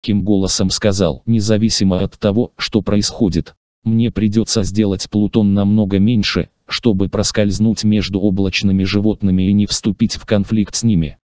мягким голосом сказал, независимо от того, что происходит. Мне придется сделать Плутон намного меньше, чтобы проскользнуть между облачными животными и не вступить в конфликт с ними.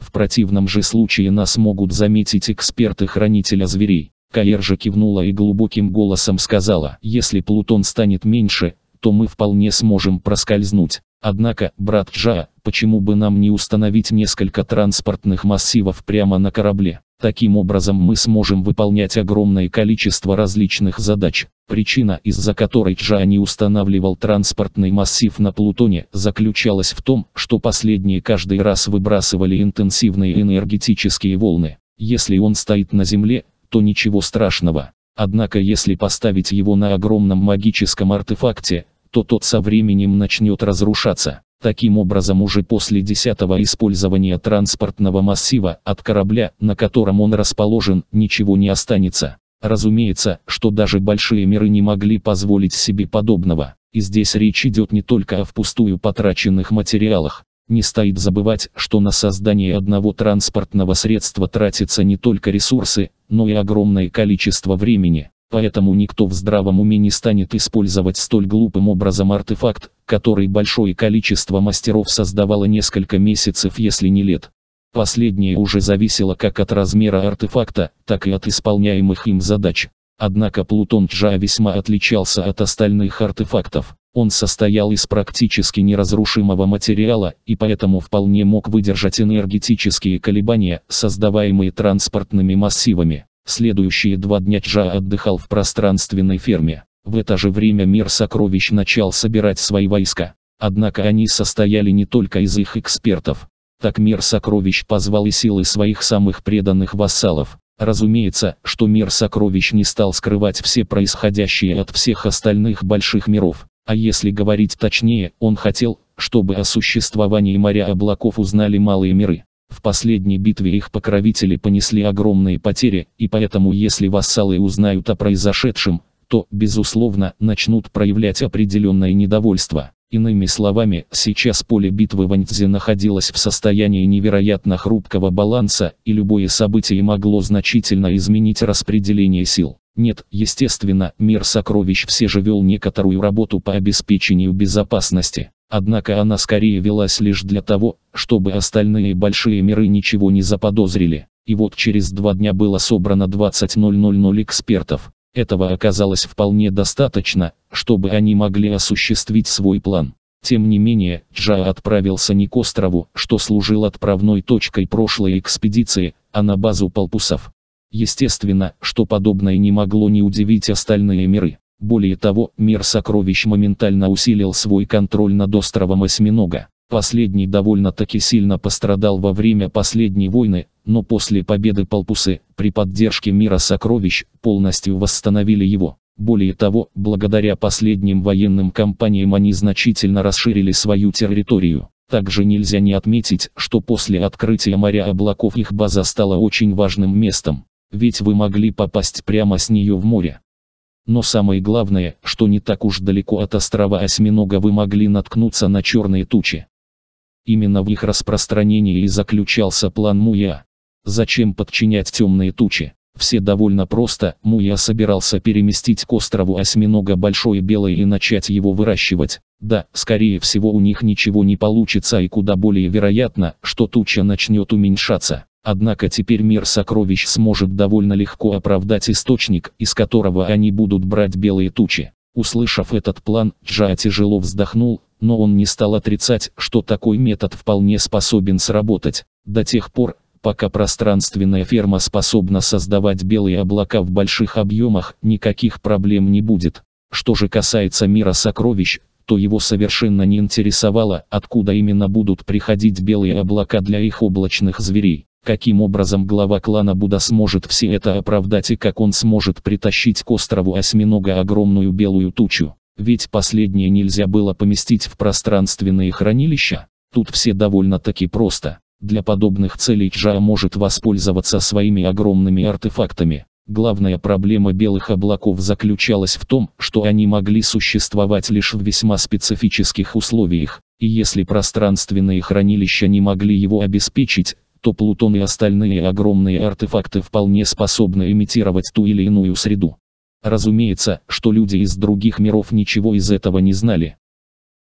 В противном же случае нас могут заметить эксперты-хранителя зверей. Каэр же кивнула и глубоким голосом сказала, если Плутон станет меньше, то мы вполне сможем проскользнуть. Однако, брат Джа, почему бы нам не установить несколько транспортных массивов прямо на корабле? Таким образом мы сможем выполнять огромное количество различных задач. Причина, из-за которой Джа не устанавливал транспортный массив на Плутоне, заключалась в том, что последние каждый раз выбрасывали интенсивные энергетические волны. Если он стоит на Земле, то ничего страшного. Однако если поставить его на огромном магическом артефакте, то тот со временем начнет разрушаться. Таким образом уже после десятого использования транспортного массива от корабля, на котором он расположен, ничего не останется. Разумеется, что даже большие миры не могли позволить себе подобного. И здесь речь идет не только о впустую потраченных материалах. Не стоит забывать, что на создание одного транспортного средства тратится не только ресурсы, но и огромное количество времени. Поэтому никто в здравом уме не станет использовать столь глупым образом артефакт, который большое количество мастеров создавало несколько месяцев если не лет. Последнее уже зависело как от размера артефакта, так и от исполняемых им задач. Однако Плутон Джа весьма отличался от остальных артефактов. Он состоял из практически неразрушимого материала и поэтому вполне мог выдержать энергетические колебания, создаваемые транспортными массивами. Следующие два дня Чжа отдыхал в пространственной ферме. В это же время мир сокровищ начал собирать свои войска. Однако они состояли не только из их экспертов. Так мир сокровищ позвал и силы своих самых преданных вассалов. Разумеется, что мир сокровищ не стал скрывать все происходящее от всех остальных больших миров. А если говорить точнее, он хотел, чтобы о существовании моря облаков узнали малые миры. В последней битве их покровители понесли огромные потери, и поэтому если вассалы узнают о произошедшем, то, безусловно, начнут проявлять определенное недовольство. Иными словами, сейчас поле битвы Ваньцзи находилось в состоянии невероятно хрупкого баланса, и любое событие могло значительно изменить распределение сил. Нет, естественно, мир сокровищ все же вел некоторую работу по обеспечению безопасности. Однако она скорее велась лишь для того, чтобы остальные большие миры ничего не заподозрили. И вот через два дня было собрано 20.000 экспертов. Этого оказалось вполне достаточно, чтобы они могли осуществить свой план. Тем не менее, Джа отправился не к острову, что служил отправной точкой прошлой экспедиции, а на базу Полпусов. Естественно, что подобное не могло не удивить остальные миры. Более того, мир сокровищ моментально усилил свой контроль над островом Осьминога. Последний довольно-таки сильно пострадал во время последней войны, но после победы Полпусы, при поддержке мира сокровищ, полностью восстановили его. Более того, благодаря последним военным кампаниям они значительно расширили свою территорию. Также нельзя не отметить, что после открытия моря облаков их база стала очень важным местом. Ведь вы могли попасть прямо с нее в море. Но самое главное, что не так уж далеко от острова Осьминога вы могли наткнуться на черные тучи. Именно в их распространении и заключался план Муя. Зачем подчинять темные тучи? Все довольно просто, Муя собирался переместить к острову осьминога большое белое и начать его выращивать. Да, скорее всего у них ничего не получится и куда более вероятно, что туча начнет уменьшаться. Однако теперь мир сокровищ сможет довольно легко оправдать источник, из которого они будут брать белые тучи. Услышав этот план, Джа тяжело вздохнул, но он не стал отрицать, что такой метод вполне способен сработать. До тех пор, пока пространственная ферма способна создавать белые облака в больших объемах, никаких проблем не будет. Что же касается мира сокровищ, то его совершенно не интересовало, откуда именно будут приходить белые облака для их облачных зверей. Каким образом глава клана Будда сможет все это оправдать и как он сможет притащить к острову осьминога огромную белую тучу? Ведь последнее нельзя было поместить в пространственные хранилища. Тут все довольно-таки просто. Для подобных целей Джа может воспользоваться своими огромными артефактами. Главная проблема белых облаков заключалась в том, что они могли существовать лишь в весьма специфических условиях, и если пространственные хранилища не могли его обеспечить, что Плутон и остальные огромные артефакты вполне способны имитировать ту или иную среду. Разумеется, что люди из других миров ничего из этого не знали.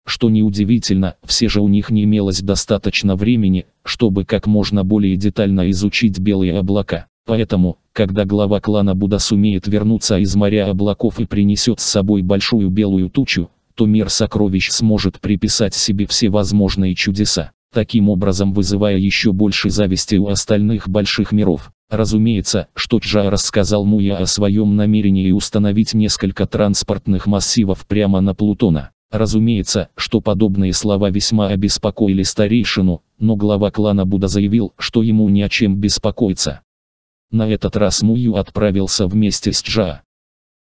Что неудивительно, все же у них не имелось достаточно времени, чтобы как можно более детально изучить белые облака. Поэтому, когда глава клана Буда сумеет вернуться из моря облаков и принесет с собой большую белую тучу, то мир сокровищ сможет приписать себе все возможные чудеса таким образом вызывая еще больше зависти у остальных больших миров. Разумеется, что Джа рассказал Муя о своем намерении установить несколько транспортных массивов прямо на Плутона. Разумеется, что подобные слова весьма обеспокоили старейшину, но глава клана Буда заявил, что ему ни о чем беспокоиться. На этот раз Мую отправился вместе с Джа.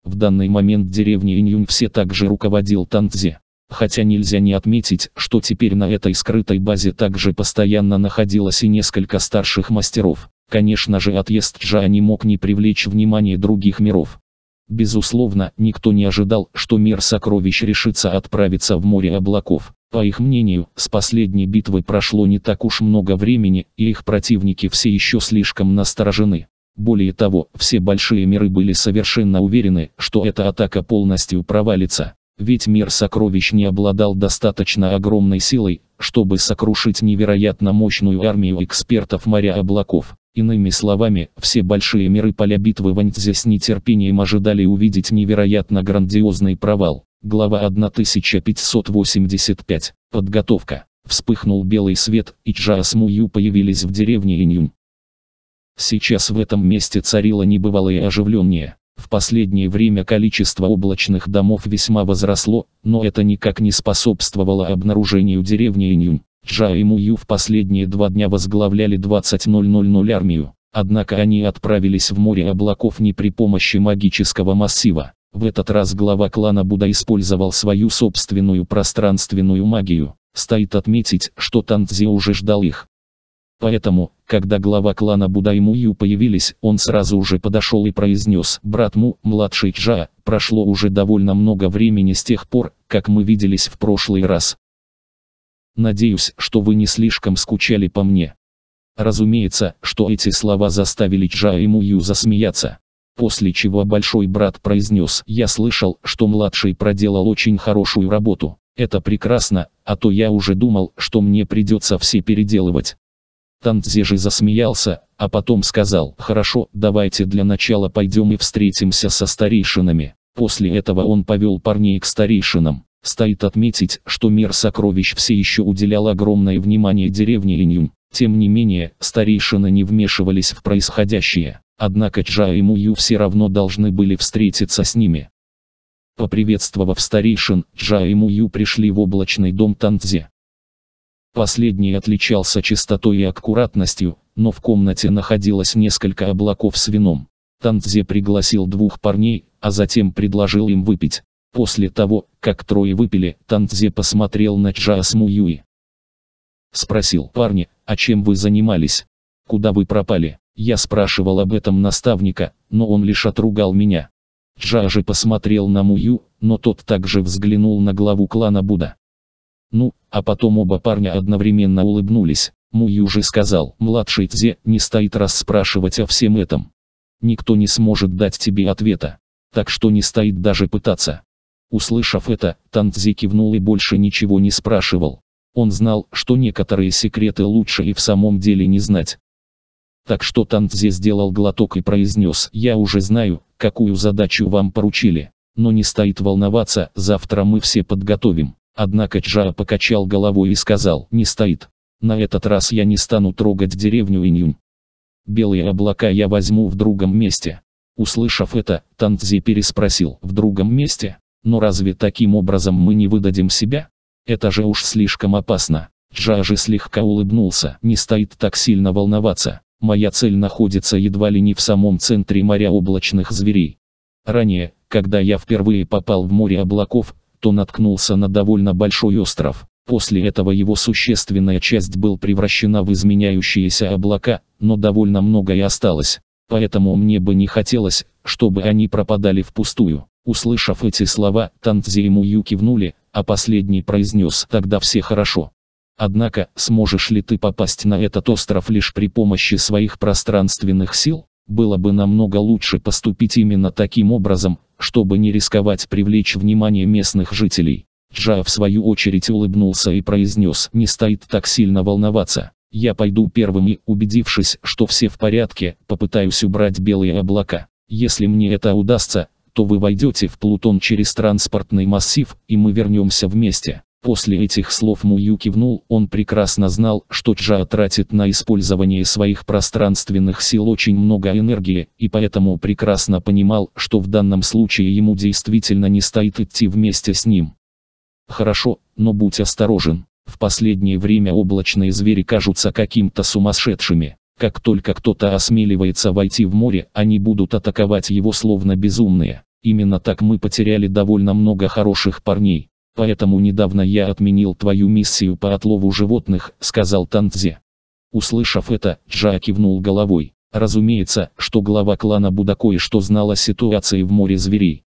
В данный момент деревней Иньюн все также руководил Танцзи. Хотя нельзя не отметить, что теперь на этой скрытой базе также постоянно находилось и несколько старших мастеров. Конечно же отъезд Джа не мог не привлечь внимание других миров. Безусловно, никто не ожидал, что мир сокровищ решится отправиться в море облаков. По их мнению, с последней битвы прошло не так уж много времени, и их противники все еще слишком насторожены. Более того, все большие миры были совершенно уверены, что эта атака полностью провалится ведь мир сокровищ не обладал достаточно огромной силой, чтобы сокрушить невероятно мощную армию экспертов моря облаков. Иными словами, все большие миры поля битвы Ваньцзе с нетерпением ожидали увидеть невероятно грандиозный провал. Глава 1585. Подготовка. Вспыхнул белый свет, и Чжа с Мую появились в деревне Иньюнь. Сейчас в этом месте царило небывалое оживленнее. В последнее время количество облачных домов весьма возросло, но это никак не способствовало обнаружению деревни Инюнь. Джа и Мую в последние два дня возглавляли 20.000 армию, однако они отправились в море облаков не при помощи магического массива. В этот раз глава клана Буда использовал свою собственную пространственную магию. Стоит отметить, что Танцзи уже ждал их. Поэтому, когда глава клана Будаймую появились, он сразу же подошел и произнес, «Брат Му, младший Чжа, прошло уже довольно много времени с тех пор, как мы виделись в прошлый раз. Надеюсь, что вы не слишком скучали по мне». Разумеется, что эти слова заставили Чжа и Мую засмеяться. После чего большой брат произнес, «Я слышал, что младший проделал очень хорошую работу. Это прекрасно, а то я уже думал, что мне придется все переделывать» же засмеялся, а потом сказал, «Хорошо, давайте для начала пойдем и встретимся со старейшинами». После этого он повел парней к старейшинам. Стоит отметить, что мир сокровищ все еще уделял огромное внимание деревне Иньюн. Тем не менее, старейшины не вмешивались в происходящее. Однако Чжа и Мую все равно должны были встретиться с ними. Поприветствовав старейшин, Чжа и Мую пришли в облачный дом Танзе. Последний отличался чистотой и аккуратностью, но в комнате находилось несколько облаков с вином. Тантзе пригласил двух парней, а затем предложил им выпить. После того, как трое выпили, Тантзе посмотрел на Чжаасму Юи. Спросил, парни, а чем вы занимались? Куда вы пропали? Я спрашивал об этом наставника, но он лишь отругал меня. Чжа же посмотрел на Мую, но тот также взглянул на главу клана Буда. Ну, а потом оба парня одновременно улыбнулись. Муюжи сказал, младший Тзе не стоит расспрашивать о всем этом. Никто не сможет дать тебе ответа. Так что не стоит даже пытаться. Услышав это, Тан Танцзи кивнул и больше ничего не спрашивал. Он знал, что некоторые секреты лучше и в самом деле не знать. Так что Тан Танцзи сделал глоток и произнес, я уже знаю, какую задачу вам поручили. Но не стоит волноваться, завтра мы все подготовим. Однако Чжа покачал головой и сказал, не стоит. На этот раз я не стану трогать деревню Иньюн. Белые облака я возьму в другом месте. Услышав это, Танцзи переспросил, в другом месте? Но разве таким образом мы не выдадим себя? Это же уж слишком опасно. Джа же слегка улыбнулся, не стоит так сильно волноваться. Моя цель находится едва ли не в самом центре моря облачных зверей. Ранее, когда я впервые попал в море облаков, то наткнулся на довольно большой остров. После этого его существенная часть был превращена в изменяющиеся облака, но довольно много и осталось. Поэтому мне бы не хотелось, чтобы они пропадали впустую. Услышав эти слова, Танцзи и Мую кивнули, а последний произнес «Тогда все хорошо». Однако, сможешь ли ты попасть на этот остров лишь при помощи своих пространственных сил? Было бы намного лучше поступить именно таким образом, чтобы не рисковать привлечь внимание местных жителей. Джа в свою очередь улыбнулся и произнес «Не стоит так сильно волноваться». Я пойду первым и, убедившись, что все в порядке, попытаюсь убрать белые облака. Если мне это удастся, то вы войдете в Плутон через транспортный массив, и мы вернемся вместе. После этих слов Мую кивнул, он прекрасно знал, что Джа тратит на использование своих пространственных сил очень много энергии, и поэтому прекрасно понимал, что в данном случае ему действительно не стоит идти вместе с ним. Хорошо, но будь осторожен. В последнее время облачные звери кажутся каким-то сумасшедшими. Как только кто-то осмеливается войти в море, они будут атаковать его словно безумные. Именно так мы потеряли довольно много хороших парней. Поэтому недавно я отменил твою миссию по отлову животных, сказал Танцзе. Услышав это, Джа кивнул головой. Разумеется, что глава клана Будако и что знала о ситуации в море зверей.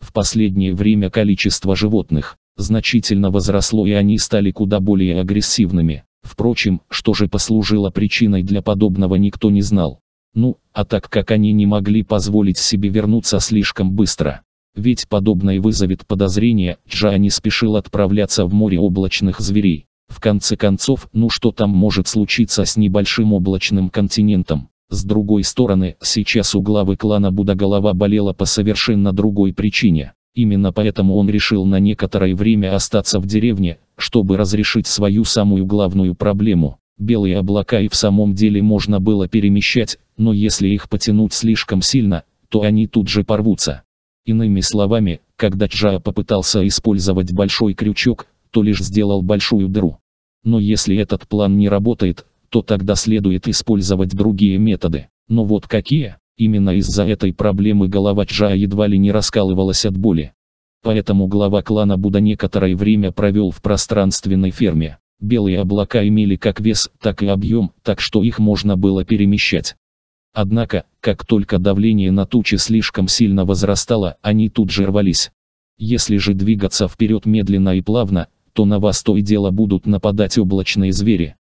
В последнее время количество животных значительно возросло и они стали куда более агрессивными. Впрочем, что же послужило причиной для подобного никто не знал. Ну, а так как они не могли позволить себе вернуться слишком быстро, ведь подобное вызовет подозрение, Джа не спешил отправляться в море облачных зверей. В конце концов, ну что там может случиться с небольшим облачным континентом? С другой стороны, сейчас у главы клана голова болела по совершенно другой причине. Именно поэтому он решил на некоторое время остаться в деревне, чтобы разрешить свою самую главную проблему. Белые облака и в самом деле можно было перемещать, но если их потянуть слишком сильно, то они тут же порвутся. Иными словами, когда Чжао попытался использовать большой крючок, то лишь сделал большую дыру. Но если этот план не работает, то тогда следует использовать другие методы. Но вот какие? Именно из-за этой проблемы голова Чжа едва ли не раскалывалась от боли. Поэтому глава клана Буда некоторое время провел в пространственной ферме. Белые облака имели как вес, так и объем, так что их можно было перемещать. Однако, как только давление на тучи слишком сильно возрастало, они тут же рвались. Если же двигаться вперед медленно и плавно, то на вас то и дело будут нападать облачные звери.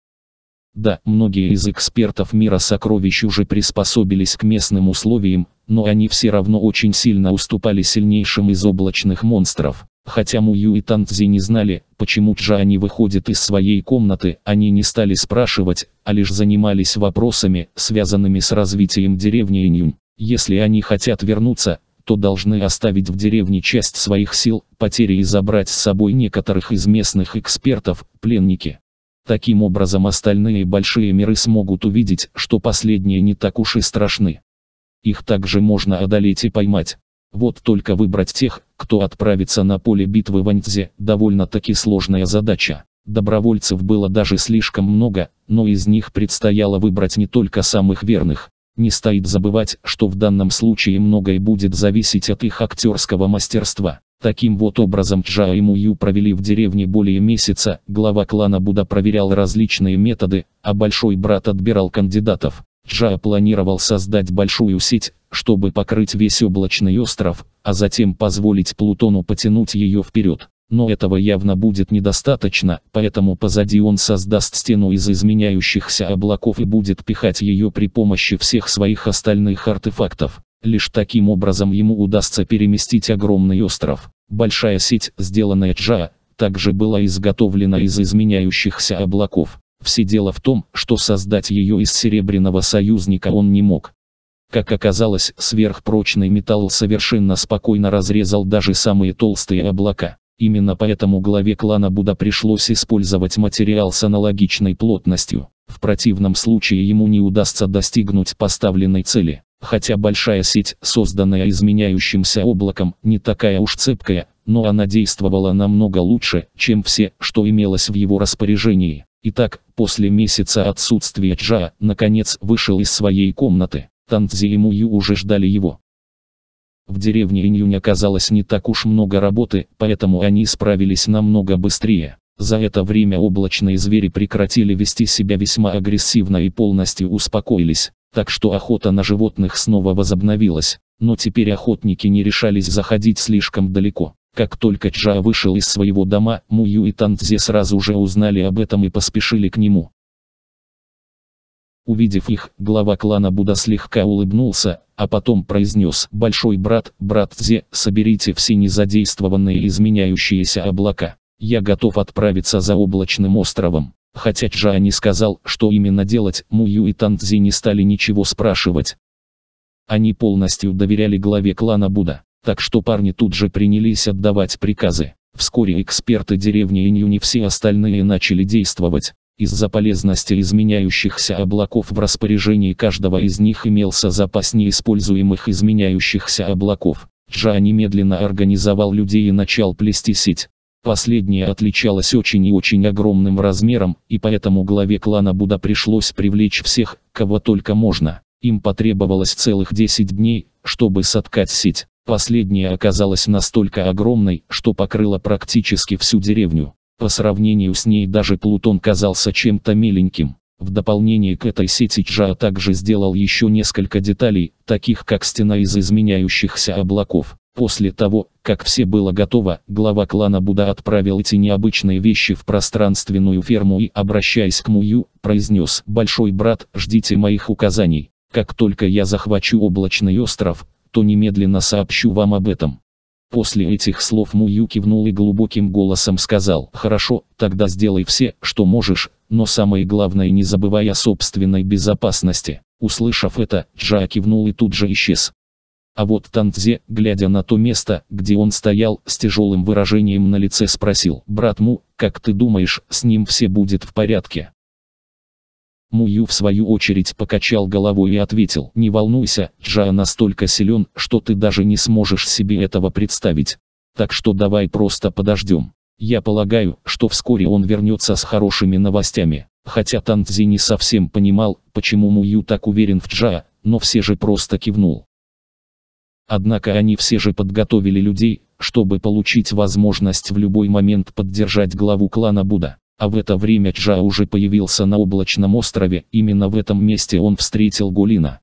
Да, многие из экспертов мира сокровищ уже приспособились к местным условиям, но они все равно очень сильно уступали сильнейшим из облачных монстров. Хотя Мую и Танцзи не знали, почему же они выходят из своей комнаты, они не стали спрашивать, а лишь занимались вопросами, связанными с развитием деревни Инюнь. Если они хотят вернуться, то должны оставить в деревне часть своих сил, потери и забрать с собой некоторых из местных экспертов, пленники. Таким образом остальные большие миры смогут увидеть, что последние не так уж и страшны. Их также можно одолеть и поймать. Вот только выбрать тех, кто отправится на поле битвы в Аньцзе, довольно-таки сложная задача. Добровольцев было даже слишком много, но из них предстояло выбрать не только самых верных. Не стоит забывать, что в данном случае многое будет зависеть от их актерского мастерства. Таким вот образом Чжа и Мую провели в деревне более месяца, глава клана Буда проверял различные методы, а большой брат отбирал кандидатов. Чжа планировал создать большую сеть, чтобы покрыть весь облачный остров, а затем позволить Плутону потянуть ее вперед. Но этого явно будет недостаточно, поэтому позади он создаст стену из изменяющихся облаков и будет пихать ее при помощи всех своих остальных артефактов. Лишь таким образом ему удастся переместить огромный остров. Большая сеть, сделанная Джа, также была изготовлена из изменяющихся облаков. Все дело в том, что создать ее из Серебряного Союзника он не мог. Как оказалось, сверхпрочный металл совершенно спокойно разрезал даже самые толстые облака. Именно поэтому главе клана Буда пришлось использовать материал с аналогичной плотностью. В противном случае ему не удастся достигнуть поставленной цели. Хотя большая сеть, созданная изменяющимся облаком, не такая уж цепкая, но она действовала намного лучше, чем все, что имелось в его распоряжении. Итак, после месяца отсутствия Джа, наконец вышел из своей комнаты. Танцзи и Мую уже ждали его. В деревне Иньюнь оказалось не так уж много работы, поэтому они справились намного быстрее. За это время облачные звери прекратили вести себя весьма агрессивно и полностью успокоились, так что охота на животных снова возобновилась, но теперь охотники не решались заходить слишком далеко. Как только Чжа вышел из своего дома, Мую и Танзе сразу же узнали об этом и поспешили к нему. Увидев их, глава клана Буда слегка улыбнулся, а потом произнес «Большой брат, брат Зе, соберите все незадействованные изменяющиеся облака. Я готов отправиться за облачным островом». Хотя Чжа не сказал, что именно делать, Мую и Танзи не стали ничего спрашивать. Они полностью доверяли главе клана Буда, так что парни тут же принялись отдавать приказы. Вскоре эксперты деревни Инью не все остальные начали действовать. Из-за полезности изменяющихся облаков в распоряжении каждого из них имелся запас неиспользуемых изменяющихся облаков. Джа немедленно организовал людей и начал плести сеть. Последняя отличалась очень и очень огромным размером, и поэтому главе клана Буда пришлось привлечь всех, кого только можно. Им потребовалось целых 10 дней, чтобы соткать сеть. Последняя оказалась настолько огромной, что покрыла практически всю деревню. По сравнению с ней даже Плутон казался чем-то миленьким. В дополнение к этой сети Чжа также сделал еще несколько деталей, таких как стена из изменяющихся облаков. После того, как все было готово, глава клана Буда отправил эти необычные вещи в пространственную ферму и, обращаясь к Мую, произнес «Большой брат, ждите моих указаний. Как только я захвачу облачный остров, то немедленно сообщу вам об этом». После этих слов Мую кивнул и глубоким голосом сказал, «Хорошо, тогда сделай все, что можешь, но самое главное не забывай о собственной безопасности». Услышав это, Джа кивнул и тут же исчез. А вот Тантзе, глядя на то место, где он стоял, с тяжелым выражением на лице спросил, «Брат Му, как ты думаешь, с ним все будет в порядке?» Мую в свою очередь покачал головой и ответил, не волнуйся, Джа настолько силен, что ты даже не сможешь себе этого представить. Так что давай просто подождем. Я полагаю, что вскоре он вернется с хорошими новостями. Хотя Танцзи не совсем понимал, почему Мую так уверен в Джа, но все же просто кивнул. Однако они все же подготовили людей, чтобы получить возможность в любой момент поддержать главу клана Будда. А в это время Чжа уже появился на облачном острове, именно в этом месте он встретил Гулина.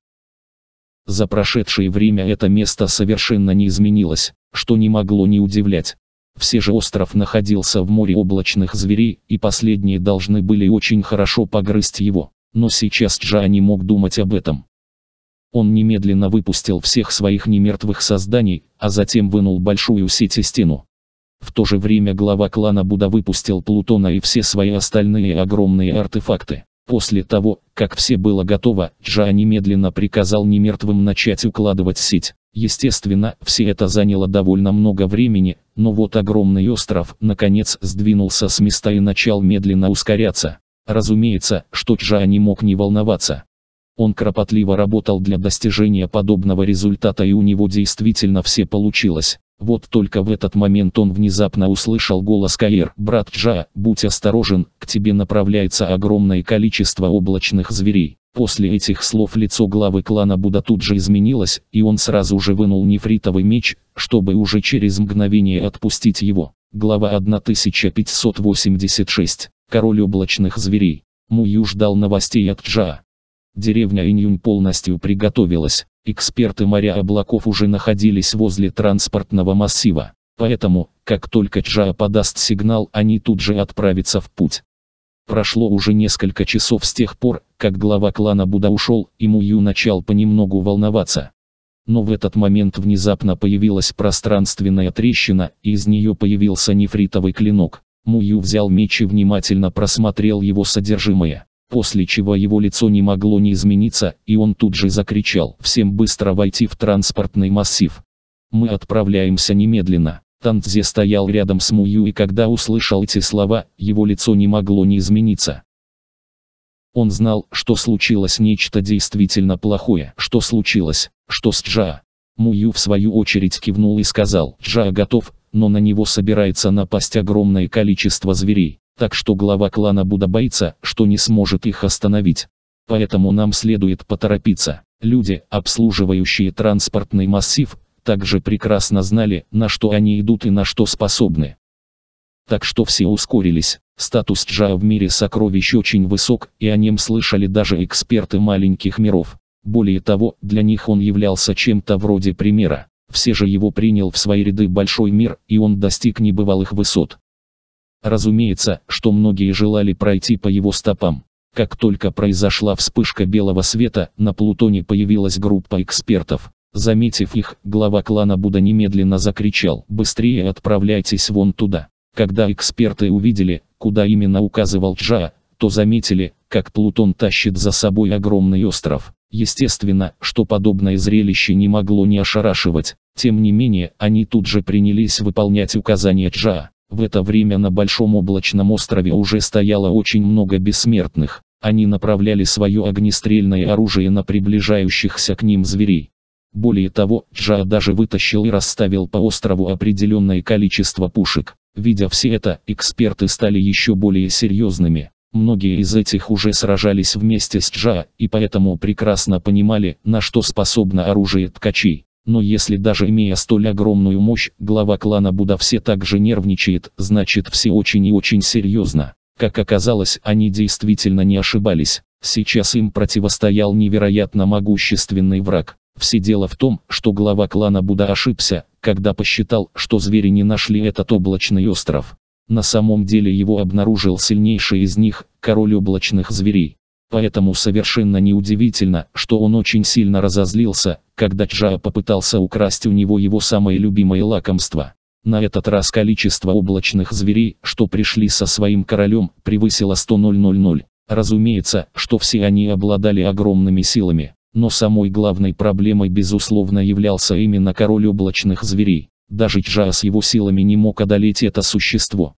За прошедшее время это место совершенно не изменилось, что не могло не удивлять. Все же остров находился в море облачных зверей, и последние должны были очень хорошо погрызть его. Но сейчас Джа не мог думать об этом. Он немедленно выпустил всех своих немертвых созданий, а затем вынул большую сеть и стену. В то же время глава клана Буда выпустил Плутона и все свои остальные огромные артефакты. После того, как все было готово, Джа немедленно приказал немертвым начать укладывать сеть. Естественно, все это заняло довольно много времени, но вот огромный остров, наконец, сдвинулся с места и начал медленно ускоряться. Разумеется, что Джа не мог не волноваться. Он кропотливо работал для достижения подобного результата и у него действительно все получилось. Вот только в этот момент он внезапно услышал голос Каир. «Брат Джа, будь осторожен, к тебе направляется огромное количество облачных зверей». После этих слов лицо главы клана Буда тут же изменилось, и он сразу же вынул нефритовый меч, чтобы уже через мгновение отпустить его. Глава 1586. Король облачных зверей. Мую ждал новостей от Джа. Деревня Иньюнь полностью приготовилась. Эксперты моря облаков уже находились возле транспортного массива, поэтому, как только Чжа подаст сигнал, они тут же отправятся в путь. Прошло уже несколько часов с тех пор, как глава клана Буда ушел, и Мую начал понемногу волноваться. Но в этот момент внезапно появилась пространственная трещина, и из нее появился нефритовый клинок. Мую взял меч и внимательно просмотрел его содержимое после чего его лицо не могло не измениться, и он тут же закричал «Всем быстро войти в транспортный массив! Мы отправляемся немедленно!» Тантзе стоял рядом с Мую и когда услышал эти слова, его лицо не могло не измениться. Он знал, что случилось нечто действительно плохое. Что случилось? Что с Джа? Мую в свою очередь кивнул и сказал, Джа готов, но на него собирается напасть огромное количество зверей. Так что глава клана Буда боится, что не сможет их остановить. Поэтому нам следует поторопиться. Люди, обслуживающие транспортный массив, также прекрасно знали, на что они идут и на что способны. Так что все ускорились. Статус Джа в мире сокровищ очень высок, и о нем слышали даже эксперты маленьких миров. Более того, для них он являлся чем-то вроде примера. Все же его принял в свои ряды большой мир, и он достиг небывалых высот. Разумеется, что многие желали пройти по его стопам. Как только произошла вспышка белого света, на Плутоне появилась группа экспертов. Заметив их, глава клана Буда немедленно закричал «Быстрее отправляйтесь вон туда». Когда эксперты увидели, куда именно указывал Джа, то заметили, как Плутон тащит за собой огромный остров. Естественно, что подобное зрелище не могло не ошарашивать. Тем не менее, они тут же принялись выполнять указания Джа. В это время на Большом облачном острове уже стояло очень много бессмертных. Они направляли свое огнестрельное оружие на приближающихся к ним зверей. Более того, Джа даже вытащил и расставил по острову определенное количество пушек. Видя все это, эксперты стали еще более серьезными. Многие из этих уже сражались вместе с Джа, и поэтому прекрасно понимали, на что способно оружие ткачей. Но если даже имея столь огромную мощь, глава клана Буда все так же нервничает, значит все очень и очень серьезно. Как оказалось, они действительно не ошибались. Сейчас им противостоял невероятно могущественный враг. Все дело в том, что глава клана Буда ошибся, когда посчитал, что звери не нашли этот облачный остров. На самом деле его обнаружил сильнейший из них, король облачных зверей. Поэтому совершенно неудивительно, что он очень сильно разозлился, когда Чжао попытался украсть у него его самое любимое лакомство. На этот раз количество облачных зверей, что пришли со своим королем, превысило 100 000. Разумеется, что все они обладали огромными силами. Но самой главной проблемой безусловно являлся именно король облачных зверей. Даже Чжао с его силами не мог одолеть это существо.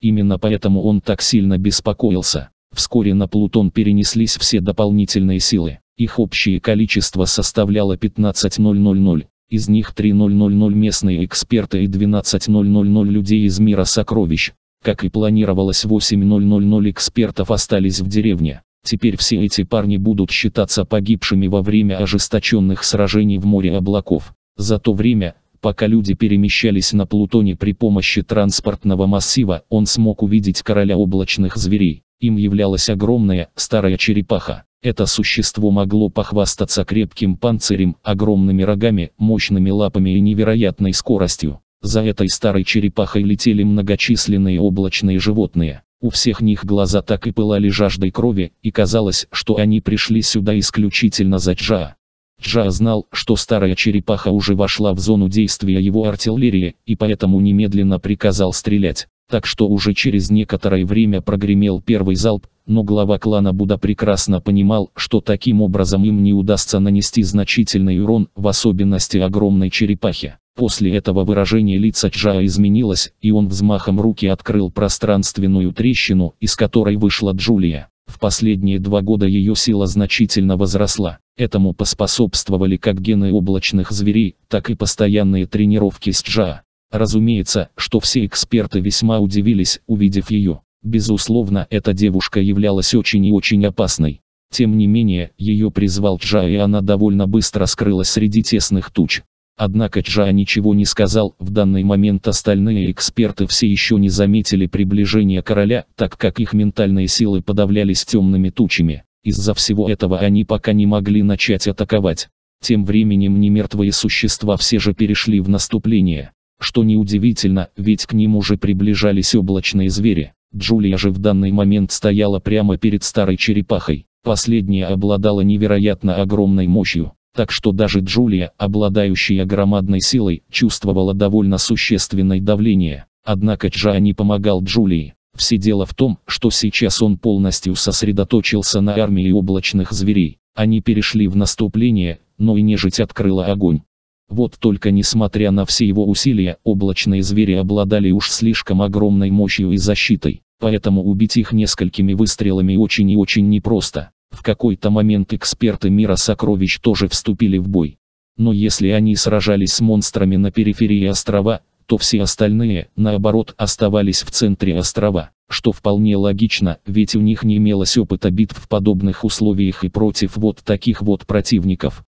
Именно поэтому он так сильно беспокоился. Вскоре на Плутон перенеслись все дополнительные силы. Их общее количество составляло 15000. Из них 3000 местные эксперты и 12000 людей из мира сокровищ. Как и планировалось 8000 экспертов остались в деревне. Теперь все эти парни будут считаться погибшими во время ожесточенных сражений в море облаков. За то время, пока люди перемещались на Плутоне при помощи транспортного массива, он смог увидеть короля облачных зверей. Им являлась огромная, старая черепаха. Это существо могло похвастаться крепким панцирем, огромными рогами, мощными лапами и невероятной скоростью. За этой старой черепахой летели многочисленные облачные животные. У всех них глаза так и пылали жаждой крови, и казалось, что они пришли сюда исключительно за Джа. Джа знал, что старая черепаха уже вошла в зону действия его артиллерии, и поэтому немедленно приказал стрелять. Так что уже через некоторое время прогремел первый залп, но глава клана Буда прекрасно понимал, что таким образом им не удастся нанести значительный урон, в особенности огромной черепахе. После этого выражение лица Чжа изменилось, и он взмахом руки открыл пространственную трещину, из которой вышла Джулия. В последние два года ее сила значительно возросла. Этому поспособствовали как гены облачных зверей, так и постоянные тренировки с Чжа. Разумеется, что все эксперты весьма удивились, увидев ее. Безусловно, эта девушка являлась очень и очень опасной. Тем не менее, ее призвал Джа и она довольно быстро скрылась среди тесных туч. Однако Джа ничего не сказал, в данный момент остальные эксперты все еще не заметили приближения короля, так как их ментальные силы подавлялись темными тучами. Из-за всего этого они пока не могли начать атаковать. Тем временем немертвые существа все же перешли в наступление. Что неудивительно, ведь к ним уже приближались облачные звери. Джулия же в данный момент стояла прямо перед старой черепахой. Последняя обладала невероятно огромной мощью, так что даже Джулия, обладающая громадной силой, чувствовала довольно существенное давление. Однако Джа не помогал Джулии. Все дело в том, что сейчас он полностью сосредоточился на армии облачных зверей. Они перешли в наступление, но и нежить открыла огонь. Вот только несмотря на все его усилия, облачные звери обладали уж слишком огромной мощью и защитой, поэтому убить их несколькими выстрелами очень и очень непросто. В какой-то момент эксперты мира сокровищ тоже вступили в бой. Но если они сражались с монстрами на периферии острова, то все остальные, наоборот, оставались в центре острова, что вполне логично, ведь у них не имелось опыта битв в подобных условиях и против вот таких вот противников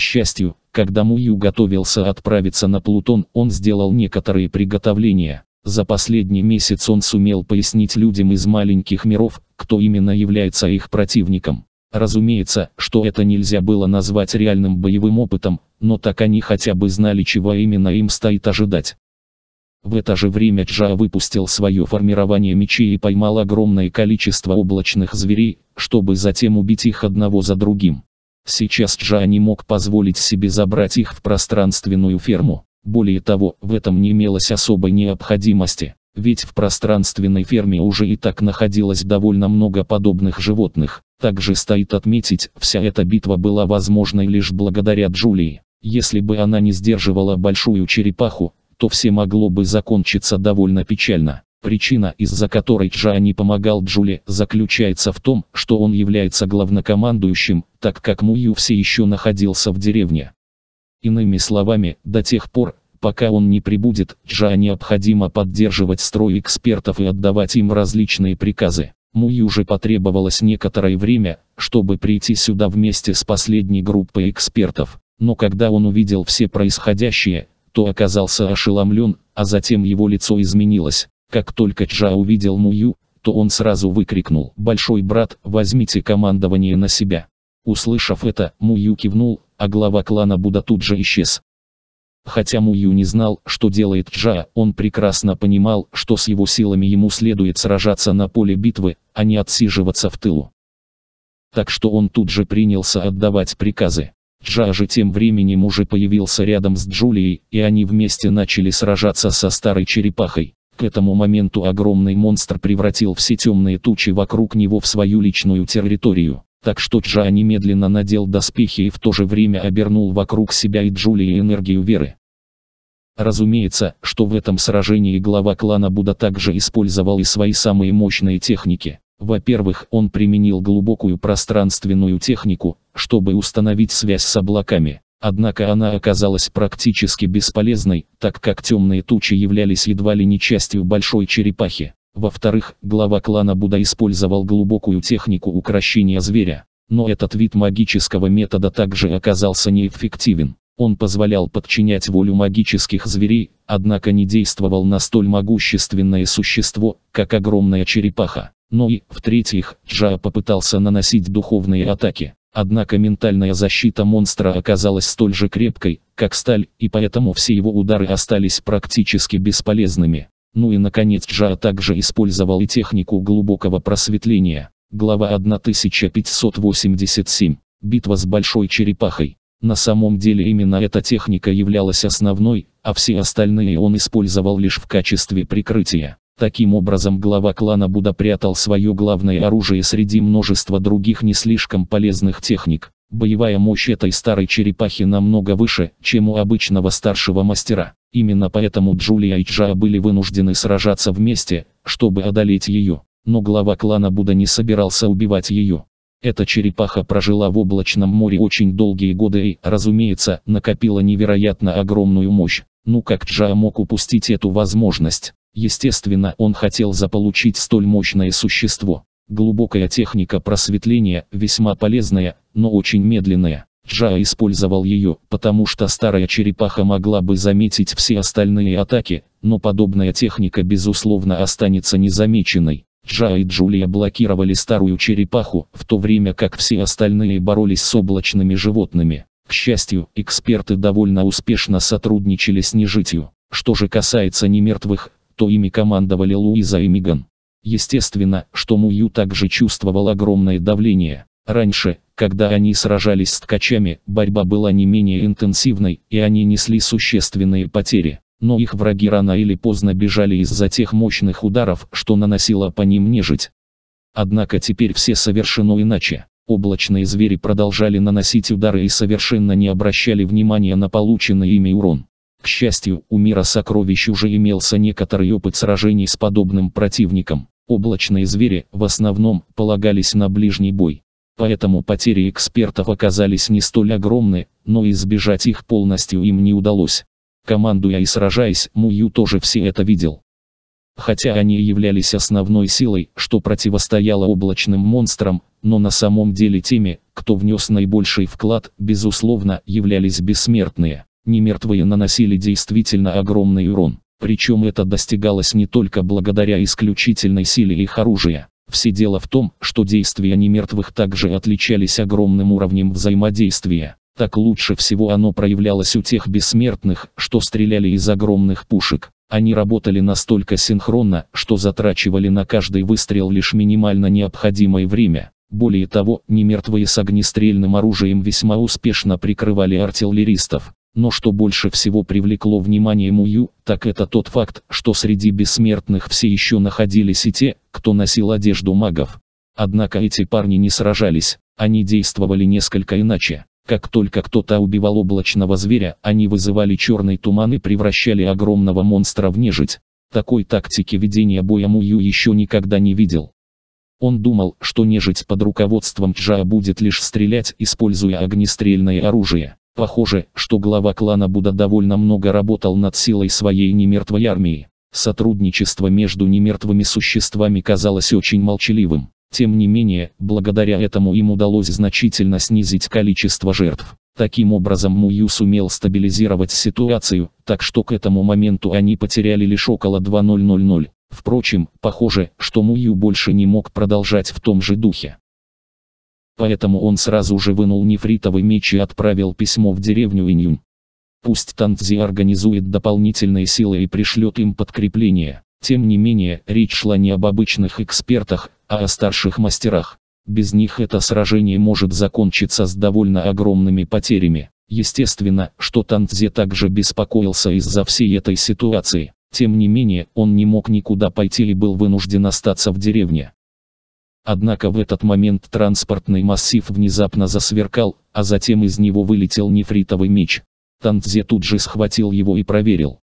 счастью, когда Мую готовился отправиться на Плутон, он сделал некоторые приготовления. За последний месяц он сумел пояснить людям из маленьких миров, кто именно является их противником. Разумеется, что это нельзя было назвать реальным боевым опытом, но так они хотя бы знали, чего именно им стоит ожидать. В это же время Джа выпустил свое формирование мечей и поймал огромное количество облачных зверей, чтобы затем убить их одного за другим. Сейчас же они мог позволить себе забрать их в пространственную ферму. Более того, в этом не имелось особой необходимости, ведь в пространственной ферме уже и так находилось довольно много подобных животных. Также стоит отметить, вся эта битва была возможной лишь благодаря Джулии. Если бы она не сдерживала большую черепаху, то все могло бы закончиться довольно печально. Причина, из-за которой Джани помогал Джуле, заключается в том, что он является главнокомандующим, так как Мую все еще находился в деревне. Иными словами, до тех пор, пока он не прибудет, Джа необходимо поддерживать строй экспертов и отдавать им различные приказы. Мую же потребовалось некоторое время, чтобы прийти сюда вместе с последней группой экспертов. Но когда он увидел все происходящее, то оказался ошеломлен, а затем его лицо изменилось. Как только Чжа увидел Мую, то он сразу выкрикнул «Большой брат, возьмите командование на себя». Услышав это, Мую кивнул, а глава клана Буда тут же исчез. Хотя Мую не знал, что делает Чжа, он прекрасно понимал, что с его силами ему следует сражаться на поле битвы, а не отсиживаться в тылу. Так что он тут же принялся отдавать приказы. Джа же тем временем уже появился рядом с Джулией, и они вместе начали сражаться со старой черепахой. К этому моменту огромный монстр превратил все темные тучи вокруг него в свою личную территорию. Так что Джа немедленно надел доспехи и в то же время обернул вокруг себя и Джулии энергию веры. Разумеется, что в этом сражении глава клана Буда также использовал и свои самые мощные техники. Во-первых, он применил глубокую пространственную технику, чтобы установить связь с облаками. Однако она оказалась практически бесполезной, так как темные тучи являлись едва ли не частью большой черепахи. Во-вторых, глава клана Буда использовал глубокую технику укращения зверя. Но этот вид магического метода также оказался неэффективен. Он позволял подчинять волю магических зверей, однако не действовал на столь могущественное существо, как огромная черепаха. Но и, в-третьих, Джа попытался наносить духовные атаки. Однако ментальная защита монстра оказалась столь же крепкой, как сталь, и поэтому все его удары остались практически бесполезными. Ну и наконец Джа также использовал и технику глубокого просветления. Глава 1587. Битва с большой черепахой. На самом деле именно эта техника являлась основной, а все остальные он использовал лишь в качестве прикрытия. Таким образом глава клана Буда прятал свое главное оружие среди множества других не слишком полезных техник. Боевая мощь этой старой черепахи намного выше, чем у обычного старшего мастера. Именно поэтому Джулия и Джа были вынуждены сражаться вместе, чтобы одолеть ее. Но глава клана Буда не собирался убивать ее. Эта черепаха прожила в облачном море очень долгие годы и, разумеется, накопила невероятно огромную мощь. Ну как Джа мог упустить эту возможность? Естественно, он хотел заполучить столь мощное существо. Глубокая техника просветления, весьма полезная, но очень медленная. Джа использовал ее, потому что старая черепаха могла бы заметить все остальные атаки, но подобная техника безусловно останется незамеченной. Джа и Джулия блокировали старую черепаху, в то время как все остальные боролись с облачными животными. К счастью, эксперты довольно успешно сотрудничали с нежитью. Что же касается немертвых, что ими командовали Луиза и Миган. Естественно, что Мую также чувствовал огромное давление. Раньше, когда они сражались с ткачами, борьба была не менее интенсивной, и они несли существенные потери. Но их враги рано или поздно бежали из-за тех мощных ударов, что наносила по ним нежить. Однако теперь все совершено иначе. Облачные звери продолжали наносить удары и совершенно не обращали внимания на полученный ими урон. К счастью, у мира сокровищ уже имелся некоторый опыт сражений с подобным противником. Облачные звери, в основном, полагались на ближний бой. Поэтому потери экспертов оказались не столь огромны, но избежать их полностью им не удалось. Командуя и сражаясь, Мую тоже все это видел. Хотя они являлись основной силой, что противостояло облачным монстрам, но на самом деле теми, кто внес наибольший вклад, безусловно, являлись бессмертные. Немертвые наносили действительно огромный урон. Причем это достигалось не только благодаря исключительной силе их оружия. Все дело в том, что действия немертвых также отличались огромным уровнем взаимодействия. Так лучше всего оно проявлялось у тех бессмертных, что стреляли из огромных пушек. Они работали настолько синхронно, что затрачивали на каждый выстрел лишь минимально необходимое время. Более того, немертвые с огнестрельным оружием весьма успешно прикрывали артиллеристов. Но что больше всего привлекло внимание Мую, так это тот факт, что среди бессмертных все еще находились и те, кто носил одежду магов. Однако эти парни не сражались, они действовали несколько иначе. Как только кто-то убивал облачного зверя, они вызывали черный туман и превращали огромного монстра в нежить. Такой тактики ведения боя Мую еще никогда не видел. Он думал, что нежить под руководством Чжа будет лишь стрелять, используя огнестрельное оружие. Похоже, что глава клана Будда довольно много работал над силой своей немертвой армии. Сотрудничество между немертвыми существами казалось очень молчаливым. Тем не менее, благодаря этому им удалось значительно снизить количество жертв. Таким образом Мую сумел стабилизировать ситуацию, так что к этому моменту они потеряли лишь около 2000. Впрочем, похоже, что Мую больше не мог продолжать в том же духе. Поэтому он сразу же вынул нефритовый меч и отправил письмо в деревню Иньюнь. Пусть Танцзи организует дополнительные силы и пришлет им подкрепление. Тем не менее, речь шла не об обычных экспертах, а о старших мастерах. Без них это сражение может закончиться с довольно огромными потерями. Естественно, что Танцзи также беспокоился из-за всей этой ситуации. Тем не менее, он не мог никуда пойти и был вынужден остаться в деревне. Однако в этот момент транспортный массив внезапно засверкал, а затем из него вылетел нефритовый меч. Танцзе тут же схватил его и проверил.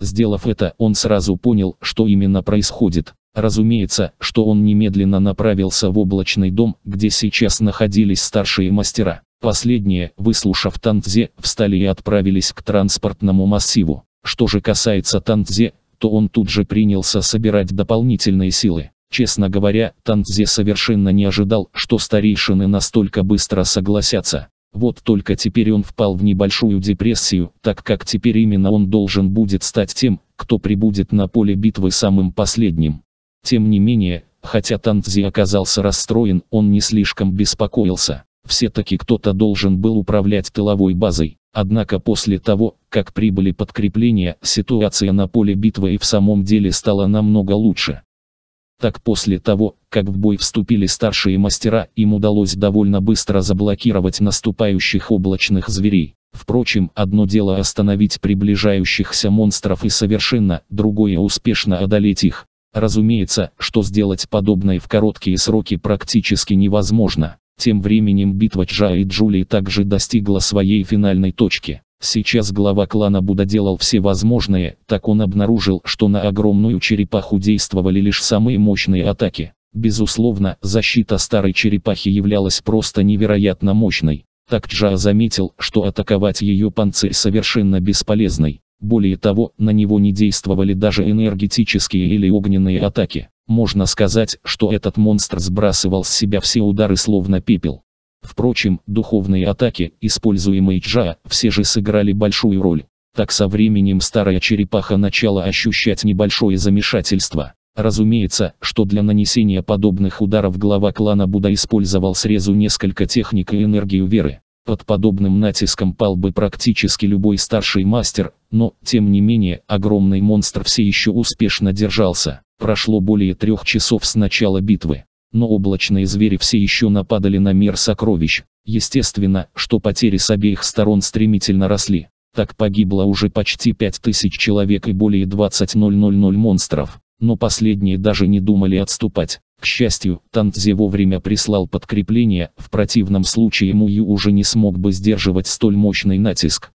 Сделав это, он сразу понял, что именно происходит. Разумеется, что он немедленно направился в облачный дом, где сейчас находились старшие мастера. Последние, выслушав Танцзе, встали и отправились к транспортному массиву. Что же касается Танцзе, то он тут же принялся собирать дополнительные силы. Честно говоря, Танзе совершенно не ожидал, что старейшины настолько быстро согласятся. Вот только теперь он впал в небольшую депрессию, так как теперь именно он должен будет стать тем, кто прибудет на поле битвы самым последним. Тем не менее, хотя Танзи оказался расстроен, он не слишком беспокоился. Все-таки кто-то должен был управлять тыловой базой. Однако после того, как прибыли подкрепления, ситуация на поле битвы и в самом деле стала намного лучше. Так после того, как в бой вступили старшие мастера, им удалось довольно быстро заблокировать наступающих облачных зверей. Впрочем, одно дело остановить приближающихся монстров и совершенно другое успешно одолеть их. Разумеется, что сделать подобное в короткие сроки практически невозможно. Тем временем битва Джа и Джули также достигла своей финальной точки. Сейчас глава клана Буда делал все возможное, так он обнаружил, что на огромную черепаху действовали лишь самые мощные атаки. Безусловно, защита старой черепахи являлась просто невероятно мощной. Так Джа заметил, что атаковать ее панцирь совершенно бесполезной. Более того, на него не действовали даже энергетические или огненные атаки. Можно сказать, что этот монстр сбрасывал с себя все удары словно пепел. Впрочем, духовные атаки, используемые Джа, все же сыграли большую роль. Так со временем старая черепаха начала ощущать небольшое замешательство. Разумеется, что для нанесения подобных ударов глава клана Буда использовал срезу несколько техник и энергию веры. Под подобным натиском пал бы практически любой старший мастер, но, тем не менее, огромный монстр все еще успешно держался. Прошло более трех часов с начала битвы. Но облачные звери все еще нападали на мир сокровищ. Естественно, что потери с обеих сторон стремительно росли. Так погибло уже почти 5000 человек и более 20 000 монстров. Но последние даже не думали отступать. К счастью, Танзе вовремя прислал подкрепление, в противном случае Мую уже не смог бы сдерживать столь мощный натиск.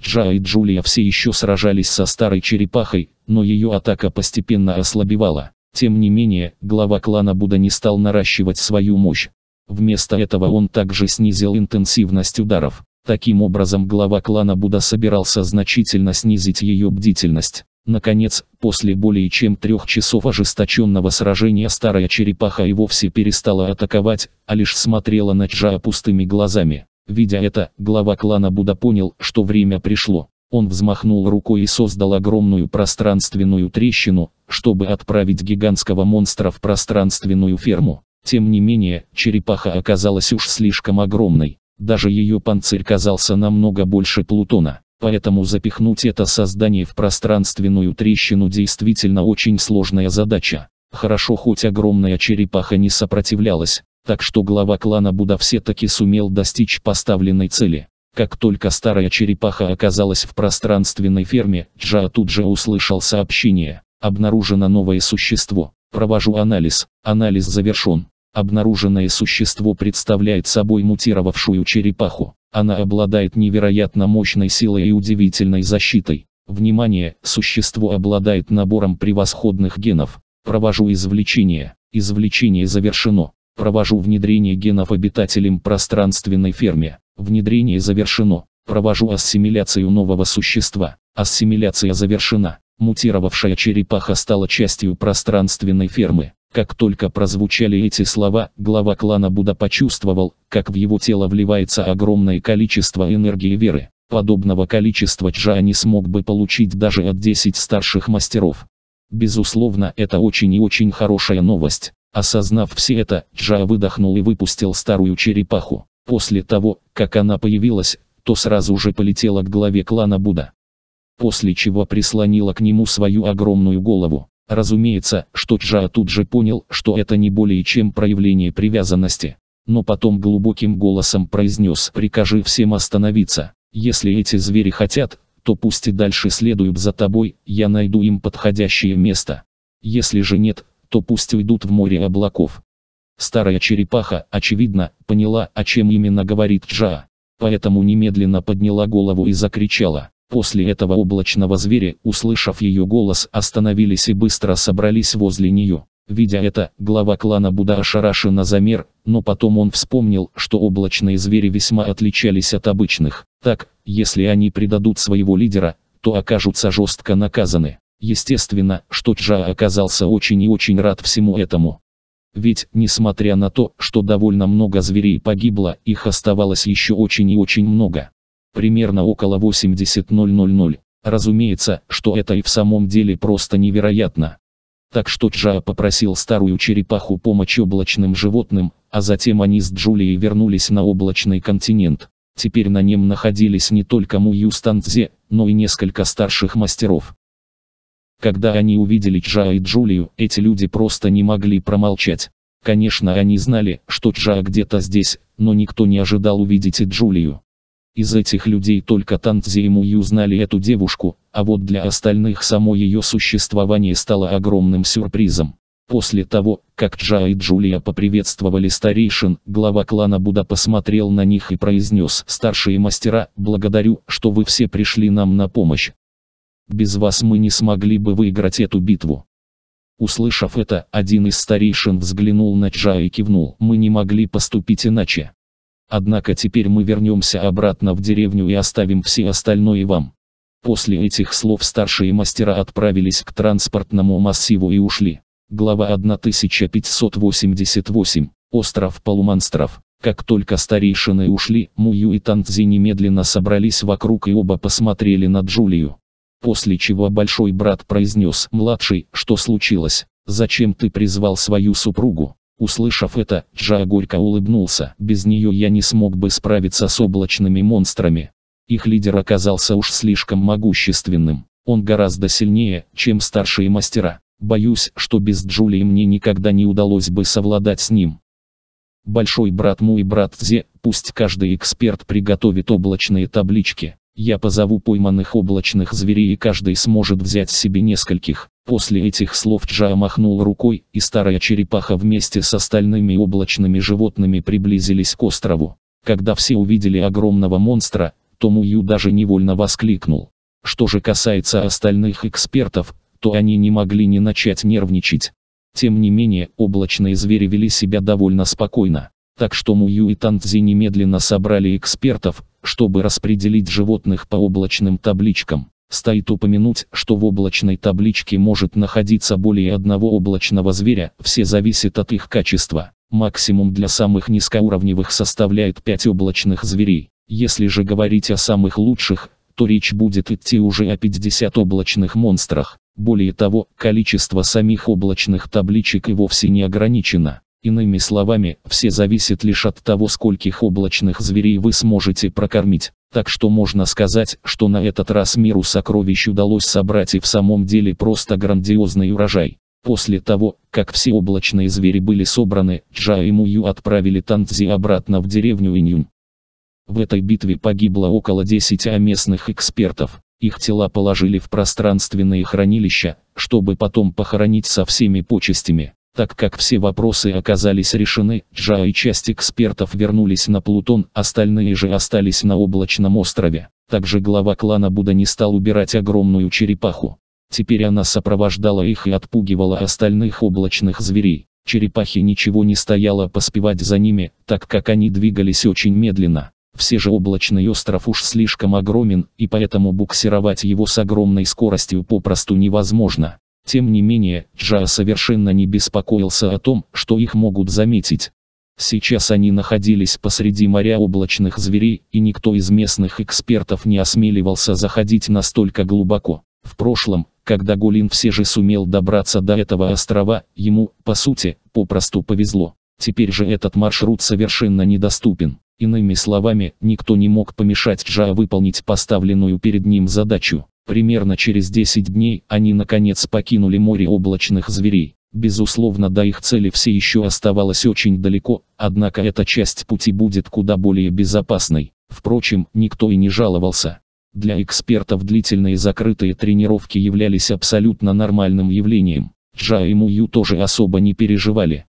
Джа и Джулия все еще сражались со старой черепахой, но ее атака постепенно ослабевала. Тем не менее, глава клана Будда не стал наращивать свою мощь. Вместо этого он также снизил интенсивность ударов. Таким образом глава клана Будда собирался значительно снизить ее бдительность. Наконец, после более чем трех часов ожесточенного сражения старая черепаха и вовсе перестала атаковать, а лишь смотрела на Чжа пустыми глазами. Видя это, глава клана Будда понял, что время пришло. Он взмахнул рукой и создал огромную пространственную трещину, чтобы отправить гигантского монстра в пространственную ферму. Тем не менее, черепаха оказалась уж слишком огромной. Даже ее панцирь казался намного больше Плутона. Поэтому запихнуть это создание в пространственную трещину действительно очень сложная задача. Хорошо, хоть огромная черепаха не сопротивлялась, так что глава клана Буда все-таки сумел достичь поставленной цели. Как только старая черепаха оказалась в пространственной ферме, Джа тут же услышал сообщение. Обнаружено новое существо. Провожу анализ. Анализ завершен. Обнаруженное существо представляет собой мутировавшую черепаху. Она обладает невероятно мощной силой и удивительной защитой. Внимание, существо обладает набором превосходных генов. Провожу извлечение. Извлечение завершено. Провожу внедрение генов обитателям пространственной ферме. Внедрение завершено. Провожу ассимиляцию нового существа. Ассимиляция завершена. Мутировавшая черепаха стала частью пространственной фермы. Как только прозвучали эти слова, глава клана Буда почувствовал, как в его тело вливается огромное количество энергии веры. Подобного количества Чжа не смог бы получить даже от 10 старших мастеров. Безусловно, это очень и очень хорошая новость. Осознав все это, Джа выдохнул и выпустил старую черепаху. После того, как она появилась, то сразу же полетела к главе клана Буда после чего прислонила к нему свою огромную голову. Разумеется, что Чжа тут же понял, что это не более чем проявление привязанности. Но потом глубоким голосом произнес «Прикажи всем остановиться. Если эти звери хотят, то пусть и дальше следуют за тобой, я найду им подходящее место. Если же нет, то пусть уйдут в море облаков». Старая черепаха, очевидно, поняла, о чем именно говорит Джаа. Поэтому немедленно подняла голову и закричала. После этого облачного зверя, услышав ее голос, остановились и быстро собрались возле нее. Видя это, глава клана Буда ошарашен на замер, но потом он вспомнил, что облачные звери весьма отличались от обычных. Так, если они предадут своего лидера, то окажутся жестко наказаны. Естественно, что Чжа оказался очень и очень рад всему этому. Ведь, несмотря на то, что довольно много зверей погибло, их оставалось еще очень и очень много примерно около 80.00. Разумеется, что это и в самом деле просто невероятно. Так что Джа попросил старую черепаху помочь облачным животным, а затем они с Джулией вернулись на облачный континент. Теперь на нем находились не только Мую Станзе, но и несколько старших мастеров. Когда они увидели Джа и Джулию, эти люди просто не могли промолчать. Конечно, они знали, что Джа где-то здесь, но никто не ожидал увидеть и Джулию. Из этих людей только Тантзейму и узнали эту девушку, а вот для остальных само ее существование стало огромным сюрпризом. После того, как Джа и Джулия поприветствовали старейшин, глава клана Буда посмотрел на них и произнес «Старшие мастера, благодарю, что вы все пришли нам на помощь. Без вас мы не смогли бы выиграть эту битву». Услышав это, один из старейшин взглянул на Джа и кивнул «Мы не могли поступить иначе». Однако теперь мы вернемся обратно в деревню и оставим все остальное вам. После этих слов старшие мастера отправились к транспортному массиву и ушли. Глава 1588. Остров полумонстров. Как только старейшины ушли, Мую и Танцзи немедленно собрались вокруг и оба посмотрели на Джулию. После чего большой брат произнес, младший, что случилось, зачем ты призвал свою супругу? Услышав это, Джа горько улыбнулся. Без нее я не смог бы справиться с облачными монстрами. Их лидер оказался уж слишком могущественным. Он гораздо сильнее, чем старшие мастера. Боюсь, что без Джулии мне никогда не удалось бы совладать с ним. Большой брат мой брат Зе, пусть каждый эксперт приготовит облачные таблички. Я позову пойманных облачных зверей и каждый сможет взять себе нескольких. После этих слов Джа махнул рукой, и старая черепаха вместе с остальными облачными животными приблизились к острову. Когда все увидели огромного монстра, то Мую даже невольно воскликнул. Что же касается остальных экспертов, то они не могли не начать нервничать. Тем не менее, облачные звери вели себя довольно спокойно. Так что Мую и Танцзи немедленно собрали экспертов, чтобы распределить животных по облачным табличкам. Стоит упомянуть, что в облачной табличке может находиться более одного облачного зверя, все зависит от их качества. Максимум для самых низкоуровневых составляет 5 облачных зверей. Если же говорить о самых лучших, то речь будет идти уже о 50 облачных монстрах. Более того, количество самих облачных табличек и вовсе не ограничено. Иными словами, все зависит лишь от того, скольких облачных зверей вы сможете прокормить. Так что можно сказать, что на этот раз миру сокровищ удалось собрать и в самом деле просто грандиозный урожай. После того, как все облачные звери были собраны, Джа и Мую отправили Танцзи обратно в деревню Иньюн. В этой битве погибло около 10 местных экспертов. Их тела положили в пространственные хранилища, чтобы потом похоронить со всеми почестями. Так как все вопросы оказались решены, Джа и часть экспертов вернулись на Плутон, остальные же остались на облачном острове. Также глава клана Буда не стал убирать огромную черепаху. Теперь она сопровождала их и отпугивала остальных облачных зверей. Черепахе ничего не стояло поспевать за ними, так как они двигались очень медленно. Все же облачный остров уж слишком огромен, и поэтому буксировать его с огромной скоростью попросту невозможно. Тем не менее, Джа совершенно не беспокоился о том, что их могут заметить. Сейчас они находились посреди моря облачных зверей, и никто из местных экспертов не осмеливался заходить настолько глубоко. В прошлом, когда Гулин все же сумел добраться до этого острова, ему, по сути, попросту повезло. Теперь же этот маршрут совершенно недоступен. Иными словами, никто не мог помешать Джа выполнить поставленную перед ним задачу. Примерно через 10 дней они наконец покинули море облачных зверей. Безусловно, до их цели все еще оставалось очень далеко, однако эта часть пути будет куда более безопасной. Впрочем, никто и не жаловался. Для экспертов длительные закрытые тренировки являлись абсолютно нормальным явлением. Джа и Мую тоже особо не переживали.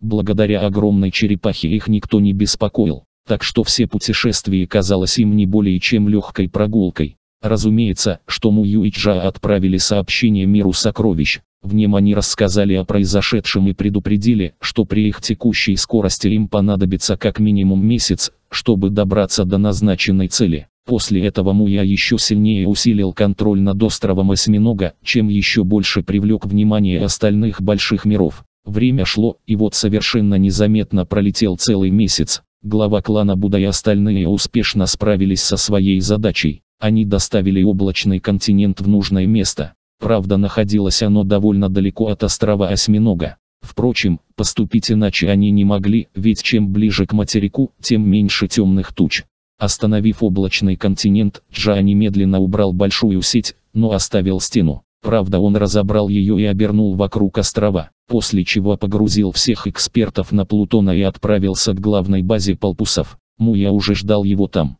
Благодаря огромной черепахе их никто не беспокоил, так что все путешествие казалось им не более чем легкой прогулкой. Разумеется, что Му Юичжа отправили сообщение миру сокровищ. В нем они рассказали о произошедшем и предупредили, что при их текущей скорости им понадобится как минимум месяц, чтобы добраться до назначенной цели. После этого Муя еще сильнее усилил контроль над островом Осьминога, чем еще больше привлек внимание остальных больших миров. Время шло, и вот совершенно незаметно пролетел целый месяц. Глава клана Буда и остальные успешно справились со своей задачей. Они доставили облачный континент в нужное место. Правда находилось оно довольно далеко от острова Осьминога. Впрочем, поступить иначе они не могли, ведь чем ближе к материку, тем меньше темных туч. Остановив облачный континент, Джа немедленно убрал большую сеть, но оставил стену. Правда он разобрал ее и обернул вокруг острова, после чего погрузил всех экспертов на Плутона и отправился к главной базе полпусов. Муя уже ждал его там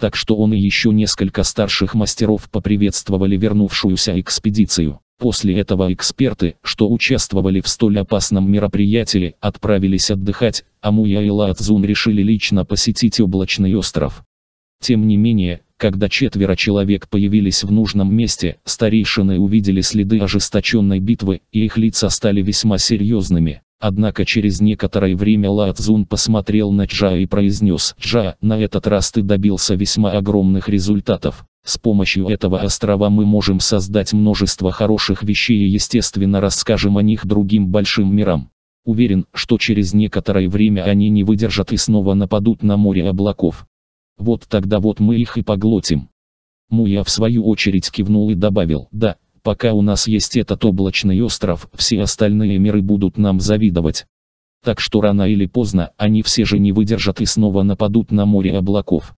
так что он и еще несколько старших мастеров поприветствовали вернувшуюся экспедицию. После этого эксперты, что участвовали в столь опасном мероприятии, отправились отдыхать, а Муя и Лаатзун решили лично посетить облачный остров. Тем не менее, когда четверо человек появились в нужном месте, старейшины увидели следы ожесточенной битвы, и их лица стали весьма серьезными. Однако через некоторое время Лаотзун посмотрел на Чжа и произнес, «Чжа, на этот раз ты добился весьма огромных результатов. С помощью этого острова мы можем создать множество хороших вещей и естественно расскажем о них другим большим мирам. Уверен, что через некоторое время они не выдержат и снова нападут на море облаков. Вот тогда вот мы их и поглотим». Муя в свою очередь кивнул и добавил, «Да, Пока у нас есть этот облачный остров, все остальные миры будут нам завидовать. Так что рано или поздно они все же не выдержат и снова нападут на море облаков.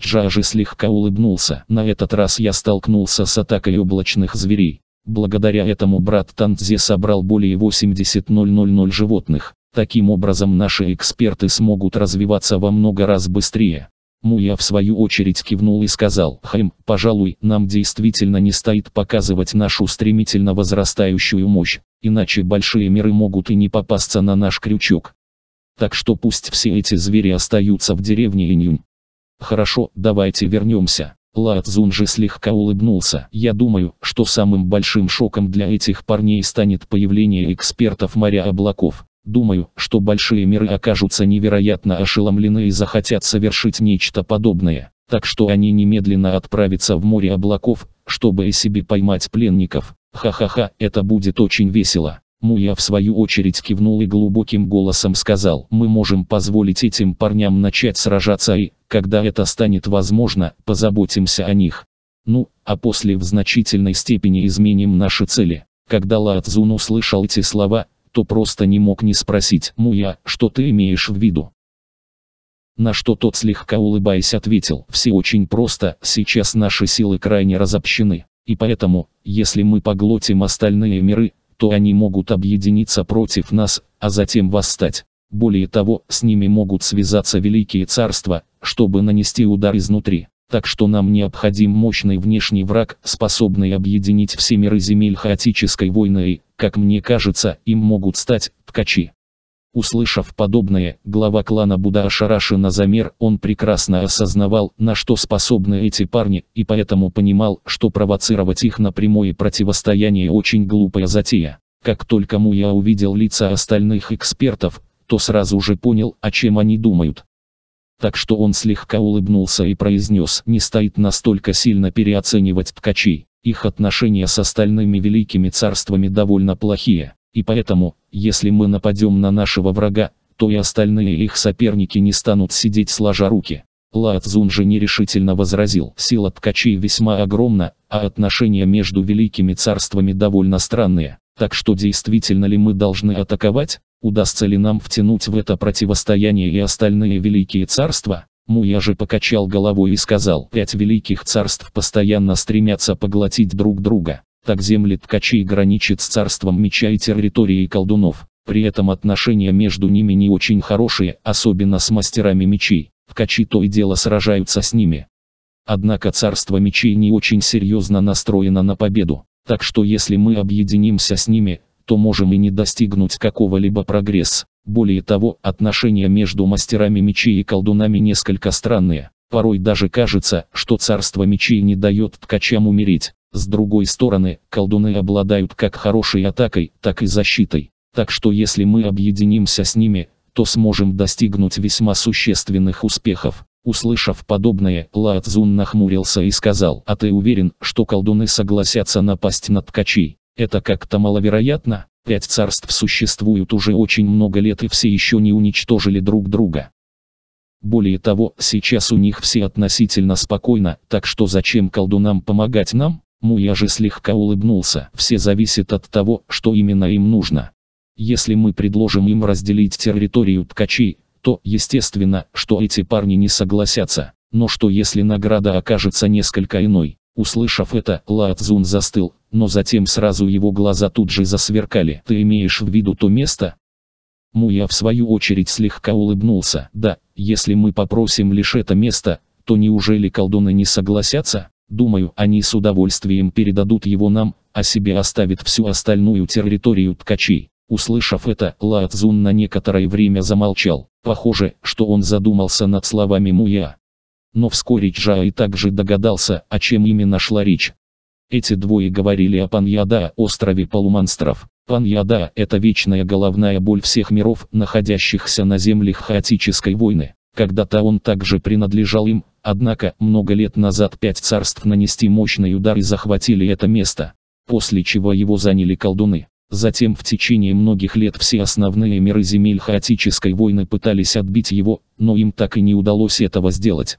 Джажи слегка улыбнулся. На этот раз я столкнулся с атакой облачных зверей. Благодаря этому брат Танзе собрал более 80 000 животных. Таким образом наши эксперты смогут развиваться во много раз быстрее. Муя в свою очередь кивнул и сказал, «Хэм, пожалуй, нам действительно не стоит показывать нашу стремительно возрастающую мощь, иначе большие миры могут и не попасться на наш крючок. Так что пусть все эти звери остаются в деревне Инюнь». «Хорошо, давайте вернемся». Лаотзун же слегка улыбнулся. «Я думаю, что самым большим шоком для этих парней станет появление экспертов моря облаков. Думаю, что большие миры окажутся невероятно ошеломлены и захотят совершить нечто подобное, так что они немедленно отправятся в море облаков, чтобы и себе поймать пленников. Ха-ха-ха, это будет очень весело. Муя в свою очередь кивнул и глубоким голосом сказал, мы можем позволить этим парням начать сражаться и, когда это станет возможно, позаботимся о них. Ну, а после в значительной степени изменим наши цели. Когда Лао Цзун услышал эти слова, то просто не мог не спросить, «Муя, что ты имеешь в виду?» На что тот слегка улыбаясь ответил, «Все очень просто, сейчас наши силы крайне разобщены, и поэтому, если мы поглотим остальные миры, то они могут объединиться против нас, а затем восстать. Более того, с ними могут связаться великие царства, чтобы нанести удар изнутри. Так что нам необходим мощный внешний враг, способный объединить все миры земель хаотической войны и, как мне кажется, им могут стать ткачи. Услышав подобное, глава клана Буда ошарашенно замер, он прекрасно осознавал, на что способны эти парни, и поэтому понимал, что провоцировать их на прямое противостояние очень глупая затея. Как только Муя увидел лица остальных экспертов, то сразу же понял, о чем они думают так что он слегка улыбнулся и произнес, не стоит настолько сильно переоценивать ткачей. Их отношения с остальными великими царствами довольно плохие, и поэтому, если мы нападем на нашего врага, то и остальные их соперники не станут сидеть сложа руки. Лаотзун же нерешительно возразил, сила ткачей весьма огромна, а отношения между великими царствами довольно странные. Так что действительно ли мы должны атаковать? Удастся ли нам втянуть в это противостояние и остальные великие царства? Муя же покачал головой и сказал, пять великих царств постоянно стремятся поглотить друг друга. Так земли ткачей граничит с царством меча и территорией колдунов. При этом отношения между ними не очень хорошие, особенно с мастерами мечей. Ткачи то и дело сражаются с ними. Однако царство мечей не очень серьезно настроено на победу. Так что если мы объединимся с ними, то можем и не достигнуть какого-либо прогресса. Более того, отношения между мастерами мечей и колдунами несколько странные. Порой даже кажется, что царство мечей не дает ткачам умереть. С другой стороны, колдуны обладают как хорошей атакой, так и защитой. Так что если мы объединимся с ними, то сможем достигнуть весьма существенных успехов. Услышав подобное, Лаоцзун нахмурился и сказал, «А ты уверен, что колдуны согласятся напасть на ткачей? Это как-то маловероятно? Пять царств существуют уже очень много лет и все еще не уничтожили друг друга. Более того, сейчас у них все относительно спокойно, так что зачем колдунам помогать нам? Муя же слегка улыбнулся. Все зависит от того, что именно им нужно. Если мы предложим им разделить территорию ткачей, то естественно, что эти парни не согласятся. Но что если награда окажется несколько иной? Услышав это, Лаотзун застыл, но затем сразу его глаза тут же засверкали. «Ты имеешь в виду то место?» Муя в свою очередь слегка улыбнулся. «Да, если мы попросим лишь это место, то неужели колдуны не согласятся? Думаю, они с удовольствием передадут его нам, а себе оставят всю остальную территорию ткачей. Услышав это, Лаотзун на некоторое время замолчал. Похоже, что он задумался над словами Муя. Но вскоре Чжао и также догадался, о чем именно шла речь. Эти двое говорили о Паньяда, острове полумонстров. Паньяда – это вечная головная боль всех миров, находящихся на землях хаотической войны. Когда-то он также принадлежал им, однако, много лет назад пять царств нанести мощный удар и захватили это место, после чего его заняли колдуны. Затем в течение многих лет все основные меры земель хаотической войны пытались отбить его, но им так и не удалось этого сделать.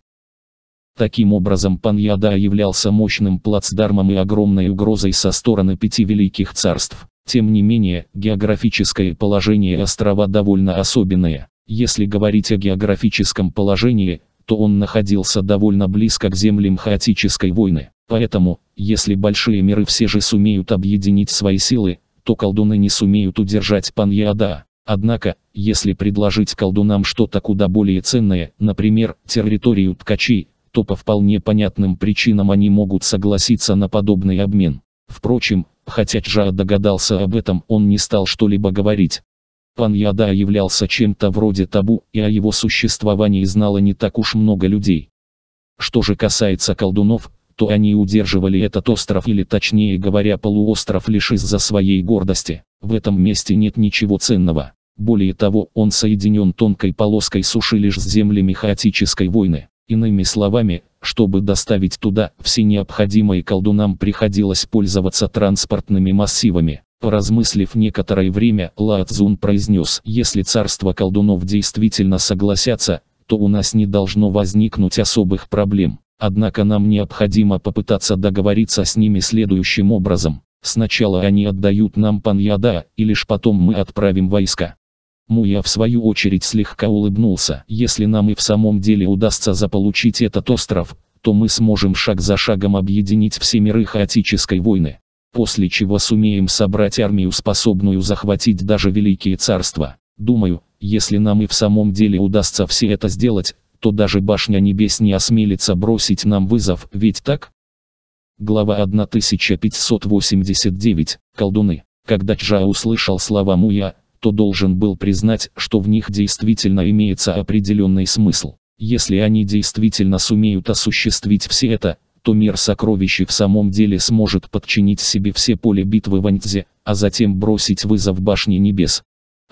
Таким образом Паньяда являлся мощным плацдармом и огромной угрозой со стороны пяти великих царств. Тем не менее, географическое положение острова довольно особенное. Если говорить о географическом положении, то он находился довольно близко к землям хаотической войны. Поэтому, если большие миры все же сумеют объединить свои силы, то колдуны не сумеют удержать Паньяда. Однако, если предложить колдунам что-то куда более ценное, например, территорию ткачей, то по вполне понятным причинам они могут согласиться на подобный обмен. Впрочем, хотя Джа догадался об этом, он не стал что-либо говорить. Паньяда являлся чем-то вроде табу, и о его существовании знало не так уж много людей. Что же касается колдунов, что они удерживали этот остров или точнее говоря полуостров лишь из-за своей гордости. В этом месте нет ничего ценного. Более того, он соединен тонкой полоской суши лишь с землями хаотической войны. Иными словами, чтобы доставить туда все необходимые колдунам приходилось пользоваться транспортными массивами. Поразмыслив некоторое время, Лаотзун произнес, если царство колдунов действительно согласятся, то у нас не должно возникнуть особых проблем. Однако нам необходимо попытаться договориться с ними следующим образом. Сначала они отдают нам паньяда, и лишь потом мы отправим войска. Муя в свою очередь слегка улыбнулся. Если нам и в самом деле удастся заполучить этот остров, то мы сможем шаг за шагом объединить все миры хаотической войны. После чего сумеем собрать армию, способную захватить даже великие царства. Думаю, если нам и в самом деле удастся все это сделать, то даже башня небес не осмелится бросить нам вызов, ведь так? Глава 1589. Колдуны. Когда Чжа услышал слова Муя, то должен был признать, что в них действительно имеется определенный смысл. Если они действительно сумеют осуществить все это, то мир сокровищ в самом деле сможет подчинить себе все поле битвы Ваньцзе, а затем бросить вызов башне небес.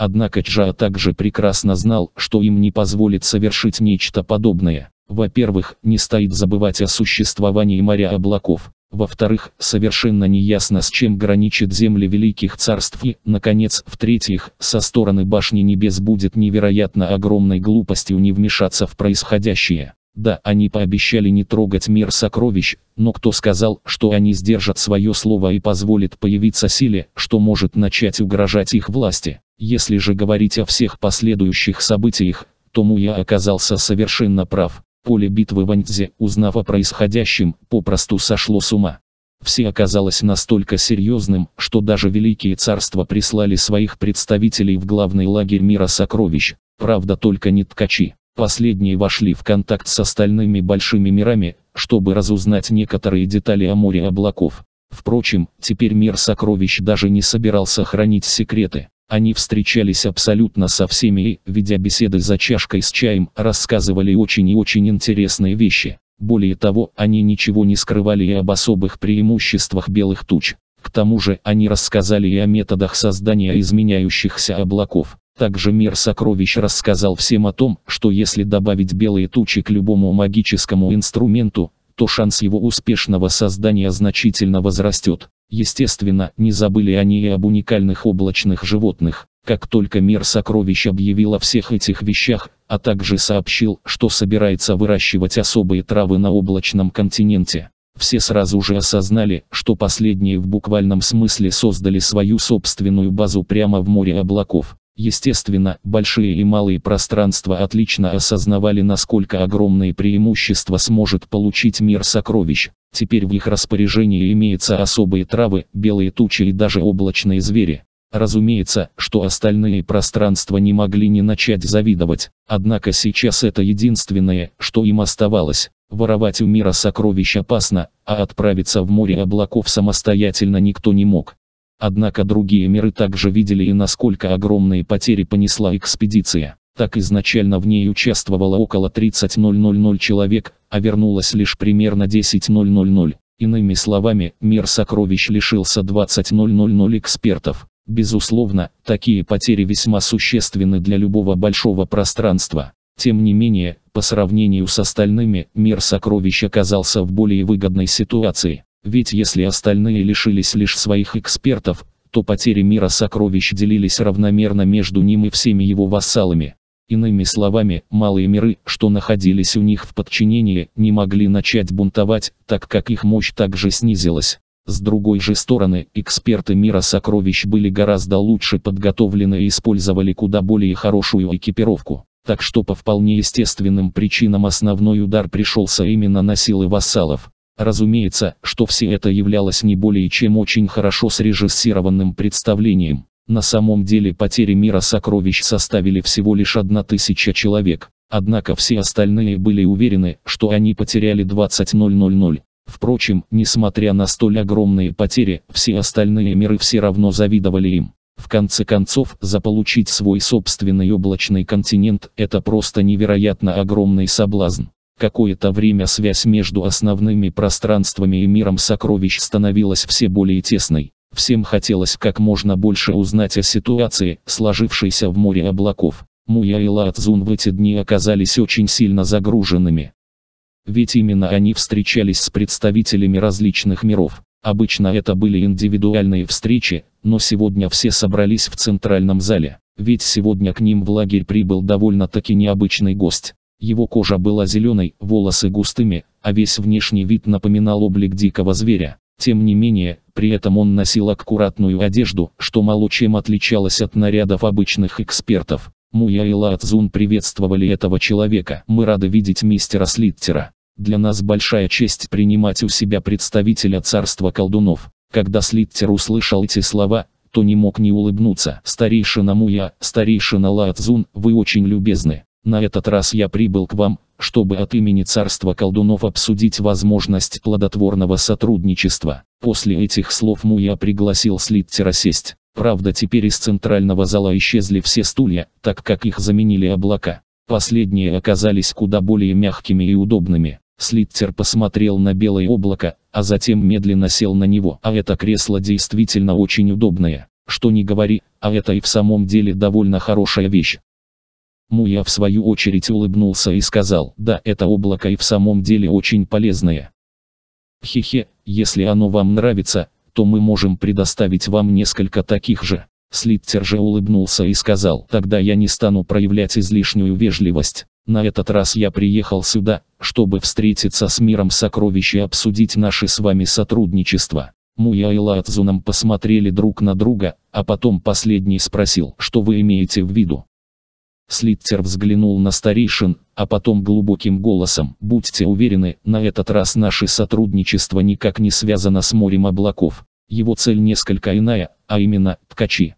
Однако Чжа также прекрасно знал, что им не позволит совершить нечто подобное. Во-первых, не стоит забывать о существовании моря облаков. Во-вторых, совершенно неясно с чем граничат земли великих царств и, наконец, в-третьих, со стороны башни небес будет невероятно огромной глупостью не вмешаться в происходящее. Да, они пообещали не трогать мир сокровищ, но кто сказал, что они сдержат свое слово и позволят появиться силе, что может начать угрожать их власти? Если же говорить о всех последующих событиях, то Муя оказался совершенно прав. Поле битвы Ваньцзе, узнав о происходящем, попросту сошло с ума. Все оказалось настолько серьезным, что даже великие царства прислали своих представителей в главный лагерь мира сокровищ, правда только не ткачи. Последние вошли в контакт с остальными большими мирами, чтобы разузнать некоторые детали о море облаков. Впрочем, теперь мир сокровищ даже не собирался хранить секреты. Они встречались абсолютно со всеми и, ведя беседы за чашкой с чаем, рассказывали очень и очень интересные вещи. Более того, они ничего не скрывали и об особых преимуществах белых туч. К тому же, они рассказали и о методах создания изменяющихся облаков. Также мир сокровищ рассказал всем о том, что если добавить белые тучи к любому магическому инструменту, то шанс его успешного создания значительно возрастет. Естественно, не забыли они и об уникальных облачных животных. Как только мир сокровищ объявил о всех этих вещах, а также сообщил, что собирается выращивать особые травы на облачном континенте, все сразу же осознали, что последние в буквальном смысле создали свою собственную базу прямо в море облаков. Естественно, большие и малые пространства отлично осознавали насколько огромные преимущества сможет получить мир сокровищ. Теперь в их распоряжении имеются особые травы, белые тучи и даже облачные звери. Разумеется, что остальные пространства не могли не начать завидовать, однако сейчас это единственное, что им оставалось. Воровать у мира сокровищ опасно, а отправиться в море облаков самостоятельно никто не мог. Однако другие миры также видели и насколько огромные потери понесла экспедиция. Так изначально в ней участвовало около 30.000 человек, а вернулось лишь примерно 10.000. Иными словами, мир сокровищ лишился 20.000 экспертов. Безусловно, такие потери весьма существенны для любого большого пространства. Тем не менее, по сравнению с остальными, мир сокровищ оказался в более выгодной ситуации. Ведь если остальные лишились лишь своих экспертов, то потери мира сокровищ делились равномерно между ним и всеми его вассалами. Иными словами, малые миры, что находились у них в подчинении, не могли начать бунтовать, так как их мощь также снизилась. С другой же стороны, эксперты мира сокровищ были гораздо лучше подготовлены и использовали куда более хорошую экипировку. Так что по вполне естественным причинам основной удар пришелся именно на силы вассалов. Разумеется, что все это являлось не более чем очень хорошо срежиссированным представлением. На самом деле потери мира сокровищ составили всего лишь одна тысяча человек. Однако все остальные были уверены, что они потеряли 20.000. Впрочем, несмотря на столь огромные потери, все остальные миры все равно завидовали им. В конце концов, заполучить свой собственный облачный континент – это просто невероятно огромный соблазн. Какое-то время связь между основными пространствами и миром сокровищ становилась все более тесной. Всем хотелось как можно больше узнать о ситуации, сложившейся в море облаков. Муя и Лаотзун в эти дни оказались очень сильно загруженными. Ведь именно они встречались с представителями различных миров. Обычно это были индивидуальные встречи, но сегодня все собрались в центральном зале. Ведь сегодня к ним в лагерь прибыл довольно-таки необычный гость. Его кожа была зеленой, волосы густыми, а весь внешний вид напоминал облик дикого зверя. Тем не менее, при этом он носил аккуратную одежду, что мало чем отличалось от нарядов обычных экспертов. Муя и Лаатзун приветствовали этого человека. Мы рады видеть мистера Слиттера. Для нас большая честь принимать у себя представителя царства колдунов. Когда Слиттер услышал эти слова, то не мог не улыбнуться. Старейшина Муя, старейшина Лаатзун, вы очень любезны. На этот раз я прибыл к вам, чтобы от имени царства колдунов обсудить возможность плодотворного сотрудничества. После этих слов Муя пригласил Слиттера сесть. Правда теперь из центрального зала исчезли все стулья, так как их заменили облака. Последние оказались куда более мягкими и удобными. Слиттер посмотрел на белое облако, а затем медленно сел на него. А это кресло действительно очень удобное. Что не говори, а это и в самом деле довольно хорошая вещь. Муя в свою очередь улыбнулся и сказал, да, это облако и в самом деле очень полезное. Хе-хе, если оно вам нравится, то мы можем предоставить вам несколько таких же. Слиттер же улыбнулся и сказал, тогда я не стану проявлять излишнюю вежливость. На этот раз я приехал сюда, чтобы встретиться с миром сокровищ и обсудить наше с вами сотрудничество. Муя и нам посмотрели друг на друга, а потом последний спросил, что вы имеете в виду. Слиттер взглянул на старейшин, а потом глубоким голосом. «Будьте уверены, на этот раз наше сотрудничество никак не связано с морем облаков. Его цель несколько иная, а именно, ткачи».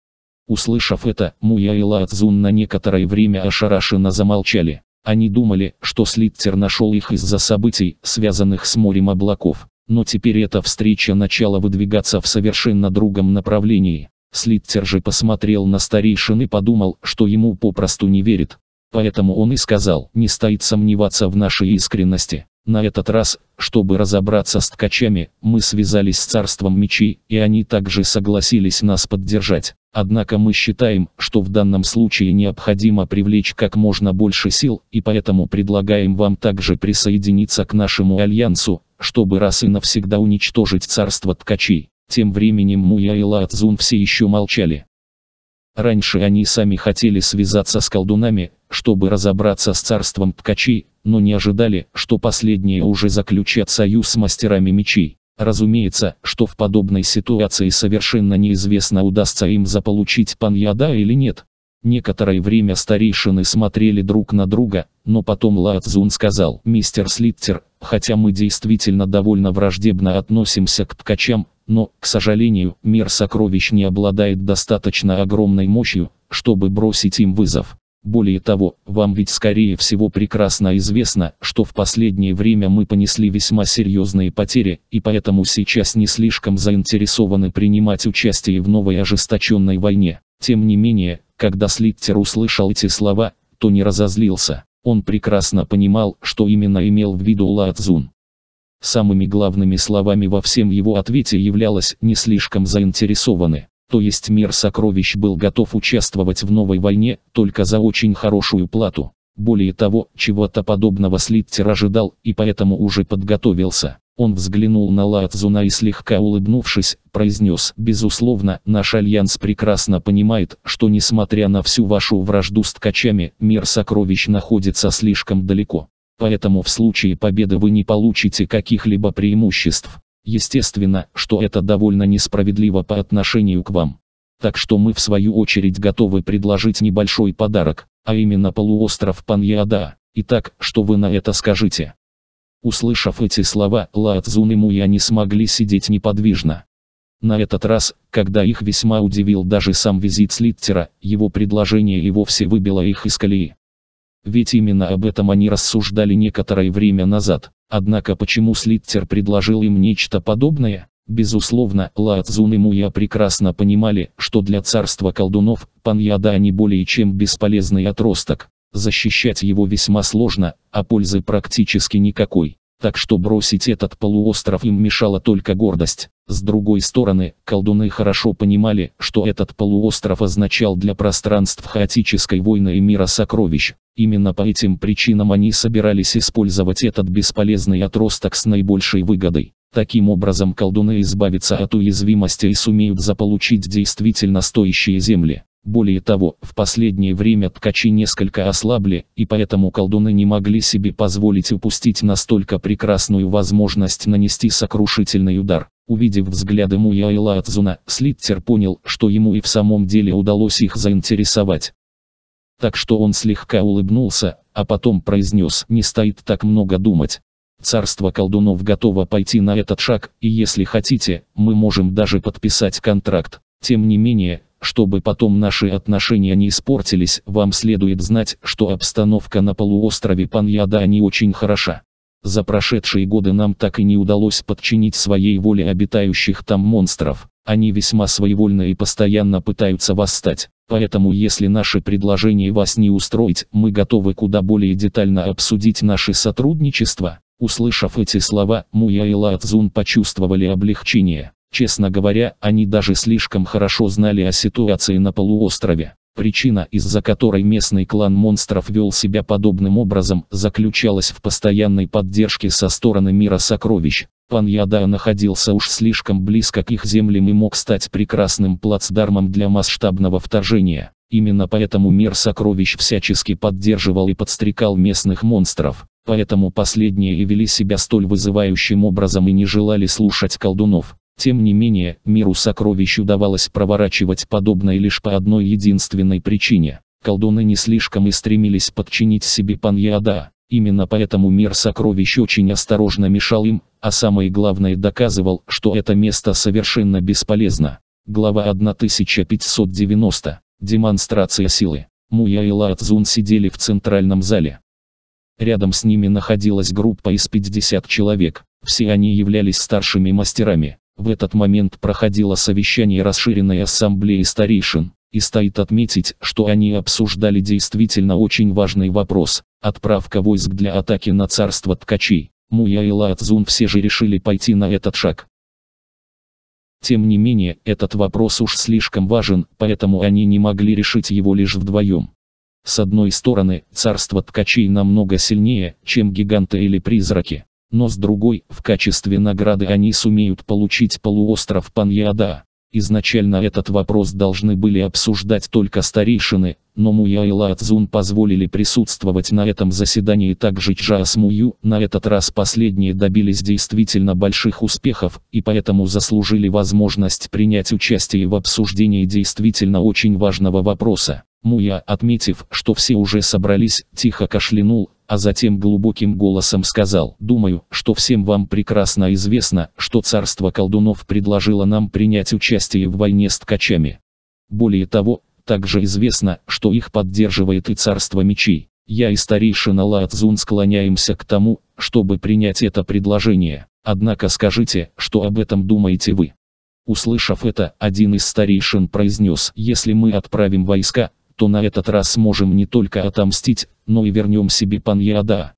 Услышав это, Муя и Лаотзун на некоторое время ошарашенно замолчали. Они думали, что Слиттер нашел их из-за событий, связанных с морем облаков. Но теперь эта встреча начала выдвигаться в совершенно другом направлении. Слиттер же посмотрел на старейшин и подумал, что ему попросту не верит. Поэтому он и сказал, не стоит сомневаться в нашей искренности. На этот раз, чтобы разобраться с ткачами, мы связались с царством мечей, и они также согласились нас поддержать. Однако мы считаем, что в данном случае необходимо привлечь как можно больше сил, и поэтому предлагаем вам также присоединиться к нашему альянсу, чтобы раз и навсегда уничтожить царство ткачей. Тем временем Муя и Лаотзун все еще молчали. Раньше они сами хотели связаться с колдунами, чтобы разобраться с царством ткачей, но не ожидали, что последние уже заключат союз с мастерами мечей. Разумеется, что в подобной ситуации совершенно неизвестно удастся им заполучить паньяда или нет. Некоторое время старейшины смотрели друг на друга, но потом Лаотзун сказал, «Мистер Слиттер, хотя мы действительно довольно враждебно относимся к ткачам, но, к сожалению, мир сокровищ не обладает достаточно огромной мощью, чтобы бросить им вызов. Более того, вам ведь скорее всего прекрасно известно, что в последнее время мы понесли весьма серьезные потери, и поэтому сейчас не слишком заинтересованы принимать участие в новой ожесточенной войне. Тем не менее, когда Слиттер услышал эти слова, то не разозлился. Он прекрасно понимал, что именно имел в виду Лаотзун. Самыми главными словами во всем его ответе являлось «не слишком заинтересованы». То есть мир сокровищ был готов участвовать в новой войне, только за очень хорошую плату. Более того, чего-то подобного Слиттер ожидал и поэтому уже подготовился. Он взглянул на Лаотзуна и слегка улыбнувшись, произнес, «Безусловно, наш альянс прекрасно понимает, что несмотря на всю вашу вражду с ткачами, мир сокровищ находится слишком далеко поэтому в случае победы вы не получите каких-либо преимуществ. Естественно, что это довольно несправедливо по отношению к вам. Так что мы в свою очередь готовы предложить небольшой подарок, а именно полуостров Паньяда. Итак, что вы на это скажете? Услышав эти слова, Лаотзун и Муя не смогли сидеть неподвижно. На этот раз, когда их весьма удивил даже сам визит Слиттера, его предложение и вовсе выбило их из колеи. Ведь именно об этом они рассуждали некоторое время назад. Однако почему Слиттер предложил им нечто подобное? Безусловно, Лаотзун и Муя прекрасно понимали, что для царства колдунов, Паньяда не более чем бесполезный отросток. Защищать его весьма сложно, а пользы практически никакой. Так что бросить этот полуостров им мешала только гордость. С другой стороны, колдуны хорошо понимали, что этот полуостров означал для пространств хаотической войны и мира сокровищ. Именно по этим причинам они собирались использовать этот бесполезный отросток с наибольшей выгодой. Таким образом колдуны избавятся от уязвимости и сумеют заполучить действительно стоящие земли. Более того, в последнее время ткачи несколько ослабли, и поэтому колдуны не могли себе позволить упустить настолько прекрасную возможность нанести сокрушительный удар. Увидев взгляды Муя и Лаатзуна, Слиттер понял, что ему и в самом деле удалось их заинтересовать. Так что он слегка улыбнулся, а потом произнес «Не стоит так много думать». Царство колдунов готово пойти на этот шаг, и если хотите, мы можем даже подписать контракт. Тем не менее, чтобы потом наши отношения не испортились, вам следует знать, что обстановка на полуострове Паньяда не очень хороша. За прошедшие годы нам так и не удалось подчинить своей воле обитающих там монстров. Они весьма своевольны и постоянно пытаются восстать. Поэтому если наши предложения вас не устроить, мы готовы куда более детально обсудить наше сотрудничество. Услышав эти слова, Муя и Лаотзун почувствовали облегчение. Честно говоря, они даже слишком хорошо знали о ситуации на полуострове. Причина, из-за которой местный клан монстров вел себя подобным образом, заключалась в постоянной поддержке со стороны мира сокровищ. Пан Яда находился уж слишком близко к их землям и мог стать прекрасным плацдармом для масштабного вторжения. Именно поэтому мир сокровищ всячески поддерживал и подстрекал местных монстров. Поэтому последние и вели себя столь вызывающим образом и не желали слушать колдунов. Тем не менее, миру сокровищ удавалось проворачивать подобное лишь по одной единственной причине. Колдуны не слишком и стремились подчинить себе Паньяда. Именно поэтому мир сокровищ очень осторожно мешал им, а самое главное доказывал, что это место совершенно бесполезно. Глава 1590. Демонстрация силы. Муя и Лаотзун сидели в центральном зале. Рядом с ними находилась группа из 50 человек. Все они являлись старшими мастерами. В этот момент проходило совещание расширенной ассамблеи старейшин, и стоит отметить, что они обсуждали действительно очень важный вопрос – отправка войск для атаки на царство ткачей. Муя и Лаотзун все же решили пойти на этот шаг. Тем не менее, этот вопрос уж слишком важен, поэтому они не могли решить его лишь вдвоем. С одной стороны, царство ткачей намного сильнее, чем гиганты или призраки но с другой, в качестве награды они сумеют получить полуостров Паньяда. Изначально этот вопрос должны были обсуждать только старейшины, но Муя и Лаацзун позволили присутствовать на этом заседании также Чжаас Мую, на этот раз последние добились действительно больших успехов, и поэтому заслужили возможность принять участие в обсуждении действительно очень важного вопроса. Муя, отметив, что все уже собрались, тихо кашлянул, а затем глубоким голосом сказал, «Думаю, что всем вам прекрасно известно, что царство колдунов предложило нам принять участие в войне с ткачами. Более того, также известно, что их поддерживает и царство мечей. Я и старейшина Лаотзун склоняемся к тому, чтобы принять это предложение. Однако скажите, что об этом думаете вы?» Услышав это, один из старейшин произнес, «Если мы отправим войска, то на этот раз сможем не только отомстить, но и вернем себе паньяда.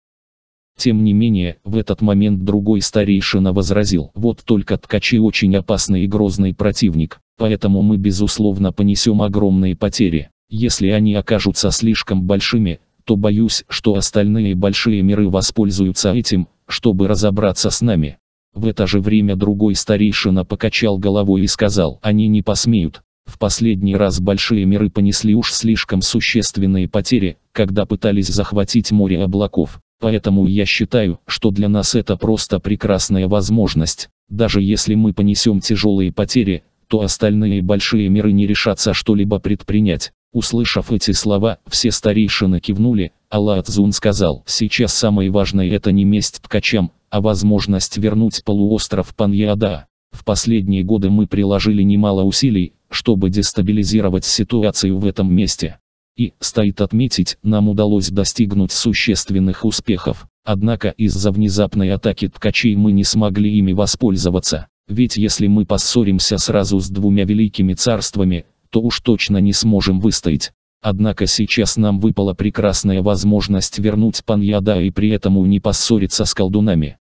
Тем не менее, в этот момент другой старейшина возразил. Вот только ткачи очень опасный и грозный противник, поэтому мы безусловно понесем огромные потери. Если они окажутся слишком большими, то боюсь, что остальные большие миры воспользуются этим, чтобы разобраться с нами. В это же время другой старейшина покачал головой и сказал, они не посмеют, в последний раз большие миры понесли уж слишком существенные потери, когда пытались захватить море облаков. Поэтому я считаю, что для нас это просто прекрасная возможность. Даже если мы понесем тяжелые потери, то остальные большие миры не решатся что-либо предпринять. Услышав эти слова, все старейшины кивнули, а Лаоцзун сказал, «Сейчас самое важное это не месть ткачам, а возможность вернуть полуостров Паньяда. В последние годы мы приложили немало усилий, чтобы дестабилизировать ситуацию в этом месте. И, стоит отметить, нам удалось достигнуть существенных успехов, однако из-за внезапной атаки ткачей мы не смогли ими воспользоваться, ведь если мы поссоримся сразу с двумя великими царствами, то уж точно не сможем выстоять. Однако сейчас нам выпала прекрасная возможность вернуть Паньяда и при этом не поссориться с колдунами.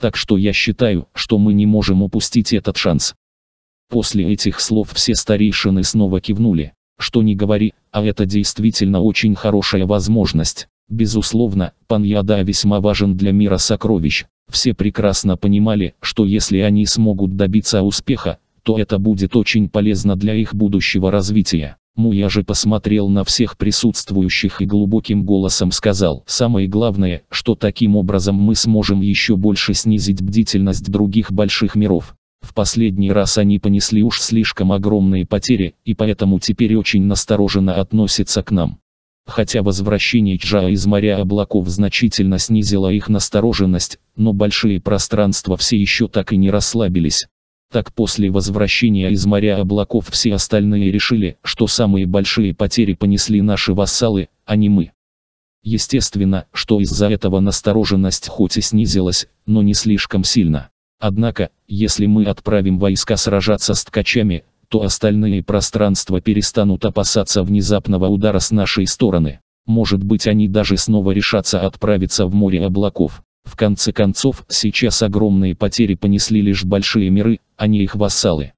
Так что я считаю, что мы не можем упустить этот шанс. После этих слов все старейшины снова кивнули. Что не говори, а это действительно очень хорошая возможность. Безусловно, пан Яда весьма важен для мира сокровищ. Все прекрасно понимали, что если они смогут добиться успеха, то это будет очень полезно для их будущего развития. Муя же посмотрел на всех присутствующих и глубоким голосом сказал, «Самое главное, что таким образом мы сможем еще больше снизить бдительность других больших миров. В последний раз они понесли уж слишком огромные потери, и поэтому теперь очень настороженно относятся к нам. Хотя возвращение Чжа из моря облаков значительно снизило их настороженность, но большие пространства все еще так и не расслабились. Так после возвращения из моря облаков все остальные решили, что самые большие потери понесли наши вассалы, а не мы. Естественно, что из-за этого настороженность хоть и снизилась, но не слишком сильно. Однако, если мы отправим войска сражаться с ткачами, то остальные пространства перестанут опасаться внезапного удара с нашей стороны. Может быть они даже снова решатся отправиться в море облаков. В конце концов, сейчас огромные потери понесли лишь большие миры, а не их вассалы.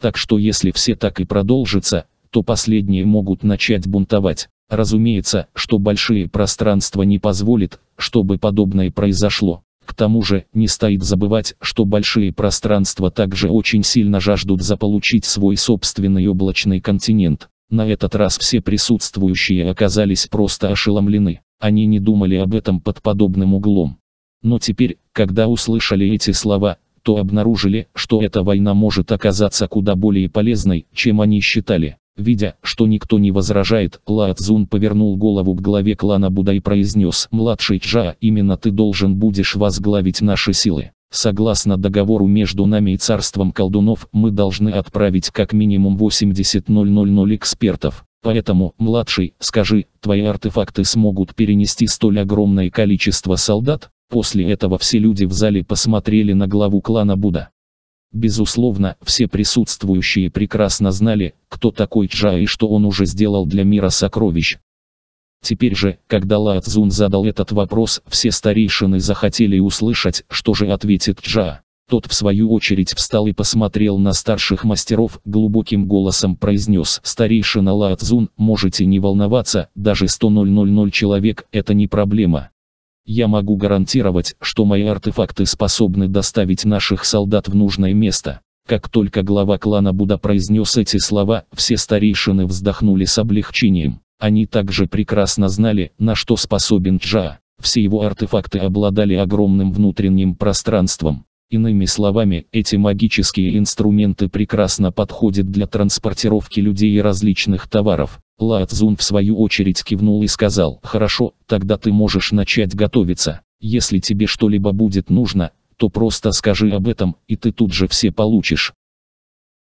Так что если все так и продолжится, то последние могут начать бунтовать. Разумеется, что большие пространства не позволит, чтобы подобное произошло. К тому же, не стоит забывать, что большие пространства также очень сильно жаждут заполучить свой собственный облачный континент. На этот раз все присутствующие оказались просто ошеломлены, они не думали об этом под подобным углом. Но теперь, когда услышали эти слова, то обнаружили, что эта война может оказаться куда более полезной, чем они считали. Видя, что никто не возражает, Лаоцзун повернул голову к главе клана Будда и произнес «Младший Джа, именно ты должен будешь возглавить наши силы». Согласно договору между нами и царством колдунов, мы должны отправить как минимум 80.000 экспертов. Поэтому, младший, скажи, твои артефакты смогут перенести столь огромное количество солдат? После этого все люди в зале посмотрели на главу клана Будда. Безусловно, все присутствующие прекрасно знали, кто такой Чжа и что он уже сделал для мира сокровищ. Теперь же, когда Ла Цзун задал этот вопрос, все старейшины захотели услышать, что же ответит Чжа. Тот в свою очередь встал и посмотрел на старших мастеров, глубоким голосом произнес «Старейшина Ла Цзун, можете не волноваться, даже 100 000 человек – это не проблема». Я могу гарантировать, что мои артефакты способны доставить наших солдат в нужное место. Как только глава клана Буда произнес эти слова, все старейшины вздохнули с облегчением. Они также прекрасно знали, на что способен Джа. Все его артефакты обладали огромным внутренним пространством. Иными словами, эти магические инструменты прекрасно подходят для транспортировки людей и различных товаров. Лаотзун в свою очередь кивнул и сказал, «Хорошо, тогда ты можешь начать готовиться. Если тебе что-либо будет нужно, то просто скажи об этом, и ты тут же все получишь».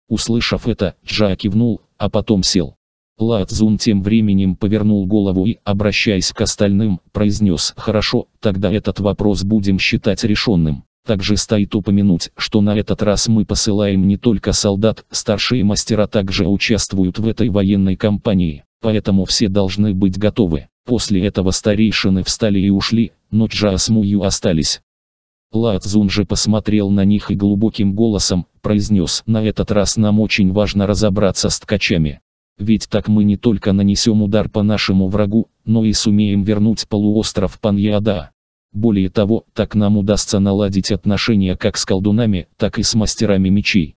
Услышав это, Джа кивнул, а потом сел. Лаотзун тем временем повернул голову и, обращаясь к остальным, произнес, «Хорошо, тогда этот вопрос будем считать решенным». Также стоит упомянуть, что на этот раз мы посылаем не только солдат, старшие мастера также участвуют в этой военной кампании, поэтому все должны быть готовы. После этого старейшины встали и ушли, но Джа остались. Лаоцзун же посмотрел на них и глубоким голосом произнес, на этот раз нам очень важно разобраться с ткачами. Ведь так мы не только нанесем удар по нашему врагу, но и сумеем вернуть полуостров Паньяда. Более того, так нам удастся наладить отношения как с колдунами, так и с мастерами мечей.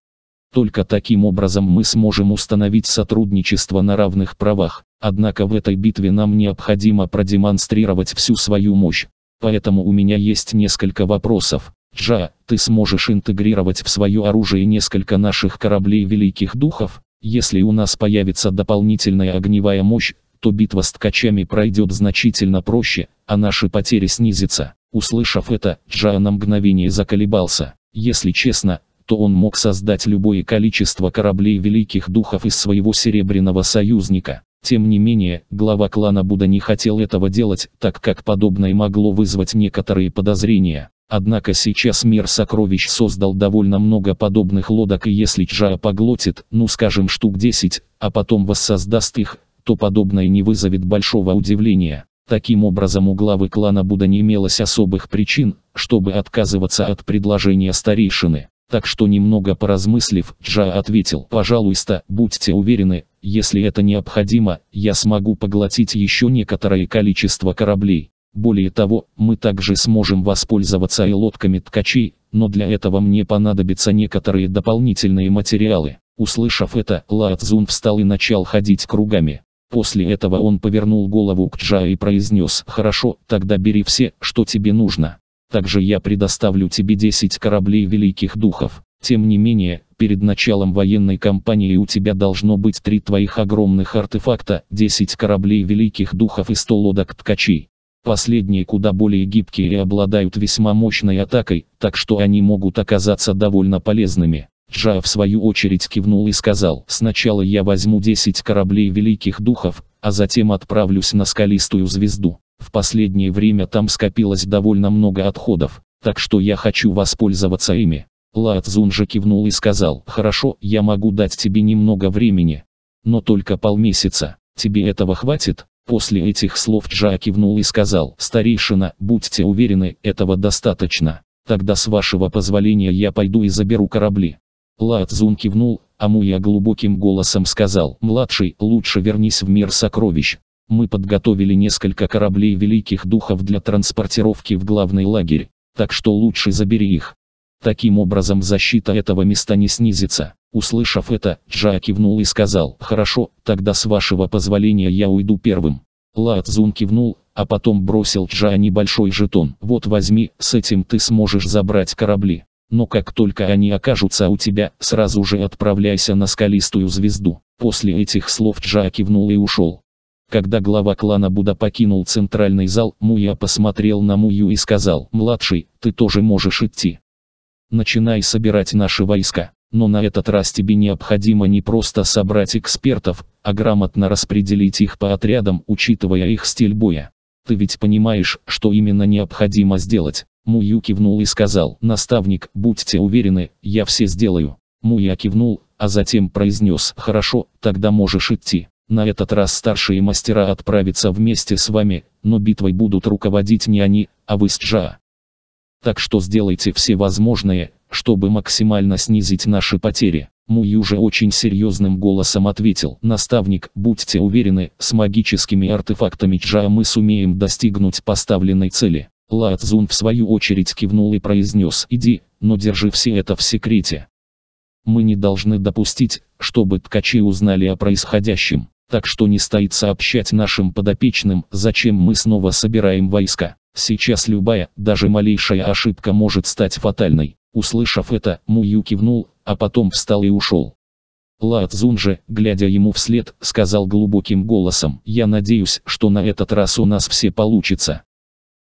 Только таким образом мы сможем установить сотрудничество на равных правах. Однако в этой битве нам необходимо продемонстрировать всю свою мощь. Поэтому у меня есть несколько вопросов. Джа, ты сможешь интегрировать в свое оружие несколько наших кораблей великих духов? Если у нас появится дополнительная огневая мощь, то битва с ткачами пройдет значительно проще, а наши потери снизятся. Услышав это, Джа на мгновение заколебался. Если честно, то он мог создать любое количество кораблей великих духов из своего серебряного союзника. Тем не менее, глава клана Буда не хотел этого делать, так как подобное могло вызвать некоторые подозрения. Однако сейчас мир сокровищ создал довольно много подобных лодок и если Чжа поглотит, ну скажем штук 10, а потом воссоздаст их, то подобное не вызовет большого удивления. Таким образом у главы клана Будда не имелось особых причин, чтобы отказываться от предложения старейшины. Так что немного поразмыслив, Джа ответил, «Пожалуйста, будьте уверены, если это необходимо, я смогу поглотить еще некоторое количество кораблей. Более того, мы также сможем воспользоваться и лодками ткачей, но для этого мне понадобятся некоторые дополнительные материалы». Услышав это, Лао встал и начал ходить кругами. После этого он повернул голову к Джа и произнес «Хорошо, тогда бери все, что тебе нужно. Также я предоставлю тебе 10 кораблей великих духов. Тем не менее, перед началом военной кампании у тебя должно быть три твоих огромных артефакта, 10 кораблей великих духов и 100 лодок ткачей. Последние куда более гибкие и обладают весьма мощной атакой, так что они могут оказаться довольно полезными. Джа в свою очередь кивнул и сказал, «Сначала я возьму 10 кораблей великих духов, а затем отправлюсь на скалистую звезду. В последнее время там скопилось довольно много отходов, так что я хочу воспользоваться ими». Лаат же кивнул и сказал, «Хорошо, я могу дать тебе немного времени, но только полмесяца. Тебе этого хватит?» После этих слов Джа кивнул и сказал, «Старейшина, будьте уверены, этого достаточно. Тогда с вашего позволения я пойду и заберу корабли». Лацзун кивнул, а Муя глубоким голосом сказал, «Младший, лучше вернись в мир сокровищ. Мы подготовили несколько кораблей великих духов для транспортировки в главный лагерь, так что лучше забери их». Таким образом защита этого места не снизится. Услышав это, Джа кивнул и сказал, «Хорошо, тогда с вашего позволения я уйду первым». Лаотзун кивнул, а потом бросил Джа небольшой жетон. «Вот возьми, с этим ты сможешь забрать корабли». Но как только они окажутся у тебя, сразу же отправляйся на скалистую звезду. После этих слов Джа кивнул и ушел. Когда глава клана Буда покинул центральный зал, Муя посмотрел на Мую и сказал, «Младший, ты тоже можешь идти. Начинай собирать наши войска. Но на этот раз тебе необходимо не просто собрать экспертов, а грамотно распределить их по отрядам, учитывая их стиль боя. Ты ведь понимаешь, что именно необходимо сделать. Муя кивнул и сказал, «Наставник, будьте уверены, я все сделаю». Муя кивнул, а затем произнес, «Хорошо, тогда можешь идти. На этот раз старшие мастера отправятся вместе с вами, но битвой будут руководить не они, а вы с Джа. Так что сделайте все возможное, чтобы максимально снизить наши потери». Мую же очень серьезным голосом ответил, «Наставник, будьте уверены, с магическими артефактами Джа мы сумеем достигнуть поставленной цели». Лацзун в свою очередь кивнул и произнес «Иди, но держи все это в секрете. Мы не должны допустить, чтобы ткачи узнали о происходящем, так что не стоит сообщать нашим подопечным, зачем мы снова собираем войска. Сейчас любая, даже малейшая ошибка может стать фатальной». Услышав это, Мую кивнул, а потом встал и ушел. Лацзун же, глядя ему вслед, сказал глубоким голосом, «Я надеюсь, что на этот раз у нас все получится».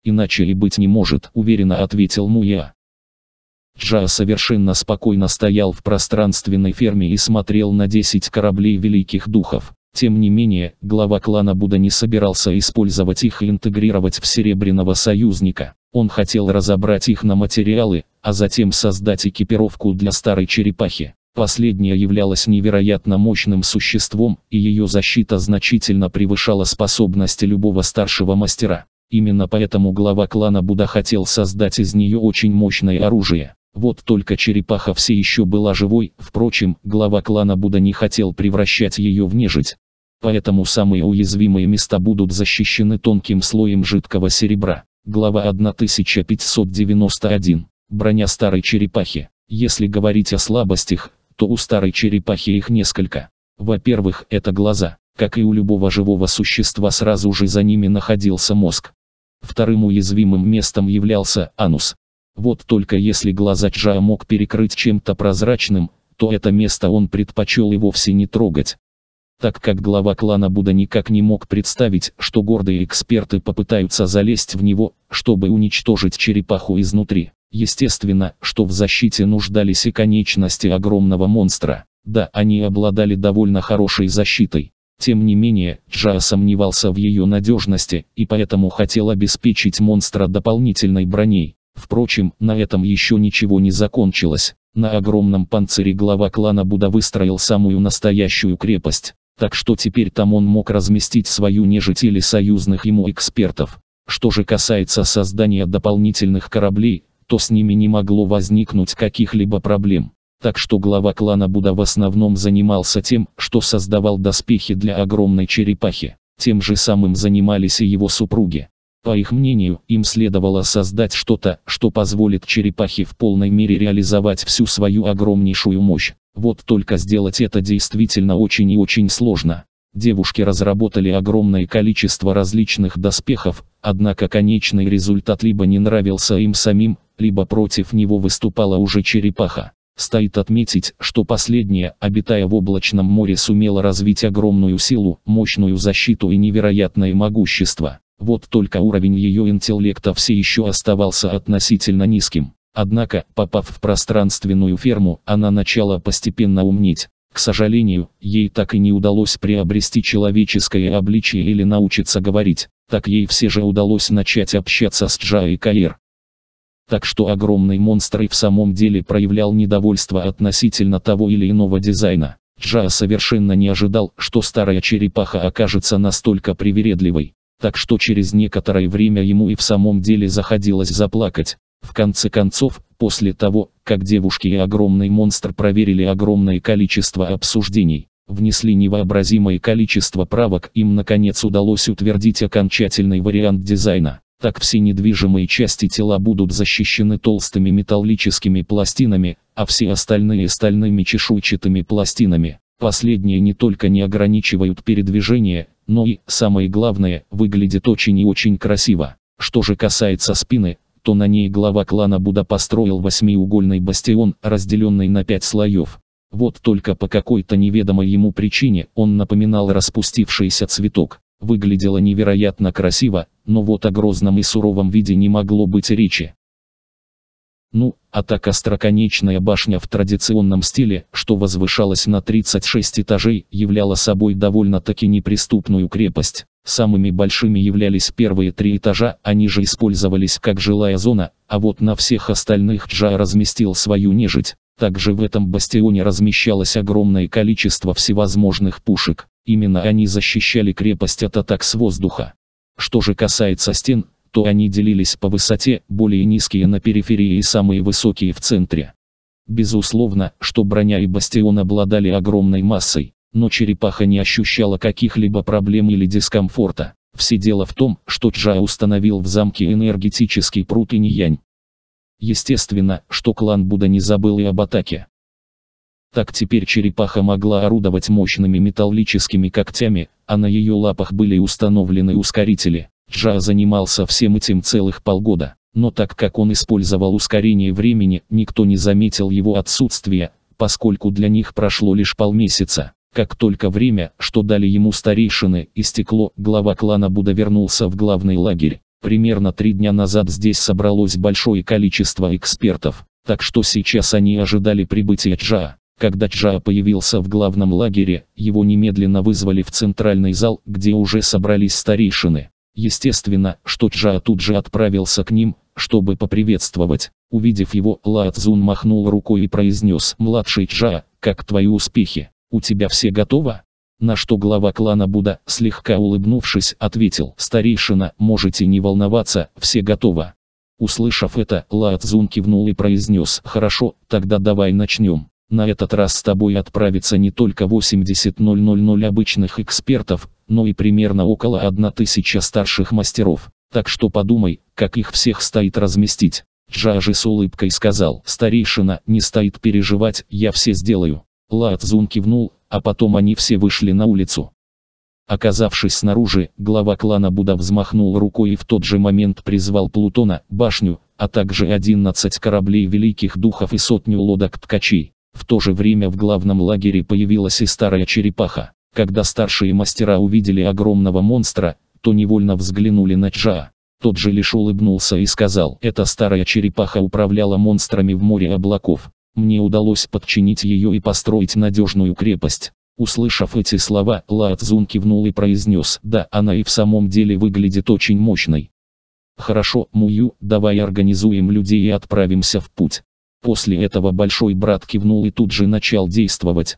Иначе и быть не может, уверенно ответил Муя. Джа совершенно спокойно стоял в пространственной ферме и смотрел на 10 кораблей великих духов. Тем не менее, глава клана Будда не собирался использовать их и интегрировать в Серебряного Союзника. Он хотел разобрать их на материалы, а затем создать экипировку для старой черепахи. Последняя являлась невероятно мощным существом, и ее защита значительно превышала способности любого старшего мастера. Именно поэтому глава клана Буда хотел создать из нее очень мощное оружие. Вот только черепаха все еще была живой, впрочем, глава клана Буда не хотел превращать ее в нежить. Поэтому самые уязвимые места будут защищены тонким слоем жидкого серебра. Глава 1591. Броня старой черепахи. Если говорить о слабостях, то у старой черепахи их несколько. Во-первых, это глаза. Как и у любого живого существа сразу же за ними находился мозг. Вторым уязвимым местом являлся анус. Вот только если глаза Чжа мог перекрыть чем-то прозрачным, то это место он предпочел и вовсе не трогать. Так как глава клана Буда никак не мог представить, что гордые эксперты попытаются залезть в него, чтобы уничтожить черепаху изнутри. Естественно, что в защите нуждались и конечности огромного монстра. Да, они обладали довольно хорошей защитой, тем не менее, Джа сомневался в ее надежности, и поэтому хотел обеспечить монстра дополнительной броней. Впрочем, на этом еще ничего не закончилось. На огромном панцире глава клана Буда выстроил самую настоящую крепость. Так что теперь там он мог разместить свою нежить или союзных ему экспертов. Что же касается создания дополнительных кораблей, то с ними не могло возникнуть каких-либо проблем. Так что глава клана Буда в основном занимался тем, что создавал доспехи для огромной черепахи. Тем же самым занимались и его супруги. По их мнению, им следовало создать что-то, что позволит черепахе в полной мере реализовать всю свою огромнейшую мощь. Вот только сделать это действительно очень и очень сложно. Девушки разработали огромное количество различных доспехов, однако конечный результат либо не нравился им самим, либо против него выступала уже черепаха. Стоит отметить, что последняя, обитая в облачном море, сумела развить огромную силу, мощную защиту и невероятное могущество. Вот только уровень ее интеллекта все еще оставался относительно низким. Однако, попав в пространственную ферму, она начала постепенно умнеть. К сожалению, ей так и не удалось приобрести человеческое обличие или научиться говорить. Так ей все же удалось начать общаться с Джа и Каир так что огромный монстр и в самом деле проявлял недовольство относительно того или иного дизайна. Джа совершенно не ожидал, что старая черепаха окажется настолько привередливой, так что через некоторое время ему и в самом деле заходилось заплакать. В конце концов, после того, как девушки и огромный монстр проверили огромное количество обсуждений, внесли невообразимое количество правок, им наконец удалось утвердить окончательный вариант дизайна. Так все недвижимые части тела будут защищены толстыми металлическими пластинами, а все остальные стальными чешуйчатыми пластинами. Последние не только не ограничивают передвижение, но и, самое главное, выглядит очень и очень красиво. Что же касается спины, то на ней глава клана Буда построил восьмиугольный бастион, разделенный на пять слоев. Вот только по какой-то неведомой ему причине он напоминал распустившийся цветок. Выглядело невероятно красиво, но вот о грозном и суровом виде не могло быть речи. Ну, а так остроконечная башня в традиционном стиле, что возвышалась на 36 этажей, являла собой довольно-таки неприступную крепость. Самыми большими являлись первые три этажа, они же использовались как жилая зона, а вот на всех остальных Джа разместил свою нежить. Также в этом бастионе размещалось огромное количество всевозможных пушек. Именно они защищали крепость от атак с воздуха. Что же касается стен, то они делились по высоте, более низкие на периферии и самые высокие в центре. Безусловно, что броня и бастион обладали огромной массой, но черепаха не ощущала каких-либо проблем или дискомфорта. Все дело в том, что Чжа установил в замке энергетический пруд и ниянь, Естественно, что клан Будда не забыл и об атаке. Так теперь черепаха могла орудовать мощными металлическими когтями, а на ее лапах были установлены ускорители. Джа занимался всем этим целых полгода, но так как он использовал ускорение времени, никто не заметил его отсутствия, поскольку для них прошло лишь полмесяца. Как только время, что дали ему старейшины, истекло, глава клана Буда вернулся в главный лагерь. Примерно три дня назад здесь собралось большое количество экспертов, так что сейчас они ожидали прибытия Джа. Когда Джа появился в главном лагере, его немедленно вызвали в центральный зал, где уже собрались старейшины. Естественно, что Джа тут же отправился к ним, чтобы поприветствовать. Увидев его, Лаотзун махнул рукой и произнес «Младший Джа, как твои успехи? У тебя все готово?» на что глава клана Буда, слегка улыбнувшись, ответил «Старейшина, можете не волноваться, все готово». Услышав это, Лаотзун кивнул и произнес «Хорошо, тогда давай начнем». На этот раз с тобой отправится не только 80.000 обычных экспертов, но и примерно около 1000 старших мастеров. Так что подумай, как их всех стоит разместить. Джажи с улыбкой сказал, старейшина, не стоит переживать, я все сделаю. Лаат кивнул, а потом они все вышли на улицу. Оказавшись снаружи, глава клана Буда взмахнул рукой и в тот же момент призвал Плутона, башню, а также 11 кораблей великих духов и сотню лодок-ткачей. В то же время в главном лагере появилась и старая черепаха. Когда старшие мастера увидели огромного монстра, то невольно взглянули на Чжа. Тот же лишь улыбнулся и сказал, эта старая черепаха управляла монстрами в море облаков. Мне удалось подчинить ее и построить надежную крепость. Услышав эти слова, Лаат Зун кивнул и произнес, да, она и в самом деле выглядит очень мощной. Хорошо, Мую, давай организуем людей и отправимся в путь. После этого большой брат кивнул и тут же начал действовать.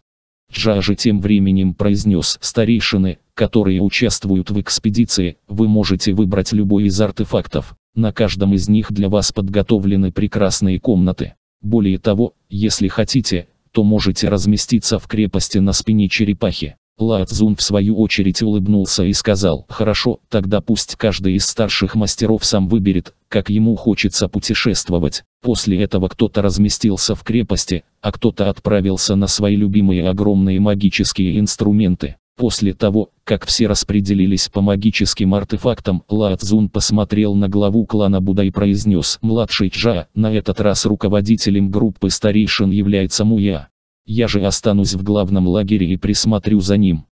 Джа же тем временем произнес, старейшины, которые участвуют в экспедиции, вы можете выбрать любой из артефактов. На каждом из них для вас подготовлены прекрасные комнаты. Более того, если хотите, то можете разместиться в крепости на спине черепахи. Лаоцзун в свою очередь улыбнулся и сказал, «Хорошо, тогда пусть каждый из старших мастеров сам выберет, как ему хочется путешествовать». После этого кто-то разместился в крепости, а кто-то отправился на свои любимые огромные магические инструменты. После того, как все распределились по магическим артефактам, Лаотзун посмотрел на главу клана Буда и произнес «Младший Чжа, на этот раз руководителем группы старейшин является Муя. Я же останусь в главном лагере и присмотрю за ним.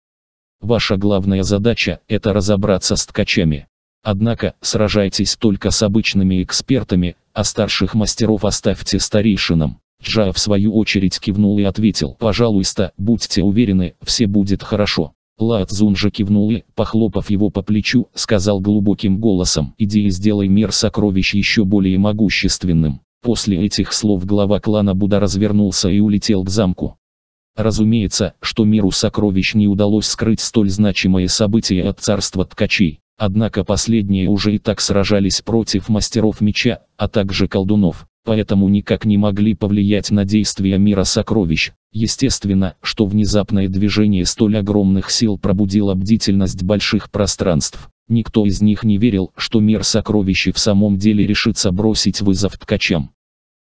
Ваша главная задача – это разобраться с ткачами. Однако, сражайтесь только с обычными экспертами, а старших мастеров оставьте старейшинам. Джа в свою очередь кивнул и ответил, «Пожалуйста, будьте уверены, все будет хорошо». Лаат же кивнул и, похлопав его по плечу, сказал глубоким голосом, «Иди и сделай мир сокровищ еще более могущественным». После этих слов глава клана Буда развернулся и улетел к замку. Разумеется, что миру сокровищ не удалось скрыть столь значимое событие от царства ткачей. Однако последние уже и так сражались против мастеров меча, а также колдунов поэтому никак не могли повлиять на действия мира сокровищ. Естественно, что внезапное движение столь огромных сил пробудило бдительность больших пространств. Никто из них не верил, что мир сокровищ в самом деле решится бросить вызов ткачам.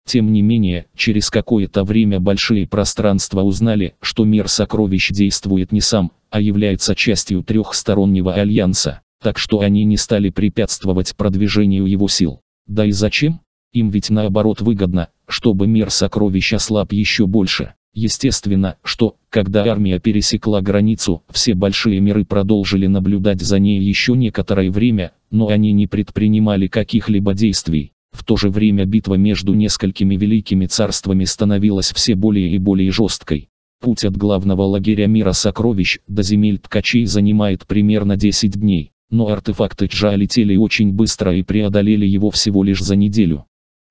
Тем не менее, через какое-то время большие пространства узнали, что мир сокровищ действует не сам, а является частью трехстороннего альянса, так что они не стали препятствовать продвижению его сил. Да и зачем? Им ведь наоборот выгодно, чтобы мир сокровищ ослаб еще больше. Естественно, что, когда армия пересекла границу, все большие миры продолжили наблюдать за ней еще некоторое время, но они не предпринимали каких-либо действий. В то же время битва между несколькими великими царствами становилась все более и более жесткой. Путь от главного лагеря мира сокровищ до земель ткачей занимает примерно 10 дней, но артефакты Чжа летели очень быстро и преодолели его всего лишь за неделю.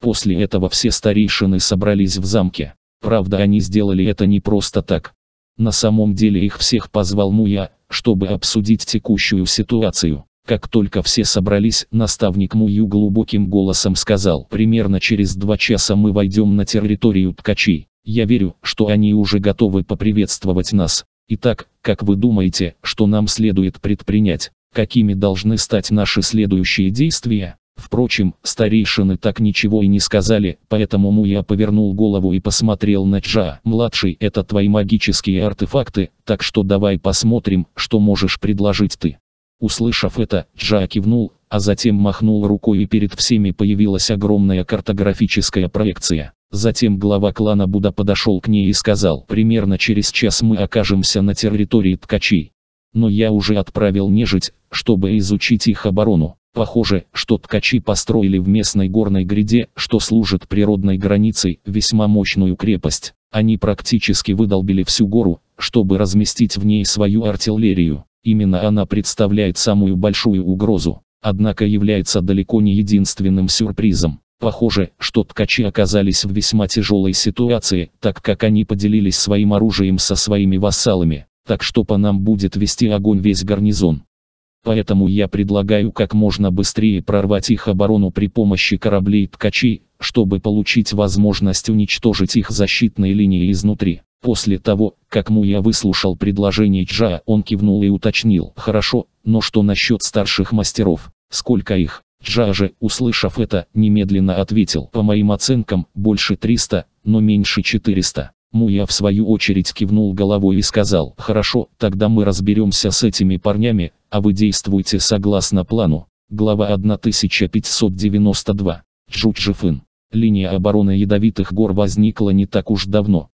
После этого все старейшины собрались в замке. Правда они сделали это не просто так. На самом деле их всех позвал Муя, чтобы обсудить текущую ситуацию. Как только все собрались, наставник Мую глубоким голосом сказал, примерно через два часа мы войдем на территорию ткачей. Я верю, что они уже готовы поприветствовать нас. Итак, как вы думаете, что нам следует предпринять? Какими должны стать наши следующие действия? Впрочем, старейшины так ничего и не сказали, поэтому Муя повернул голову и посмотрел на Чжа. «Младший, это твои магические артефакты, так что давай посмотрим, что можешь предложить ты». Услышав это, Джа кивнул, а затем махнул рукой и перед всеми появилась огромная картографическая проекция. Затем глава клана Буда подошел к ней и сказал, «Примерно через час мы окажемся на территории ткачей. Но я уже отправил нежить, чтобы изучить их оборону. Похоже, что ткачи построили в местной горной гряде, что служит природной границей, весьма мощную крепость. Они практически выдолбили всю гору, чтобы разместить в ней свою артиллерию. Именно она представляет самую большую угрозу, однако является далеко не единственным сюрпризом. Похоже, что ткачи оказались в весьма тяжелой ситуации, так как они поделились своим оружием со своими вассалами, так что по нам будет вести огонь весь гарнизон. Поэтому я предлагаю как можно быстрее прорвать их оборону при помощи кораблей-ткачей, чтобы получить возможность уничтожить их защитные линии изнутри. После того, как Муя выслушал предложение Джа, он кивнул и уточнил. Хорошо, но что насчет старших мастеров? Сколько их? Джа же, услышав это, немедленно ответил. По моим оценкам, больше 300, но меньше 400. Муя в свою очередь кивнул головой и сказал. Хорошо, тогда мы разберемся с этими парнями, а вы действуете согласно плану. Глава 1592. Джуджифын. Линия обороны ядовитых гор возникла не так уж давно.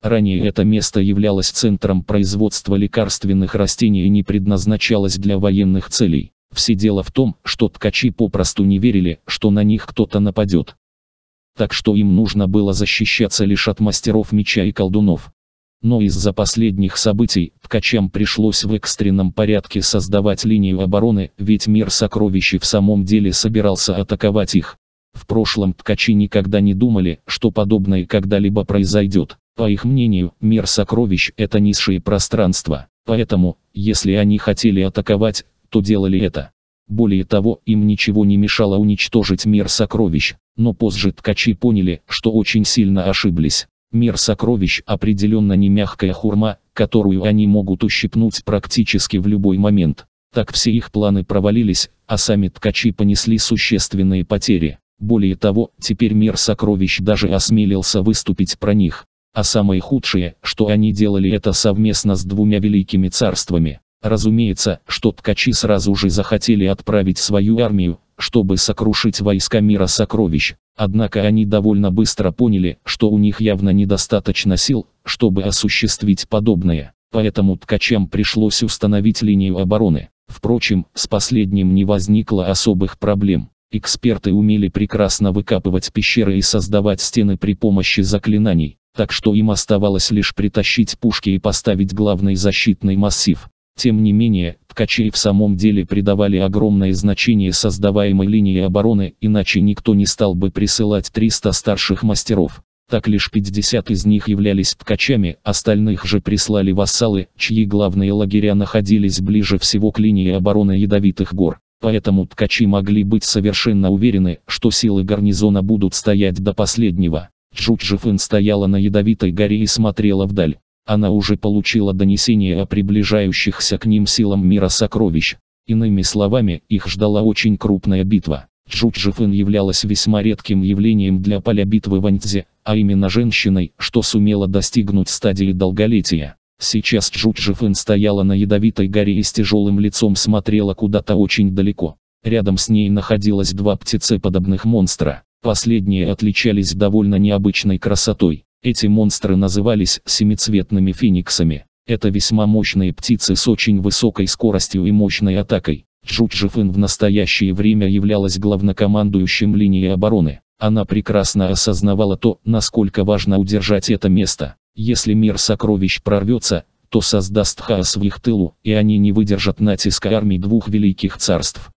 Ранее это место являлось центром производства лекарственных растений и не предназначалось для военных целей. Все дело в том, что ткачи попросту не верили, что на них кто-то нападет. Так что им нужно было защищаться лишь от мастеров меча и колдунов но из-за последних событий ткачам пришлось в экстренном порядке создавать линию обороны, ведь мир сокровищ в самом деле собирался атаковать их. В прошлом ткачи никогда не думали, что подобное когда-либо произойдет. По их мнению, мир сокровищ – это низшие пространства. Поэтому, если они хотели атаковать, то делали это. Более того, им ничего не мешало уничтожить мир сокровищ, но позже ткачи поняли, что очень сильно ошиблись. Мир сокровищ определенно не мягкая хурма, которую они могут ущипнуть практически в любой момент. Так все их планы провалились, а сами ткачи понесли существенные потери. Более того, теперь мир сокровищ даже осмелился выступить про них. А самое худшее, что они делали это совместно с двумя великими царствами. Разумеется, что ткачи сразу же захотели отправить свою армию, чтобы сокрушить войска мира сокровищ, Однако они довольно быстро поняли, что у них явно недостаточно сил, чтобы осуществить подобное, поэтому ткачам пришлось установить линию обороны. Впрочем, с последним не возникло особых проблем. Эксперты умели прекрасно выкапывать пещеры и создавать стены при помощи заклинаний, так что им оставалось лишь притащить пушки и поставить главный защитный массив. Тем не менее, ткачи в самом деле придавали огромное значение создаваемой линии обороны, иначе никто не стал бы присылать 300 старших мастеров. Так лишь 50 из них являлись ткачами, остальных же прислали вассалы, чьи главные лагеря находились ближе всего к линии обороны Ядовитых гор. Поэтому ткачи могли быть совершенно уверены, что силы гарнизона будут стоять до последнего. Чжучжифын стояла на Ядовитой горе и смотрела вдаль. Она уже получила донесение о приближающихся к ним силам мира сокровищ. Иными словами, их ждала очень крупная битва. Чуджифын являлась весьма редким явлением для поля битвы в Антзе, а именно женщиной, что сумела достигнуть стадии долголетия. Сейчас Чуджифын стояла на ядовитой горе и с тяжелым лицом смотрела куда-то очень далеко. Рядом с ней находилось два птицеподобных монстра. Последние отличались довольно необычной красотой. Эти монстры назывались семицветными фениксами. Это весьма мощные птицы с очень высокой скоростью и мощной атакой. Джуджифын в настоящее время являлась главнокомандующим линией обороны. Она прекрасно осознавала то, насколько важно удержать это место. Если мир сокровищ прорвется, то создаст хаос в их тылу, и они не выдержат натиска армий двух великих царств.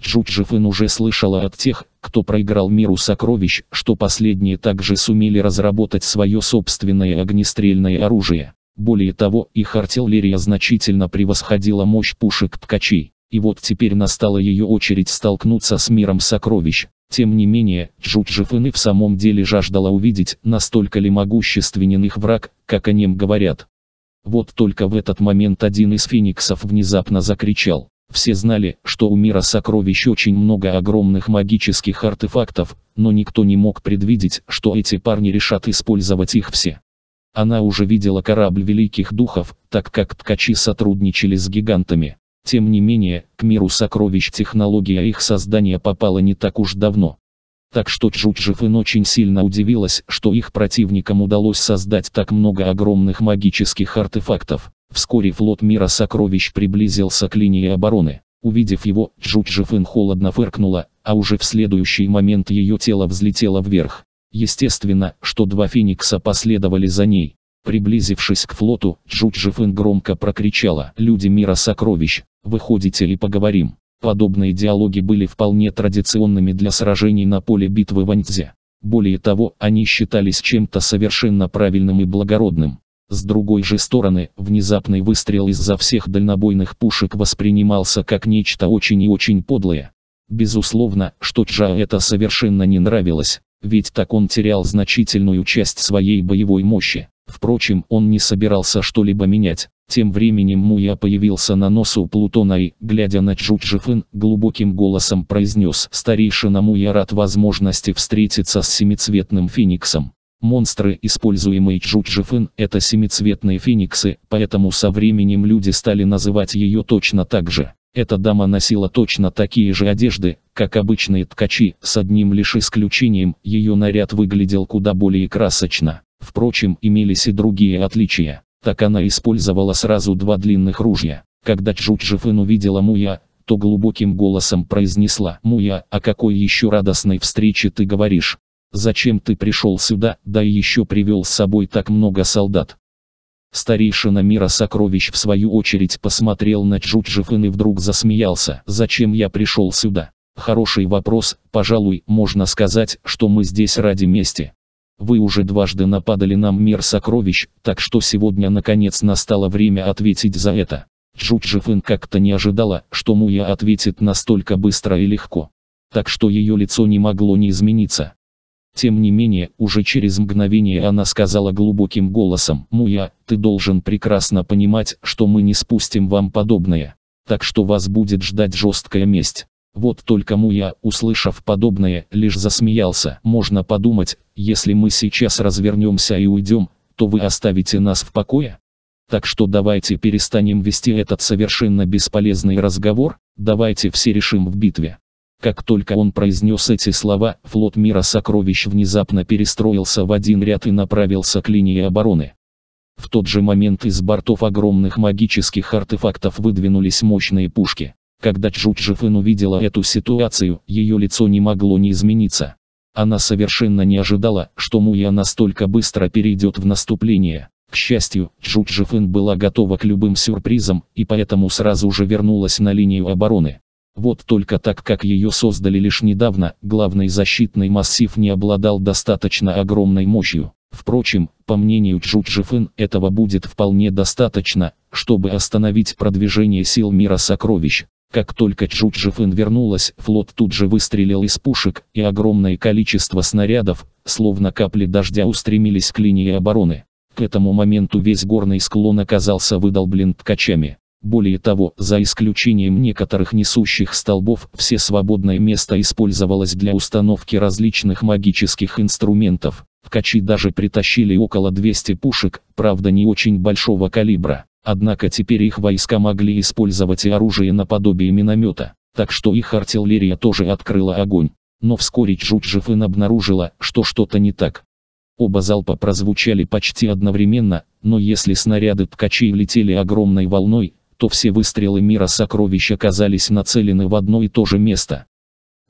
Чучжифын уже слышала от тех, кто проиграл миру сокровищ, что последние также сумели разработать свое собственное огнестрельное оружие. Более того, их артиллерия значительно превосходила мощь пушек ткачей. И вот теперь настала ее очередь столкнуться с миром сокровищ. Тем не менее, Джуджифын и в самом деле жаждала увидеть, настолько ли могущественен их враг, как о нем говорят. Вот только в этот момент один из фениксов внезапно закричал. Все знали, что у мира сокровищ очень много огромных магических артефактов, но никто не мог предвидеть, что эти парни решат использовать их все. Она уже видела корабль великих духов, так как ткачи сотрудничали с гигантами. Тем не менее, к миру сокровищ технология их создания попала не так уж давно. Так что Чжучжифын очень сильно удивилась, что их противникам удалось создать так много огромных магических артефактов. Вскоре флот мира сокровищ приблизился к линии обороны. Увидев его, Джуджифын холодно фыркнула, а уже в следующий момент ее тело взлетело вверх. Естественно, что два феникса последовали за ней. Приблизившись к флоту, Джуджифын громко прокричала «Люди мира сокровищ, выходите и поговорим». Подобные диалоги были вполне традиционными для сражений на поле битвы в Аньцзе. Более того, они считались чем-то совершенно правильным и благородным. С другой же стороны, внезапный выстрел из-за всех дальнобойных пушек воспринимался как нечто очень и очень подлое. Безусловно, что Чжа это совершенно не нравилось, ведь так он терял значительную часть своей боевой мощи. Впрочем, он не собирался что-либо менять. Тем временем Муя появился на носу Плутона и, глядя на Чжу глубоким голосом произнес «Старейшина Муя рад возможности встретиться с семицветным фениксом». Монстры, используемые Чжучжифын, это семицветные фениксы, поэтому со временем люди стали называть ее точно так же. Эта дама носила точно такие же одежды, как обычные ткачи, с одним лишь исключением, ее наряд выглядел куда более красочно. Впрочем, имелись и другие отличия. Так она использовала сразу два длинных ружья. Когда Чжучжифын увидела Муя, то глубоким голосом произнесла «Муя, о какой еще радостной встрече ты говоришь? Зачем ты пришел сюда, да еще привел с собой так много солдат? Старейшина мира сокровищ в свою очередь посмотрел на Чжучжихын и вдруг засмеялся. «Зачем я пришел сюда?» «Хороший вопрос, пожалуй, можно сказать, что мы здесь ради мести. Вы уже дважды нападали нам мир сокровищ, так что сегодня наконец настало время ответить за это». Чжучжихын как-то не ожидала, что Муя ответит настолько быстро и легко. Так что ее лицо не могло не измениться. Тем не менее, уже через мгновение она сказала глубоким голосом, «Муя, «Ну ты должен прекрасно понимать, что мы не спустим вам подобное. Так что вас будет ждать жесткая месть». Вот только Муя, услышав подобное, лишь засмеялся. «Можно подумать, если мы сейчас развернемся и уйдем, то вы оставите нас в покое? Так что давайте перестанем вести этот совершенно бесполезный разговор, давайте все решим в битве». Как только он произнес эти слова, флот мира сокровищ внезапно перестроился в один ряд и направился к линии обороны. В тот же момент из бортов огромных магических артефактов выдвинулись мощные пушки. Когда Чжучжифын увидела эту ситуацию, ее лицо не могло не измениться. Она совершенно не ожидала, что Муя настолько быстро перейдет в наступление. К счастью, Чжучжифын была готова к любым сюрпризам, и поэтому сразу же вернулась на линию обороны. Вот только так как ее создали лишь недавно, главный защитный массив не обладал достаточно огромной мощью. Впрочем, по мнению Чжучжифын, этого будет вполне достаточно, чтобы остановить продвижение сил мира сокровищ. Как только Чжучжифын вернулась, флот тут же выстрелил из пушек, и огромное количество снарядов, словно капли дождя устремились к линии обороны. К этому моменту весь горный склон оказался выдолблен ткачами. Более того, за исключением некоторых несущих столбов, все свободное место использовалось для установки различных магических инструментов. В Ткачи даже притащили около 200 пушек, правда не очень большого калибра. Однако теперь их войска могли использовать и оружие наподобие миномета, так что их артиллерия тоже открыла огонь. Но вскоре Чжучжифын обнаружила, что что-то не так. Оба залпа прозвучали почти одновременно, но если снаряды ткачей летели огромной волной, то все выстрелы мира сокровищ оказались нацелены в одно и то же место.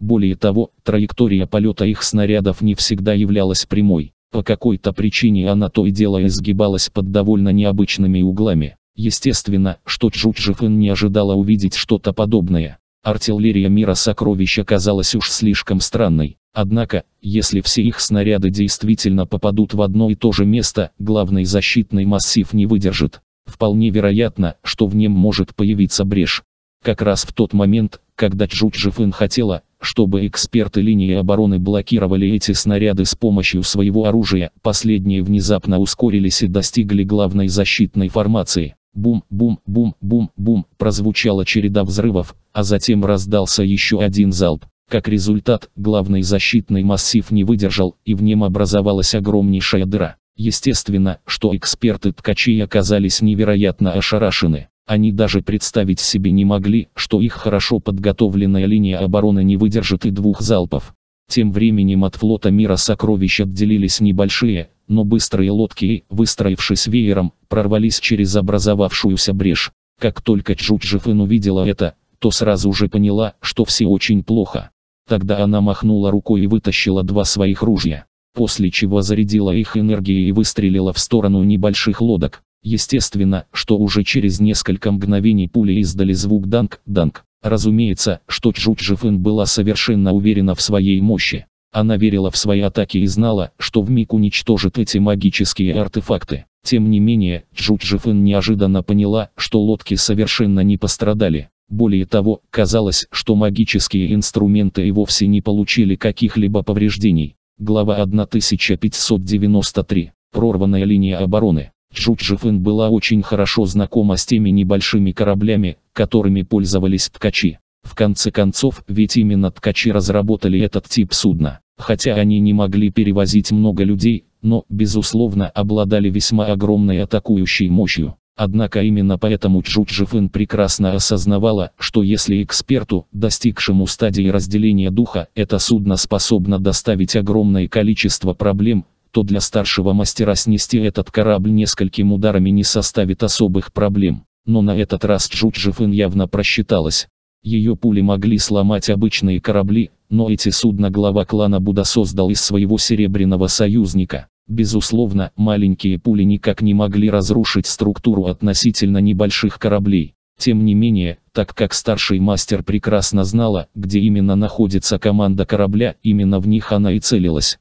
Более того, траектория полета их снарядов не всегда являлась прямой. По какой-то причине она то и дело изгибалась под довольно необычными углами. Естественно, что Чжучжифын не ожидала увидеть что-то подобное. Артиллерия мира сокровищ оказалась уж слишком странной. Однако, если все их снаряды действительно попадут в одно и то же место, главный защитный массив не выдержит. Вполне вероятно, что в нем может появиться брешь. Как раз в тот момент, когда Чжучжифын хотела, чтобы эксперты линии обороны блокировали эти снаряды с помощью своего оружия, последние внезапно ускорились и достигли главной защитной формации. Бум-бум-бум-бум-бум, прозвучала череда взрывов, а затем раздался еще один залп. Как результат, главный защитный массив не выдержал, и в нем образовалась огромнейшая дыра. Естественно, что эксперты ткачей оказались невероятно ошарашены. Они даже представить себе не могли, что их хорошо подготовленная линия обороны не выдержит и двух залпов. Тем временем от флота мира сокровищ отделились небольшие, но быстрые лодки и, выстроившись веером, прорвались через образовавшуюся брешь. Как только Чжучжифын увидела это, то сразу же поняла, что все очень плохо. Тогда она махнула рукой и вытащила два своих ружья после чего зарядила их энергией и выстрелила в сторону небольших лодок. Естественно, что уже через несколько мгновений пули издали звук «данг-данг». Разумеется, что Чжучжифын была совершенно уверена в своей мощи. Она верила в свои атаки и знала, что вмиг уничтожит эти магические артефакты. Тем не менее, Чжучжифын неожиданно поняла, что лодки совершенно не пострадали. Более того, казалось, что магические инструменты и вовсе не получили каких-либо повреждений. Глава 1593. Прорванная линия обороны. Чжучжифын была очень хорошо знакома с теми небольшими кораблями, которыми пользовались ткачи. В конце концов, ведь именно ткачи разработали этот тип судна. Хотя они не могли перевозить много людей, но, безусловно, обладали весьма огромной атакующей мощью. Однако именно поэтому Чжучжифын прекрасно осознавала, что если эксперту, достигшему стадии разделения духа, это судно способно доставить огромное количество проблем, то для старшего мастера снести этот корабль несколькими ударами не составит особых проблем. Но на этот раз Чжучжифын явно просчиталась. Ее пули могли сломать обычные корабли, но эти судна глава клана Буда создал из своего серебряного союзника. Безусловно, маленькие пули никак не могли разрушить структуру относительно небольших кораблей. Тем не менее, так как старший мастер прекрасно знала, где именно находится команда корабля, именно в них она и целилась.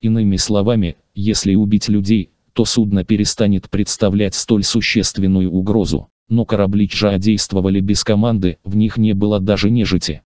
Иными словами, если убить людей, то судно перестанет представлять столь существенную угрозу. Но корабли Чжа действовали без команды, в них не было даже нежити.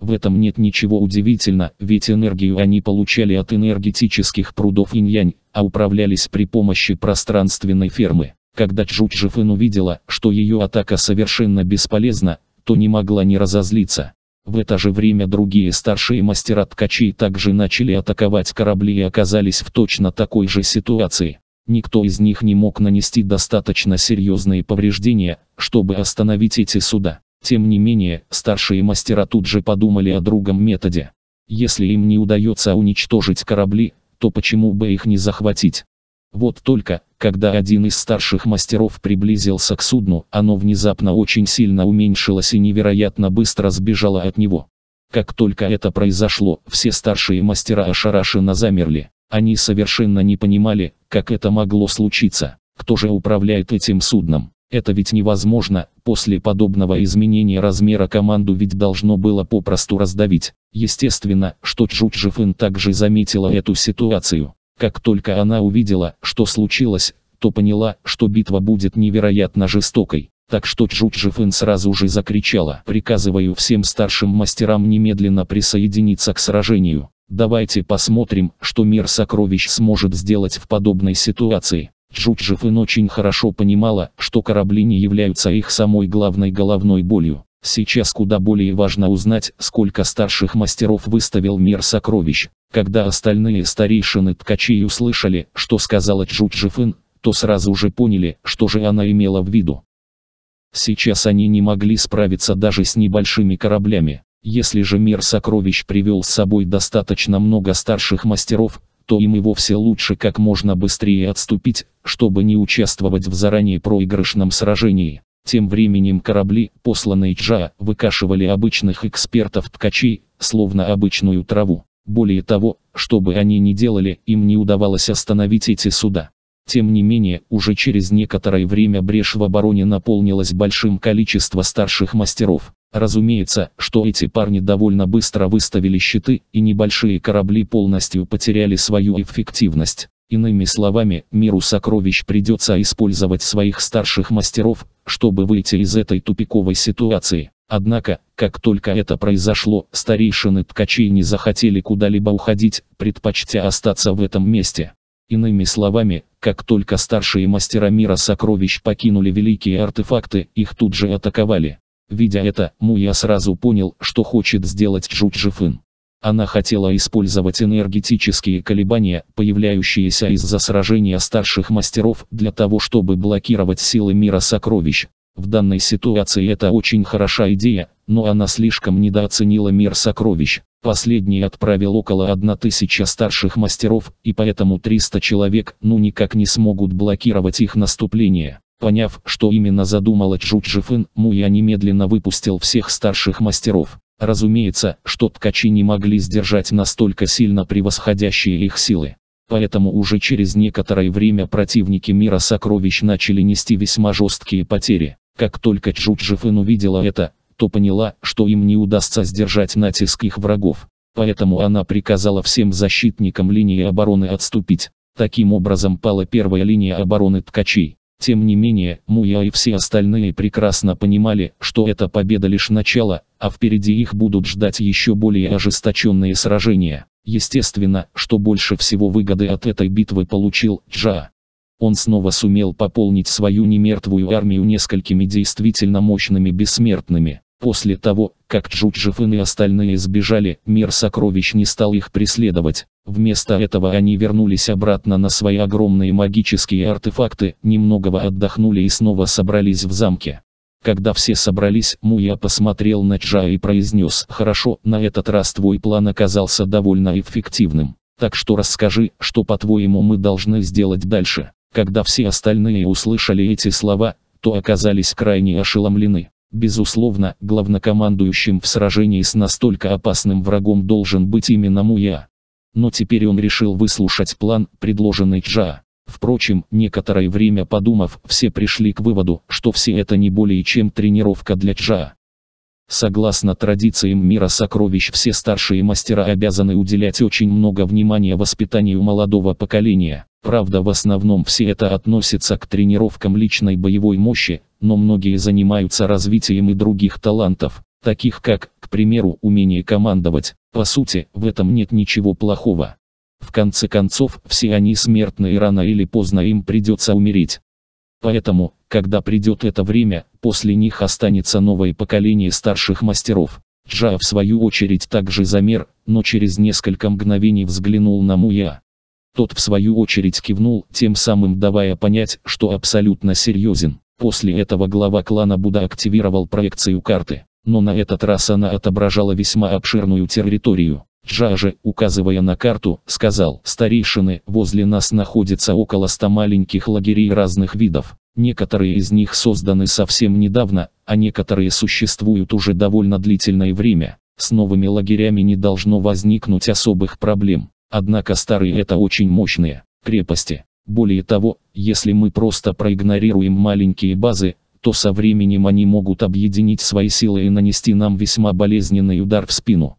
В этом нет ничего удивительно, ведь энергию они получали от энергетических прудов инь-янь, а управлялись при помощи пространственной фермы. Когда Чжучжифын увидела, что ее атака совершенно бесполезна, то не могла не разозлиться. В это же время другие старшие мастера ткачей также начали атаковать корабли и оказались в точно такой же ситуации. Никто из них не мог нанести достаточно серьезные повреждения, чтобы остановить эти суда. Тем не менее, старшие мастера тут же подумали о другом методе. Если им не удается уничтожить корабли, то почему бы их не захватить? Вот только, когда один из старших мастеров приблизился к судну, оно внезапно очень сильно уменьшилось и невероятно быстро сбежало от него. Как только это произошло, все старшие мастера ошарашенно замерли. Они совершенно не понимали, как это могло случиться, кто же управляет этим судном. Это ведь невозможно, после подобного изменения размера команду ведь должно было попросту раздавить. Естественно, что Чжучжифын также заметила эту ситуацию. Как только она увидела, что случилось, то поняла, что битва будет невероятно жестокой. Так что Чжучжифын сразу же закричала. «Приказываю всем старшим мастерам немедленно присоединиться к сражению. Давайте посмотрим, что мир сокровищ сможет сделать в подобной ситуации». Джуджифын очень хорошо понимала, что корабли не являются их самой главной головной болью. Сейчас куда более важно узнать, сколько старших мастеров выставил мир сокровищ. Когда остальные старейшины ткачей услышали, что сказала Джуджифын, то сразу же поняли, что же она имела в виду. Сейчас они не могли справиться даже с небольшими кораблями. Если же мир сокровищ привел с собой достаточно много старших мастеров, то им и вовсе лучше как можно быстрее отступить, чтобы не участвовать в заранее проигрышном сражении. Тем временем корабли, посланные Чжа, выкашивали обычных экспертов-ткачей, словно обычную траву. Более того, что бы они ни делали, им не удавалось остановить эти суда. Тем не менее, уже через некоторое время брешь в обороне наполнилась большим количеством старших мастеров. Разумеется, что эти парни довольно быстро выставили щиты, и небольшие корабли полностью потеряли свою эффективность. Иными словами, миру сокровищ придется использовать своих старших мастеров, чтобы выйти из этой тупиковой ситуации. Однако, как только это произошло, старейшины ткачей не захотели куда-либо уходить, предпочтя остаться в этом месте. Иными словами, как только старшие мастера мира сокровищ покинули великие артефакты, их тут же атаковали. Видя это, Муя сразу понял, что хочет сделать Джуджифын. Она хотела использовать энергетические колебания, появляющиеся из-за сражения старших мастеров, для того чтобы блокировать силы мира сокровищ. В данной ситуации это очень хороша идея, но она слишком недооценила мир сокровищ. Последний отправил около 1000 старших мастеров, и поэтому 300 человек ну никак не смогут блокировать их наступление. Поняв, что именно задумала Чжуджифын, Муя немедленно выпустил всех старших мастеров. Разумеется, что ткачи не могли сдержать настолько сильно превосходящие их силы. Поэтому уже через некоторое время противники мира сокровищ начали нести весьма жесткие потери. Как только Чжуджифын увидела это, то поняла, что им не удастся сдержать натиск их врагов. Поэтому она приказала всем защитникам линии обороны отступить. Таким образом пала первая линия обороны ткачей. Тем не менее, Муя и все остальные прекрасно понимали, что эта победа лишь начало, а впереди их будут ждать еще более ожесточенные сражения. Естественно, что больше всего выгоды от этой битвы получил Джа. Он снова сумел пополнить свою немертвую армию несколькими действительно мощными бессмертными. После того, как Джуджифын и остальные сбежали, мир сокровищ не стал их преследовать. Вместо этого они вернулись обратно на свои огромные магические артефакты, немного отдохнули и снова собрались в замке. Когда все собрались, Муя посмотрел на Чжа и произнес, «Хорошо, на этот раз твой план оказался довольно эффективным. Так что расскажи, что по-твоему мы должны сделать дальше». Когда все остальные услышали эти слова, то оказались крайне ошеломлены. Безусловно, главнокомандующим в сражении с настолько опасным врагом должен быть именно Муя но теперь он решил выслушать план, предложенный Джа. Впрочем, некоторое время подумав, все пришли к выводу, что все это не более чем тренировка для Джа. Согласно традициям мира сокровищ, все старшие мастера обязаны уделять очень много внимания воспитанию молодого поколения. Правда, в основном все это относится к тренировкам личной боевой мощи, но многие занимаются развитием и других талантов, таких как примеру, умение командовать, по сути, в этом нет ничего плохого. В конце концов, все они смертны и рано или поздно им придется умереть. Поэтому, когда придет это время, после них останется новое поколение старших мастеров. Джа в свою очередь также замер, но через несколько мгновений взглянул на Муя. Тот в свою очередь кивнул, тем самым давая понять, что абсолютно серьезен. После этого глава клана Буда активировал проекцию карты. Но на этот раз она отображала весьма обширную территорию. Джаже, указывая на карту, сказал, «Старейшины, возле нас находится около ста маленьких лагерей разных видов. Некоторые из них созданы совсем недавно, а некоторые существуют уже довольно длительное время. С новыми лагерями не должно возникнуть особых проблем. Однако старые это очень мощные крепости. Более того, если мы просто проигнорируем маленькие базы, то со временем они могут объединить свои силы и нанести нам весьма болезненный удар в спину.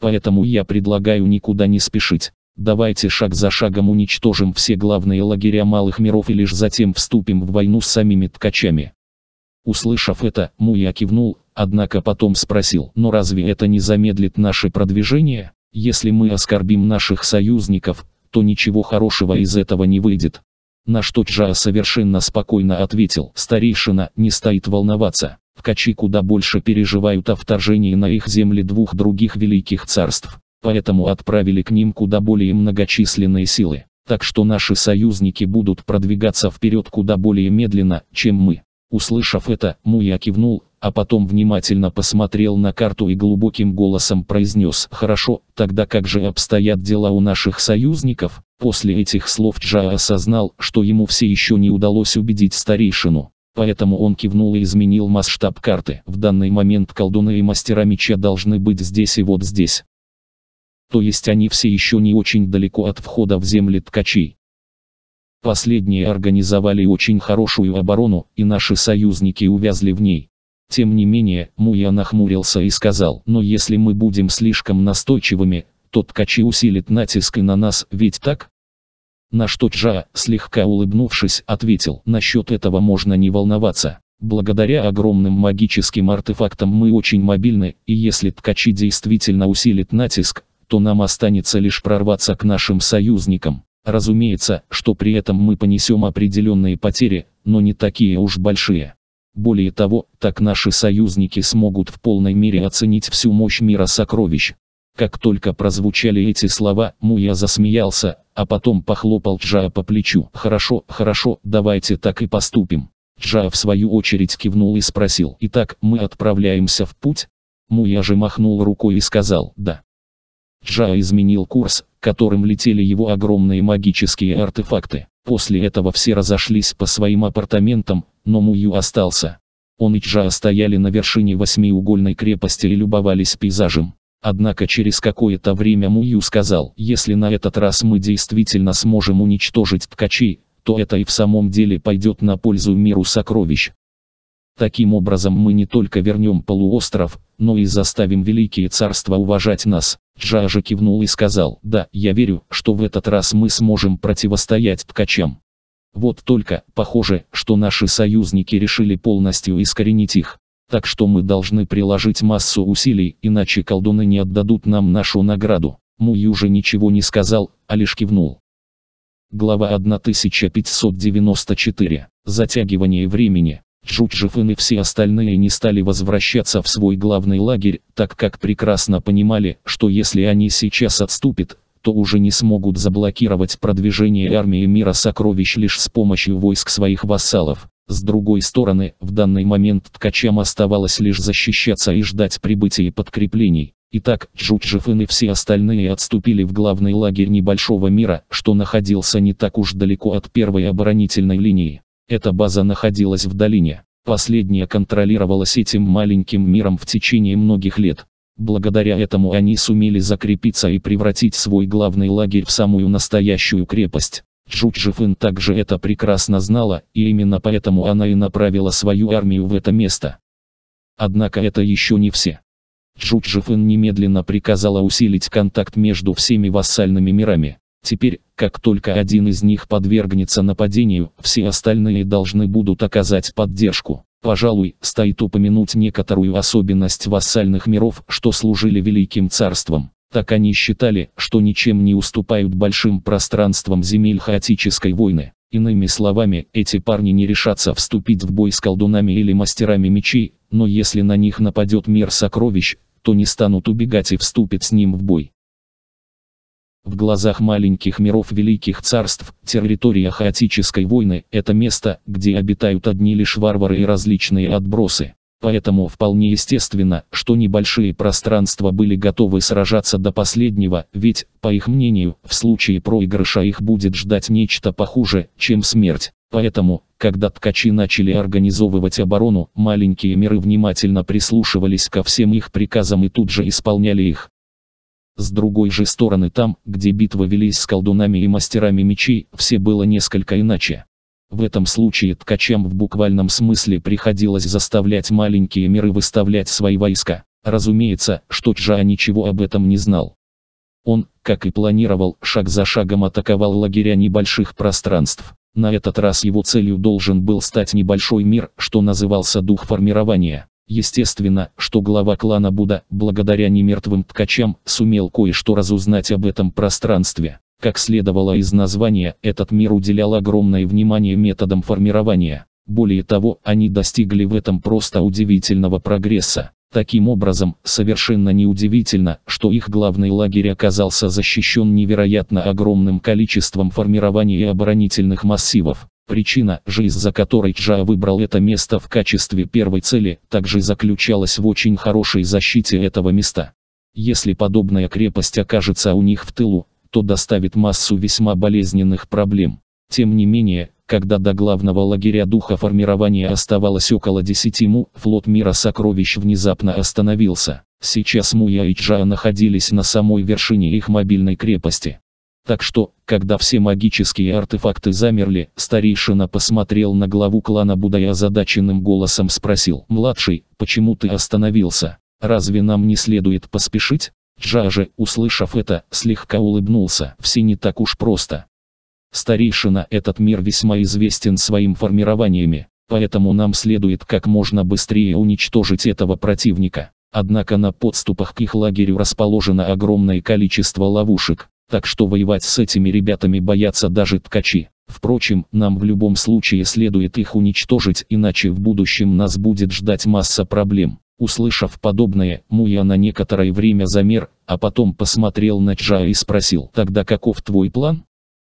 Поэтому я предлагаю никуда не спешить. Давайте шаг за шагом уничтожим все главные лагеря малых миров и лишь затем вступим в войну с самими ткачами. Услышав это, Муя кивнул, однако потом спросил, но разве это не замедлит наше продвижение? Если мы оскорбим наших союзников, то ничего хорошего из этого не выйдет. На что Чжа совершенно спокойно ответил, старейшина, не стоит волноваться. В Ткачи куда больше переживают о вторжении на их земли двух других великих царств, поэтому отправили к ним куда более многочисленные силы. Так что наши союзники будут продвигаться вперед куда более медленно, чем мы. Услышав это, Муя кивнул, а потом внимательно посмотрел на карту и глубоким голосом произнес «Хорошо, тогда как же обстоят дела у наших союзников?» После этих слов Джа осознал, что ему все еще не удалось убедить старейшину. Поэтому он кивнул и изменил масштаб карты. В данный момент колдуны и мастера меча должны быть здесь и вот здесь. То есть они все еще не очень далеко от входа в земли ткачей. Последние организовали очень хорошую оборону, и наши союзники увязли в ней. Тем не менее, Муя нахмурился и сказал, но если мы будем слишком настойчивыми, то ткачи усилит натиск и на нас, ведь так? На что Джа, слегка улыбнувшись, ответил, насчет этого можно не волноваться. Благодаря огромным магическим артефактам мы очень мобильны, и если ткачи действительно усилит натиск, то нам останется лишь прорваться к нашим союзникам. Разумеется, что при этом мы понесем определенные потери, но не такие уж большие. Более того, так наши союзники смогут в полной мере оценить всю мощь мира сокровищ. Как только прозвучали эти слова, Муя засмеялся, а потом похлопал Джая по плечу. «Хорошо, хорошо, давайте так и поступим». Джа в свою очередь кивнул и спросил. «Итак, мы отправляемся в путь?» Муя же махнул рукой и сказал «да». Джа изменил курс, которым летели его огромные магические артефакты. После этого все разошлись по своим апартаментам, но Мую остался. Он и Джа стояли на вершине восьмиугольной крепости и любовались пейзажем. Однако через какое-то время Мую сказал, если на этот раз мы действительно сможем уничтожить ткачей, то это и в самом деле пойдет на пользу миру сокровищ. Таким образом мы не только вернем полуостров, но и заставим великие царства уважать нас. Джажа кивнул и сказал, да, я верю, что в этот раз мы сможем противостоять ткачам. Вот только, похоже, что наши союзники решили полностью искоренить их. Так что мы должны приложить массу усилий, иначе колдуны не отдадут нам нашу награду. же ничего не сказал, а лишь кивнул. Глава 1594. Затягивание времени. Джуджифын и все остальные не стали возвращаться в свой главный лагерь, так как прекрасно понимали, что если они сейчас отступят, то уже не смогут заблокировать продвижение армии мира сокровищ лишь с помощью войск своих вассалов. С другой стороны, в данный момент ткачам оставалось лишь защищаться и ждать прибытия подкреплений. Итак, Джучжифин и все остальные отступили в главный лагерь небольшого мира, что находился не так уж далеко от первой оборонительной линии. Эта база находилась в долине. Последняя контролировалась этим маленьким миром в течение многих лет. Благодаря этому они сумели закрепиться и превратить свой главный лагерь в самую настоящую крепость. Чучжихын также это прекрасно знала, и именно поэтому она и направила свою армию в это место. Однако это еще не все. Чучжихын немедленно приказала усилить контакт между всеми вассальными мирами. Теперь, как только один из них подвергнется нападению, все остальные должны будут оказать поддержку. Пожалуй, стоит упомянуть некоторую особенность вассальных миров, что служили Великим Царством. Так они считали, что ничем не уступают большим пространствам земель хаотической войны. Иными словами, эти парни не решатся вступить в бой с колдунами или мастерами мечей, но если на них нападет мир сокровищ, то не станут убегать и вступят с ним в бой. В глазах маленьких миров великих царств, территория хаотической войны – это место, где обитают одни лишь варвары и различные отбросы. Поэтому вполне естественно, что небольшие пространства были готовы сражаться до последнего, ведь, по их мнению, в случае проигрыша их будет ждать нечто похуже, чем смерть. Поэтому, когда ткачи начали организовывать оборону, маленькие миры внимательно прислушивались ко всем их приказам и тут же исполняли их. С другой же стороны там, где битвы велись с колдунами и мастерами мечей, все было несколько иначе. В этом случае ткачам в буквальном смысле приходилось заставлять маленькие миры выставлять свои войска. Разумеется, что Чжа ничего об этом не знал. Он, как и планировал, шаг за шагом атаковал лагеря небольших пространств. На этот раз его целью должен был стать небольшой мир, что назывался дух формирования. Естественно, что глава клана Буда, благодаря немертвым ткачам, сумел кое-что разузнать об этом пространстве. Как следовало из названия, этот мир уделял огромное внимание методам формирования. Более того, они достигли в этом просто удивительного прогресса. Таким образом, совершенно неудивительно, что их главный лагерь оказался защищен невероятно огромным количеством формирований и оборонительных массивов. Причина же, из-за которой Джа выбрал это место в качестве первой цели, также заключалась в очень хорошей защите этого места. Если подобная крепость окажется у них в тылу, то доставит массу весьма болезненных проблем. Тем не менее, когда до главного лагеря духа формирования оставалось около 10 му, флот мира сокровищ внезапно остановился. Сейчас Муя и Чжа находились на самой вершине их мобильной крепости. Так что, когда все магические артефакты замерли, старейшина посмотрел на главу клана Буда и озадаченным голосом спросил, «Младший, почему ты остановился? Разве нам не следует поспешить?» Джаже, услышав это, слегка улыбнулся. Все не так уж просто. Старейшина этот мир весьма известен своим формированиями, поэтому нам следует как можно быстрее уничтожить этого противника. Однако на подступах к их лагерю расположено огромное количество ловушек, так что воевать с этими ребятами боятся даже ткачи. Впрочем, нам в любом случае следует их уничтожить, иначе в будущем нас будет ждать масса проблем. Услышав подобное, Муя на некоторое время замер, а потом посмотрел на Джа и спросил, «Тогда каков твой план?»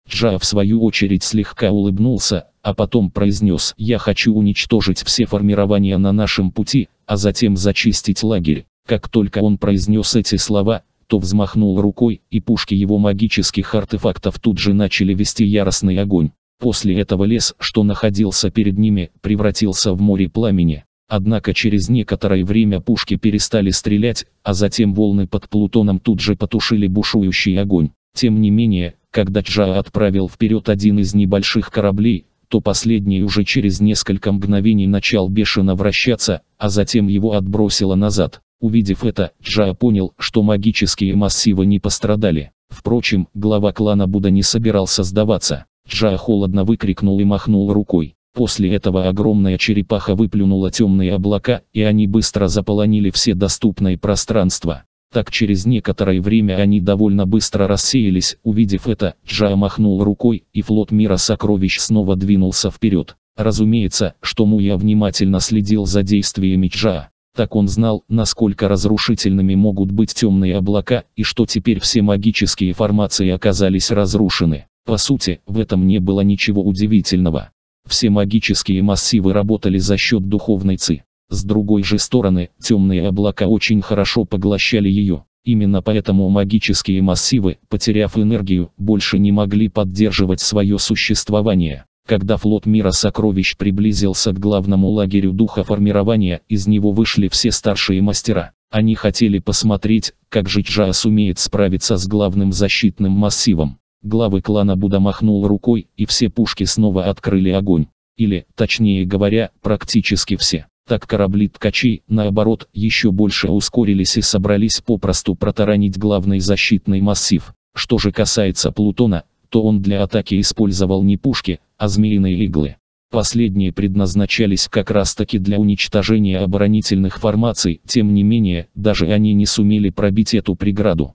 Джа в свою очередь слегка улыбнулся, а потом произнес, «Я хочу уничтожить все формирования на нашем пути, а затем зачистить лагерь». Как только он произнес эти слова, то взмахнул рукой, и пушки его магических артефактов тут же начали вести яростный огонь. После этого лес, что находился перед ними, превратился в море пламени. Однако через некоторое время пушки перестали стрелять, а затем волны под Плутоном тут же потушили бушующий огонь. Тем не менее, когда Джа отправил вперед один из небольших кораблей, то последний уже через несколько мгновений начал бешено вращаться, а затем его отбросило назад. Увидев это, Джа понял, что магические массивы не пострадали. Впрочем, глава клана Буда не собирался сдаваться. Джа холодно выкрикнул и махнул рукой. После этого огромная черепаха выплюнула темные облака, и они быстро заполонили все доступные пространства. Так через некоторое время они довольно быстро рассеялись, увидев это, Джа махнул рукой, и флот мира сокровищ снова двинулся вперед. Разумеется, что Муя внимательно следил за действиями Джа. Так он знал, насколько разрушительными могут быть темные облака, и что теперь все магические формации оказались разрушены. По сути, в этом не было ничего удивительного. Все магические массивы работали за счет духовной ци. С другой же стороны, темные облака очень хорошо поглощали ее. Именно поэтому магические массивы, потеряв энергию, больше не могли поддерживать свое существование. Когда флот мира сокровищ приблизился к главному лагерю духа формирования, из него вышли все старшие мастера. Они хотели посмотреть, как Жичжа сумеет справиться с главным защитным массивом. Главы клана Буда махнул рукой, и все пушки снова открыли огонь. Или, точнее говоря, практически все. Так корабли ткачей, наоборот, еще больше ускорились и собрались попросту протаранить главный защитный массив. Что же касается Плутона, то он для атаки использовал не пушки, а змеиные иглы. Последние предназначались как раз-таки для уничтожения оборонительных формаций, тем не менее, даже они не сумели пробить эту преграду.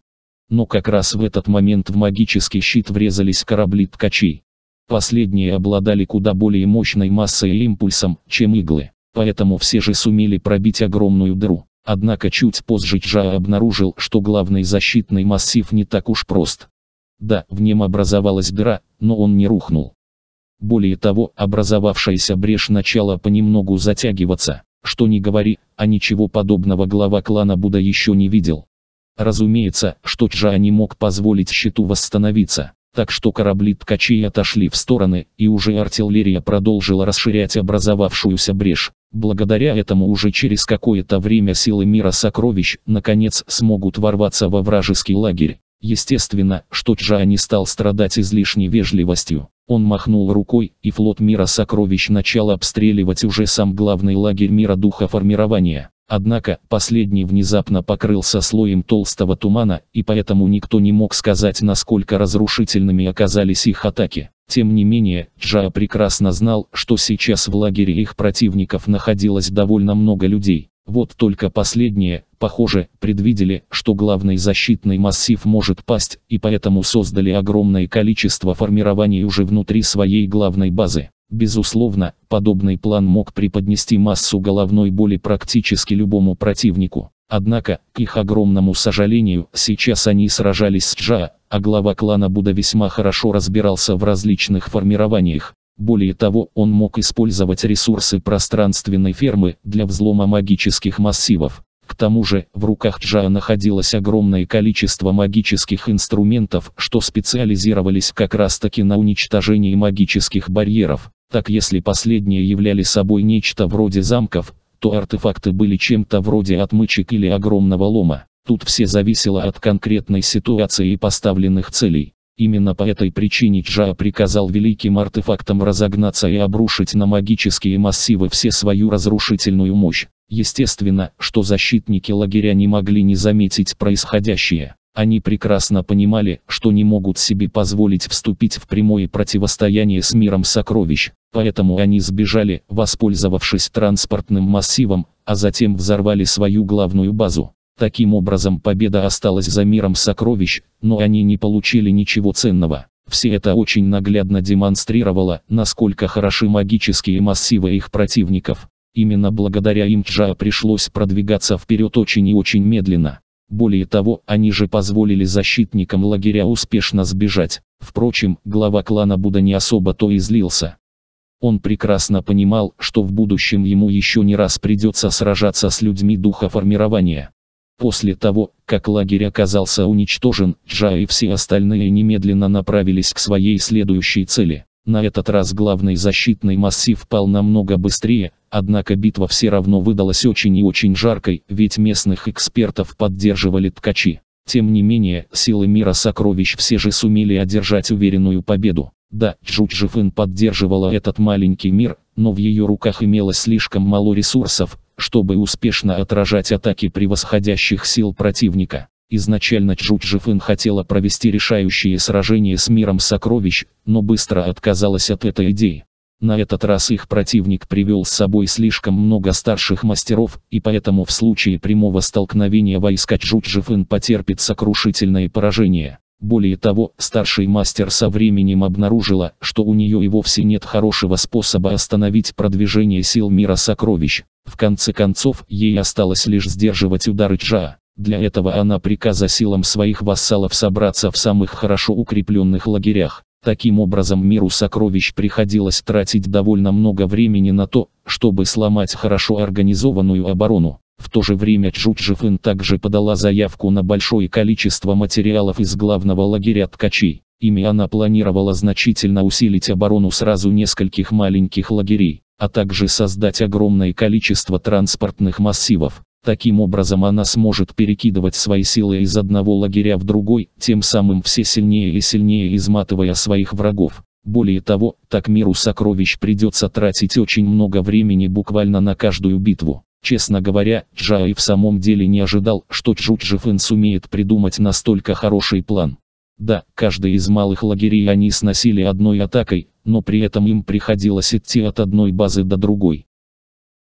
Но как раз в этот момент в магический щит врезались корабли ткачей. Последние обладали куда более мощной массой и импульсом, чем иглы, поэтому все же сумели пробить огромную дыру. Однако чуть позже Джа обнаружил, что главный защитный массив не так уж прост. Да, в нем образовалась дыра, но он не рухнул. Более того, образовавшаяся брешь начала понемногу затягиваться. Что не говори, а ничего подобного глава клана Буда еще не видел. Разумеется, что Чжа не мог позволить щиту восстановиться, так что корабли ткачей отошли в стороны, и уже артиллерия продолжила расширять образовавшуюся брешь. Благодаря этому уже через какое-то время силы мира сокровищ, наконец, смогут ворваться во вражеский лагерь. Естественно, что Чжа не стал страдать излишней вежливостью. Он махнул рукой, и флот мира сокровищ начал обстреливать уже сам главный лагерь мира духа формирования. Однако, последний внезапно покрылся слоем толстого тумана, и поэтому никто не мог сказать, насколько разрушительными оказались их атаки. Тем не менее, Джао прекрасно знал, что сейчас в лагере их противников находилось довольно много людей. Вот только последние, похоже, предвидели, что главный защитный массив может пасть, и поэтому создали огромное количество формирований уже внутри своей главной базы. Безусловно, подобный план мог преподнести массу головной боли практически любому противнику. Однако, к их огромному сожалению, сейчас они сражались с Джа, а глава клана Буда весьма хорошо разбирался в различных формированиях. Более того, он мог использовать ресурсы пространственной фермы для взлома магических массивов. К тому же, в руках Джа находилось огромное количество магических инструментов, что специализировались как раз таки на уничтожении магических барьеров. Так если последние являли собой нечто вроде замков, то артефакты были чем-то вроде отмычек или огромного лома. Тут все зависело от конкретной ситуации и поставленных целей. Именно по этой причине Джа приказал великим артефактам разогнаться и обрушить на магические массивы все свою разрушительную мощь. Естественно, что защитники лагеря не могли не заметить происходящее. Они прекрасно понимали, что не могут себе позволить вступить в прямое противостояние с миром сокровищ, поэтому они сбежали, воспользовавшись транспортным массивом, а затем взорвали свою главную базу. Таким образом победа осталась за миром сокровищ, но они не получили ничего ценного. Все это очень наглядно демонстрировало, насколько хороши магические массивы их противников. Именно благодаря им Джа пришлось продвигаться вперед очень и очень медленно. Более того, они же позволили защитникам лагеря успешно сбежать. Впрочем, глава клана Буда не особо то и злился. Он прекрасно понимал, что в будущем ему еще не раз придется сражаться с людьми духа формирования. После того, как лагерь оказался уничтожен, Джа и все остальные немедленно направились к своей следующей цели. На этот раз главный защитный массив пал намного быстрее, однако битва все равно выдалась очень и очень жаркой, ведь местных экспертов поддерживали ткачи. Тем не менее, силы мира сокровищ все же сумели одержать уверенную победу. Да, Джуджифын поддерживала этот маленький мир, но в ее руках имелось слишком мало ресурсов, чтобы успешно отражать атаки превосходящих сил противника. Изначально Чжучжифын хотела провести решающее сражение с миром сокровищ, но быстро отказалась от этой идеи. На этот раз их противник привел с собой слишком много старших мастеров, и поэтому в случае прямого столкновения войска Чжучжифын потерпит сокрушительное поражение. Более того, старший мастер со временем обнаружила, что у нее и вовсе нет хорошего способа остановить продвижение сил мира сокровищ. В конце концов, ей осталось лишь сдерживать удары Чжа. Для этого она приказа силам своих вассалов собраться в самых хорошо укрепленных лагерях. Таким образом миру сокровищ приходилось тратить довольно много времени на то, чтобы сломать хорошо организованную оборону. В то же время Чуджифын также подала заявку на большое количество материалов из главного лагеря ткачей. Ими она планировала значительно усилить оборону сразу нескольких маленьких лагерей, а также создать огромное количество транспортных массивов. Таким образом она сможет перекидывать свои силы из одного лагеря в другой, тем самым все сильнее и сильнее изматывая своих врагов. Более того, так миру сокровищ придется тратить очень много времени буквально на каждую битву. Честно говоря, Джао и в самом деле не ожидал, что Чжуджифын сумеет придумать настолько хороший план. Да, каждый из малых лагерей они сносили одной атакой, но при этом им приходилось идти от одной базы до другой.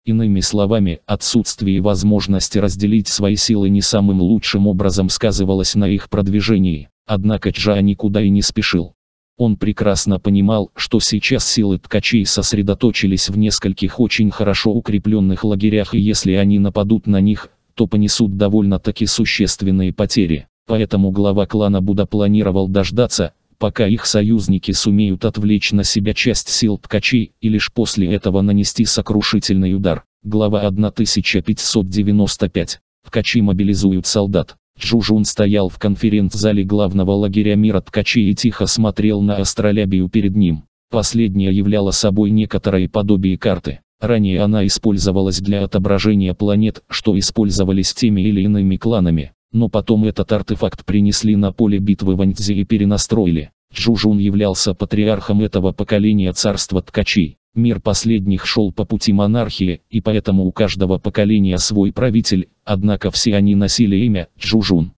Иными словами, отсутствие возможности разделить свои силы не самым лучшим образом сказывалось на их продвижении, однако Чжа никуда и не спешил. Он прекрасно понимал, что сейчас силы ткачей сосредоточились в нескольких очень хорошо укрепленных лагерях и если они нападут на них, то понесут довольно-таки существенные потери. Поэтому глава клана Буда планировал дождаться, пока их союзники сумеют отвлечь на себя часть сил ткачей и лишь после этого нанести сокрушительный удар. Глава 1595. Ткачи мобилизуют солдат. Джужун стоял в конференц-зале главного лагеря мира ткачей и тихо смотрел на астролябию перед ним. Последняя являла собой некоторое подобие карты. Ранее она использовалась для отображения планет, что использовались теми или иными кланами. Но потом этот артефакт принесли на поле битвы Ваньцзи и перенастроили. Чжужун являлся патриархом этого поколения царства ткачей. Мир последних шел по пути монархии, и поэтому у каждого поколения свой правитель, однако все они носили имя Чжужун.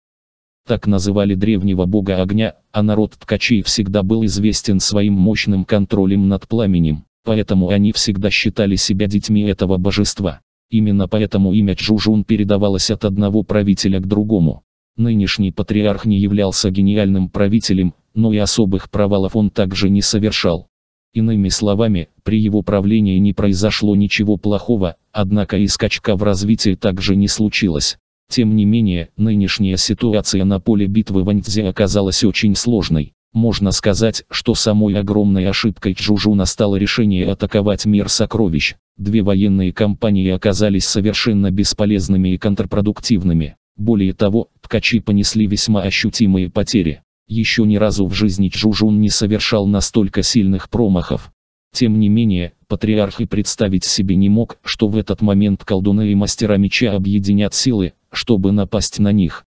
Так называли древнего бога огня, а народ ткачей всегда был известен своим мощным контролем над пламенем, поэтому они всегда считали себя детьми этого божества. Именно поэтому имя Чжужун передавалось от одного правителя к другому. Нынешний патриарх не являлся гениальным правителем, но и особых провалов он также не совершал. Иными словами, при его правлении не произошло ничего плохого, однако и скачка в развитии также не случилось. Тем не менее, нынешняя ситуация на поле битвы в Аньцзе оказалась очень сложной. Можно сказать, что самой огромной ошибкой Чжужуна стало решение атаковать мир сокровищ. Две военные компании оказались совершенно бесполезными и контрпродуктивными. Более того, ткачи понесли весьма ощутимые потери. Еще ни разу в жизни Чжужун не совершал настолько сильных промахов. Тем не менее, патриарх и представить себе не мог, что в этот момент колдуны и мастера меча объединят силы, чтобы напасть на них.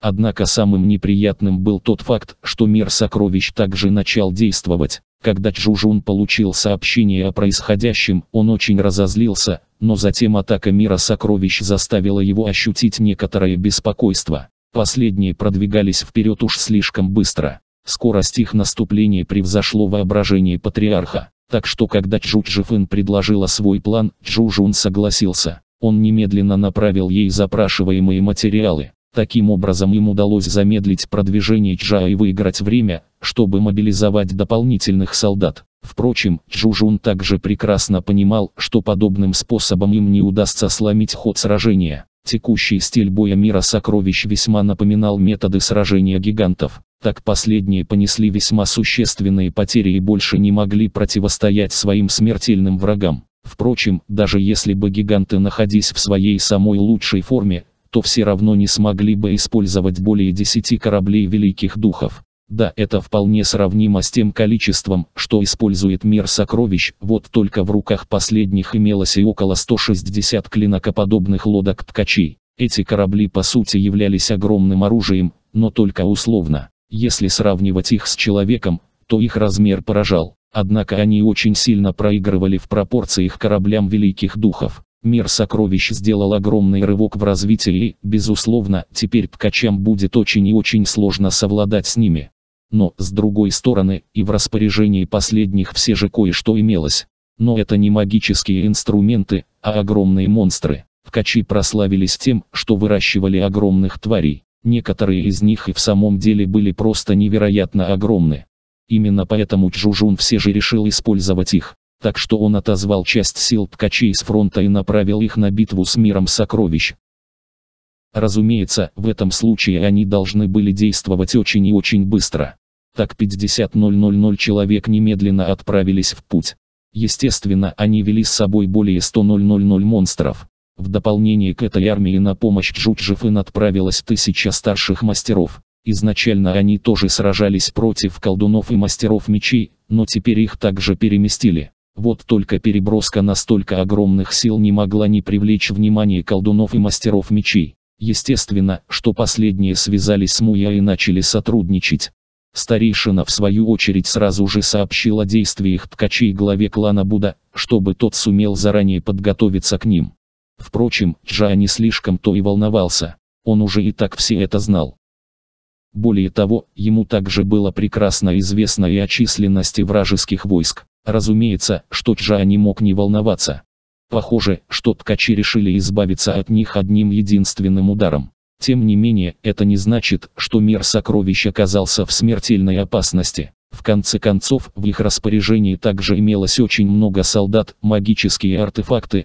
Однако самым неприятным был тот факт, что мир сокровищ также начал действовать. Когда Чжужун получил сообщение о происходящем, он очень разозлился, но затем атака мира сокровищ заставила его ощутить некоторое беспокойство. Последние продвигались вперед уж слишком быстро. Скорость их наступления превзошло воображение патриарха. Так что когда Чжу Чжифын предложила свой план, Чжужун согласился. Он немедленно направил ей запрашиваемые материалы. Таким образом им удалось замедлить продвижение Чжа и выиграть время, чтобы мобилизовать дополнительных солдат. Впрочем, Чжужун также прекрасно понимал, что подобным способом им не удастся сломить ход сражения. Текущий стиль боя мира сокровищ весьма напоминал методы сражения гигантов. Так последние понесли весьма существенные потери и больше не могли противостоять своим смертельным врагам. Впрочем, даже если бы гиганты находились в своей самой лучшей форме, то все равно не смогли бы использовать более 10 кораблей великих духов. Да, это вполне сравнимо с тем количеством, что использует мир сокровищ, вот только в руках последних имелось и около 160 клинокоподобных лодок-ткачей. Эти корабли по сути являлись огромным оружием, но только условно. Если сравнивать их с человеком, то их размер поражал. Однако они очень сильно проигрывали в пропорциях кораблям великих духов. Мир сокровищ сделал огромный рывок в развитии, и, безусловно, теперь ткачам будет очень и очень сложно совладать с ними. Но, с другой стороны, и в распоряжении последних все же кое-что имелось. Но это не магические инструменты, а огромные монстры. Ткачи прославились тем, что выращивали огромных тварей. Некоторые из них и в самом деле были просто невероятно огромны. Именно поэтому Чжужун все же решил использовать их так что он отозвал часть сил ткачей с фронта и направил их на битву с миром сокровищ. Разумеется, в этом случае они должны были действовать очень и очень быстро. Так 50 000 человек немедленно отправились в путь. Естественно, они вели с собой более 100 000 монстров. В дополнение к этой армии на помощь Джуджифын отправилась тысяча старших мастеров. Изначально они тоже сражались против колдунов и мастеров мечей, но теперь их также переместили. Вот только переброска настолько огромных сил не могла не привлечь внимание колдунов и мастеров мечей. Естественно, что последние связались с Муя и начали сотрудничать. Старейшина в свою очередь сразу же сообщил о действиях ткачей главе клана Буда, чтобы тот сумел заранее подготовиться к ним. Впрочем, Джа не слишком то и волновался. Он уже и так все это знал. Более того, ему также было прекрасно известно и о численности вражеских войск. Разумеется, что Чжа не мог не волноваться. Похоже, что ткачи решили избавиться от них одним единственным ударом. Тем не менее, это не значит, что мир сокровищ оказался в смертельной опасности. В конце концов, в их распоряжении также имелось очень много солдат, магические артефакты,